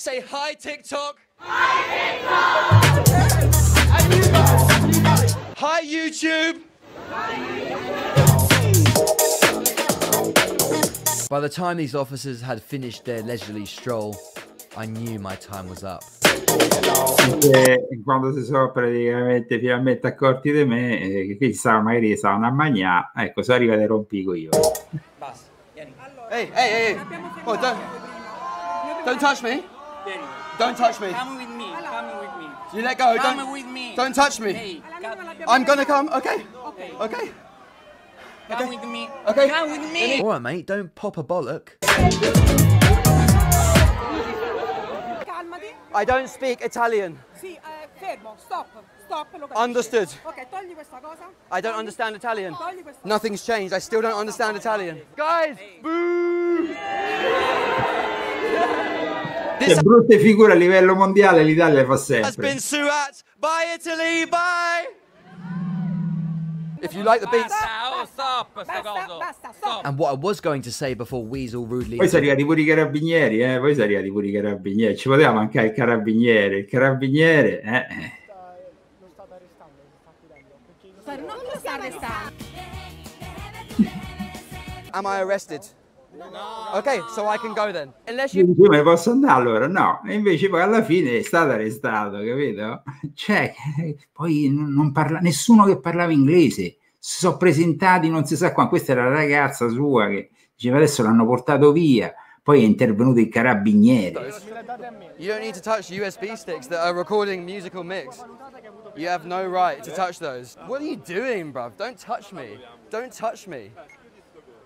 Say hi, TikTok. Hi, TikTok. And you guys. Hi, YouTube. By the time these officers had finished their leisurely stroll, I knew my time was up. quando si sono praticamente finalmente accorti di me, che eh, chissà, magari stavano ecco, a magna, ecco, se arriva le rompico io. Basta, vieni. Ehi, ehi, ehi, Oh, don't touch me. Don't touch me. Come with me. Come with me. You let go. Come don't, with me. Don't touch me. Hey, I'm gonna come. Okay. Okay. Okay. Come with me. Okay. Come with me. Alright, mate. Don't pop a bollock. I don't speak Italian. Eh, Stop. Stop. Understood. Okay, I don't understand Italian. Nothing's changed. I still don't understand Italian. Guys, boo! This... Cioè, brutte figure a livello mondiale l'Italia fa sempre. Bye Italy, bye! If you like the beat. Oh, And what I was going to say before Weasel rudely. Poi sono arrivati pure i carabinieri, eh? Poi sono arrivati pure i carabinieri. Ci poteva mancare il carabiniere. Il carabiniere, eh. Lo state arrestando, sta chiudendo. Non lo sta arrestando. Am I arrested? No. Ok, so I can go then. Unless you... Come posso andare allora? No. E invece poi alla fine è stato arrestato, capito? Cioè, poi non parla... nessuno che parlava inglese. Si sono presentati non si sa quando, Questa era la ragazza sua che diceva adesso l'hanno portato via. Poi è intervenuto il carabiniere. You don't need to touch USB sticks that are recording musical mix. You have no right to touch those. What are you doing, bruv? Don't touch me. Don't touch me.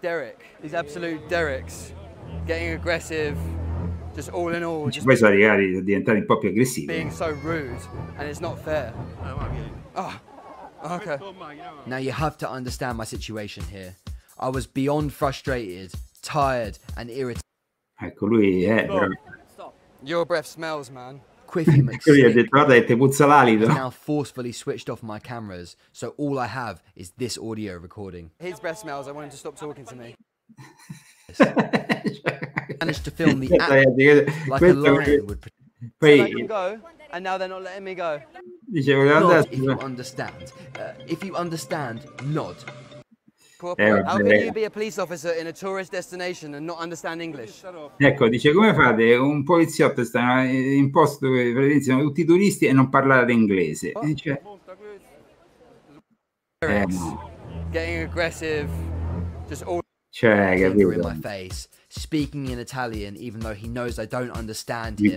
Derek. These absolute Derek's. Getting aggressive, just all in all. Ci puoi variare, diventare più aggressivi. Being so rude, and it's not fair. Oh, okay. Now you have to understand my situation here. I was beyond frustrated, tired, and irritated. Ecco, lui è. Your breath smells, man. Quiffy McStick now forcefully switched off my cameras, so all I have is this audio recording. His breath smells. I want him to stop talking to me. managed to film the act like a lion would. Wait. go, and now they're not letting me go. if you understand. Uh, if you understand, nod. Ecco, dice come fate un poliziotto sta in posto dove praticamente sono tutti i turisti e non parlate inglese. Oh, eh, no. Cioè, capito? speaking in Italian, even though he knows I don't understand him.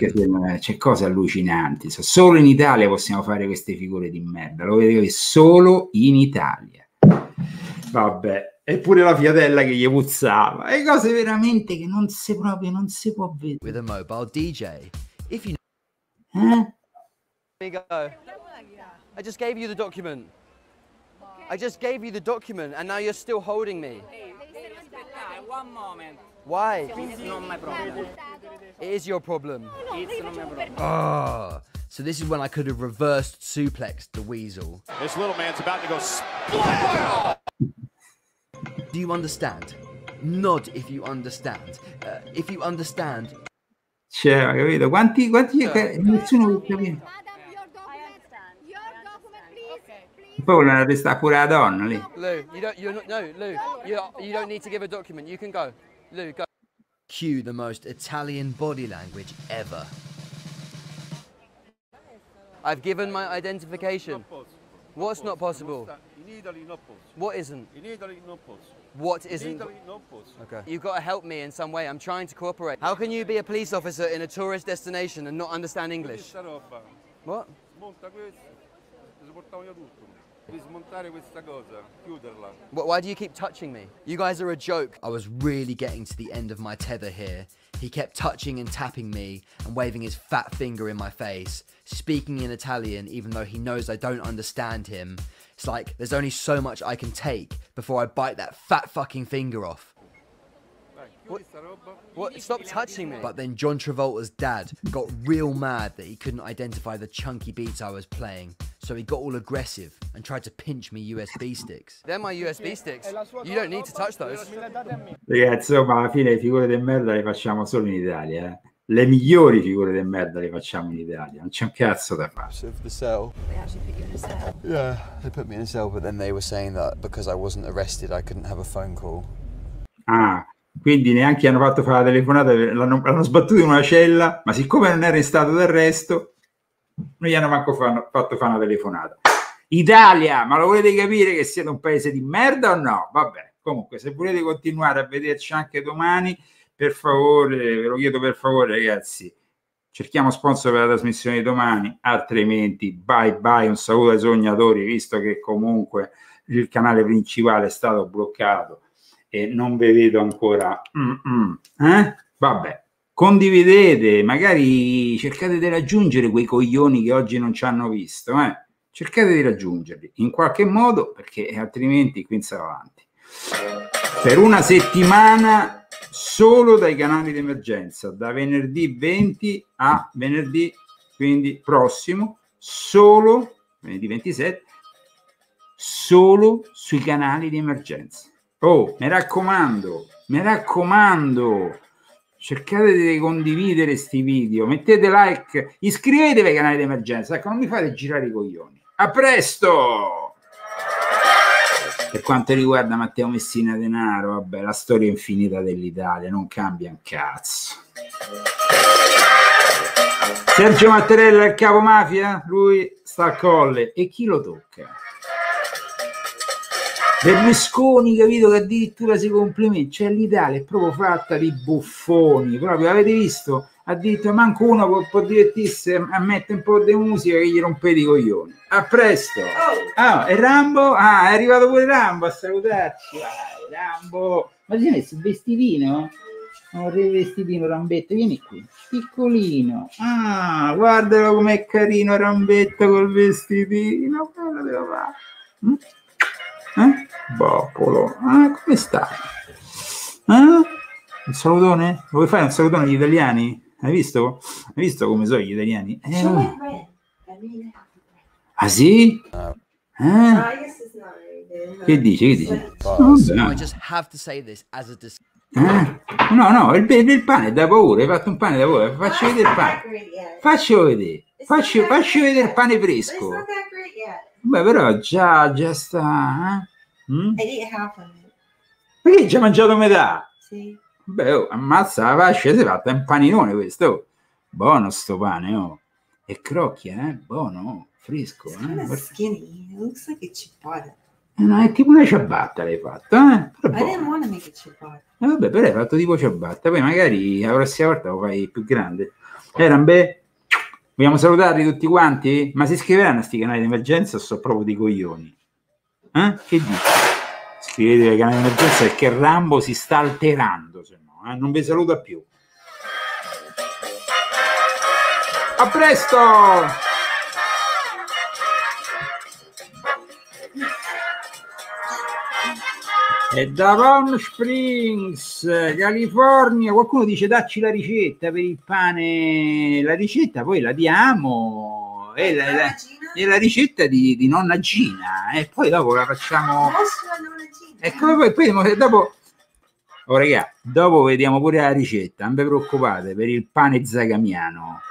Eh, c'è cose allucinanti. Solo in Italia possiamo fare queste figure di merda. Lo vedete solo in Italia. Vabbè, eppure la fiatella che gli puzzava. E cose veramente che non si proprio, non si può vedere. With a mobile DJ. If you... Eh? Here go. I just gave you the document. I just gave you the document and now you're still holding me. One moment. Why? It's not my problem. It is your problem. ah Oh, so this is when I could have reversed suplexed the weasel. This little man's about to go splat! Do you understand? Nod if you understand. Uh, if you understand. Cioè, capito? Quanti, quanti, nessuno Poi volevano arrestare pure la donna lì. Lou, you don't, you're not, no, Lou, you, you don't need to give a document. You can go. Lou, go. Cue the most Italian body language ever. I've given my identification. What's not possible? What isn't? You What isn't? You Okay. You've got to help me in some way. I'm trying to cooperate. How can you be a police officer in a tourist destination and not understand English? What? Why do you keep touching me? You guys are a joke. I was really getting to the end of my tether here he kept touching and tapping me and waving his fat finger in my face, speaking in Italian even though he knows I don't understand him. It's like there's only so much I can take before I bite that fat fucking finger off. What? what? Stop touching me. But then John Travolta's dad got real mad that he couldn't identify the chunky beats I was playing so he got all aggressive and tried to pinch me USB sticks. They're my USB sticks. You don't need to touch those. Ragazzi, ma alla fine le figure del merda le facciamo solo in Italia, eh. Le migliori figure del merda le facciamo in Italia, non c'è un cazzo da fare. The cell. They actually put you in a cell. Yeah, they put me in a cell, but then they were saying that because I wasn't arrested I couldn't have a phone call. Ah, quindi neanche hanno fatto fare la telefonata, l'hanno, l'hanno sbattuto in una cella, ma siccome non era in stato d'arresto non gli hanno manco fanno, fatto fare una telefonata. Italia, ma lo volete capire che siete un paese di merda o no? Vabbè, comunque, se volete continuare a vederci anche domani, per favore, ve lo chiedo per favore, ragazzi. Cerchiamo sponsor per la trasmissione di domani, altrimenti bye bye, un saluto ai sognatori, visto che comunque il canale principale è stato bloccato e non vi vedo ancora. Mm-mm. Eh? Vabbè, condividete, magari cercate di raggiungere quei coglioni che oggi non ci hanno visto, eh? cercate di raggiungerli in qualche modo perché altrimenti qui in avanti. Per una settimana solo dai canali di emergenza, da venerdì 20 a venerdì quindi prossimo, solo venerdì 27, solo sui canali di emergenza. Oh, mi raccomando, mi raccomando, cercate di condividere questi video, mettete like, iscrivetevi ai canali d'emergenza, ecco, non mi fate girare i coglioni. A presto! Per quanto riguarda Matteo Messina Denaro, vabbè, la storia infinita dell'Italia, non cambia un cazzo. Sergio Mattarella, è il capo mafia, lui sta a colle e chi lo tocca? Berlusconi, capito che addirittura si complimenta, cioè l'Italia è proprio fatta di buffoni, proprio avete visto? Addirittura manco uno può, può divertirsi a mettere un po' di musica che gli rompete i coglioni. A presto! Oh. Ah, oh, e Rambo? Ah, è arrivato pure Rambo a salutarci. Vai, Rambo! Ma ti sei messo il vestitino? un rivestitino Rambetto, vieni qui, piccolino. Ah, guardalo com'è carino Rambetto col vestitino, quello devo fare. Mm? Eh? Boppolo, ah, come stai? Eh? Un salutone? Vuoi fare un salutone agli italiani? Hai visto? Hai visto come sono gli italiani? Eh, oh. Ah sì? Eh? Ah, eh che dici? Che dici? Eh? No, no, il, il pane da paura, hai fatto un pane da paura, faccio vedere il pane. Faccio vedere, faccio, faccio vedere il pane fresco. Beh, però già, già sta. Eh? Mm? Perché già mangiato metà? Sì. Beh, oh, ammazza la fascia, si è fatta un paninone questo. Oh. Buono sto pane, oh. E crocchia, eh? Buono, oh, fresco. Sì, eh? Skinny, non so che ci può. Eh, no, è tipo una ciabatta l'hai fatta, eh? Ma è buona mica ciabatta. Eh, vabbè, però hai fatto tipo ciabatta, poi magari la prossima volta lo fai più grande. Era un bel... Vogliamo salutarli tutti quanti? Ma si iscriveranno a questi canali di emergenza o sono proprio dei coglioni? Eh? Che dici? Iscrivetevi ai canali di emergenza perché Rambo si sta alterando, se no, eh? non vi saluta più. A presto! E da Palm Springs, California, qualcuno dice dacci la ricetta per il pane, la ricetta poi la diamo, è la, la, è la ricetta di, di, nonna Gina e poi dopo la facciamo... Ecco, e poi, poi dopo... Oh, regà, dopo vediamo pure la ricetta, non vi preoccupate per il pane zagamiano.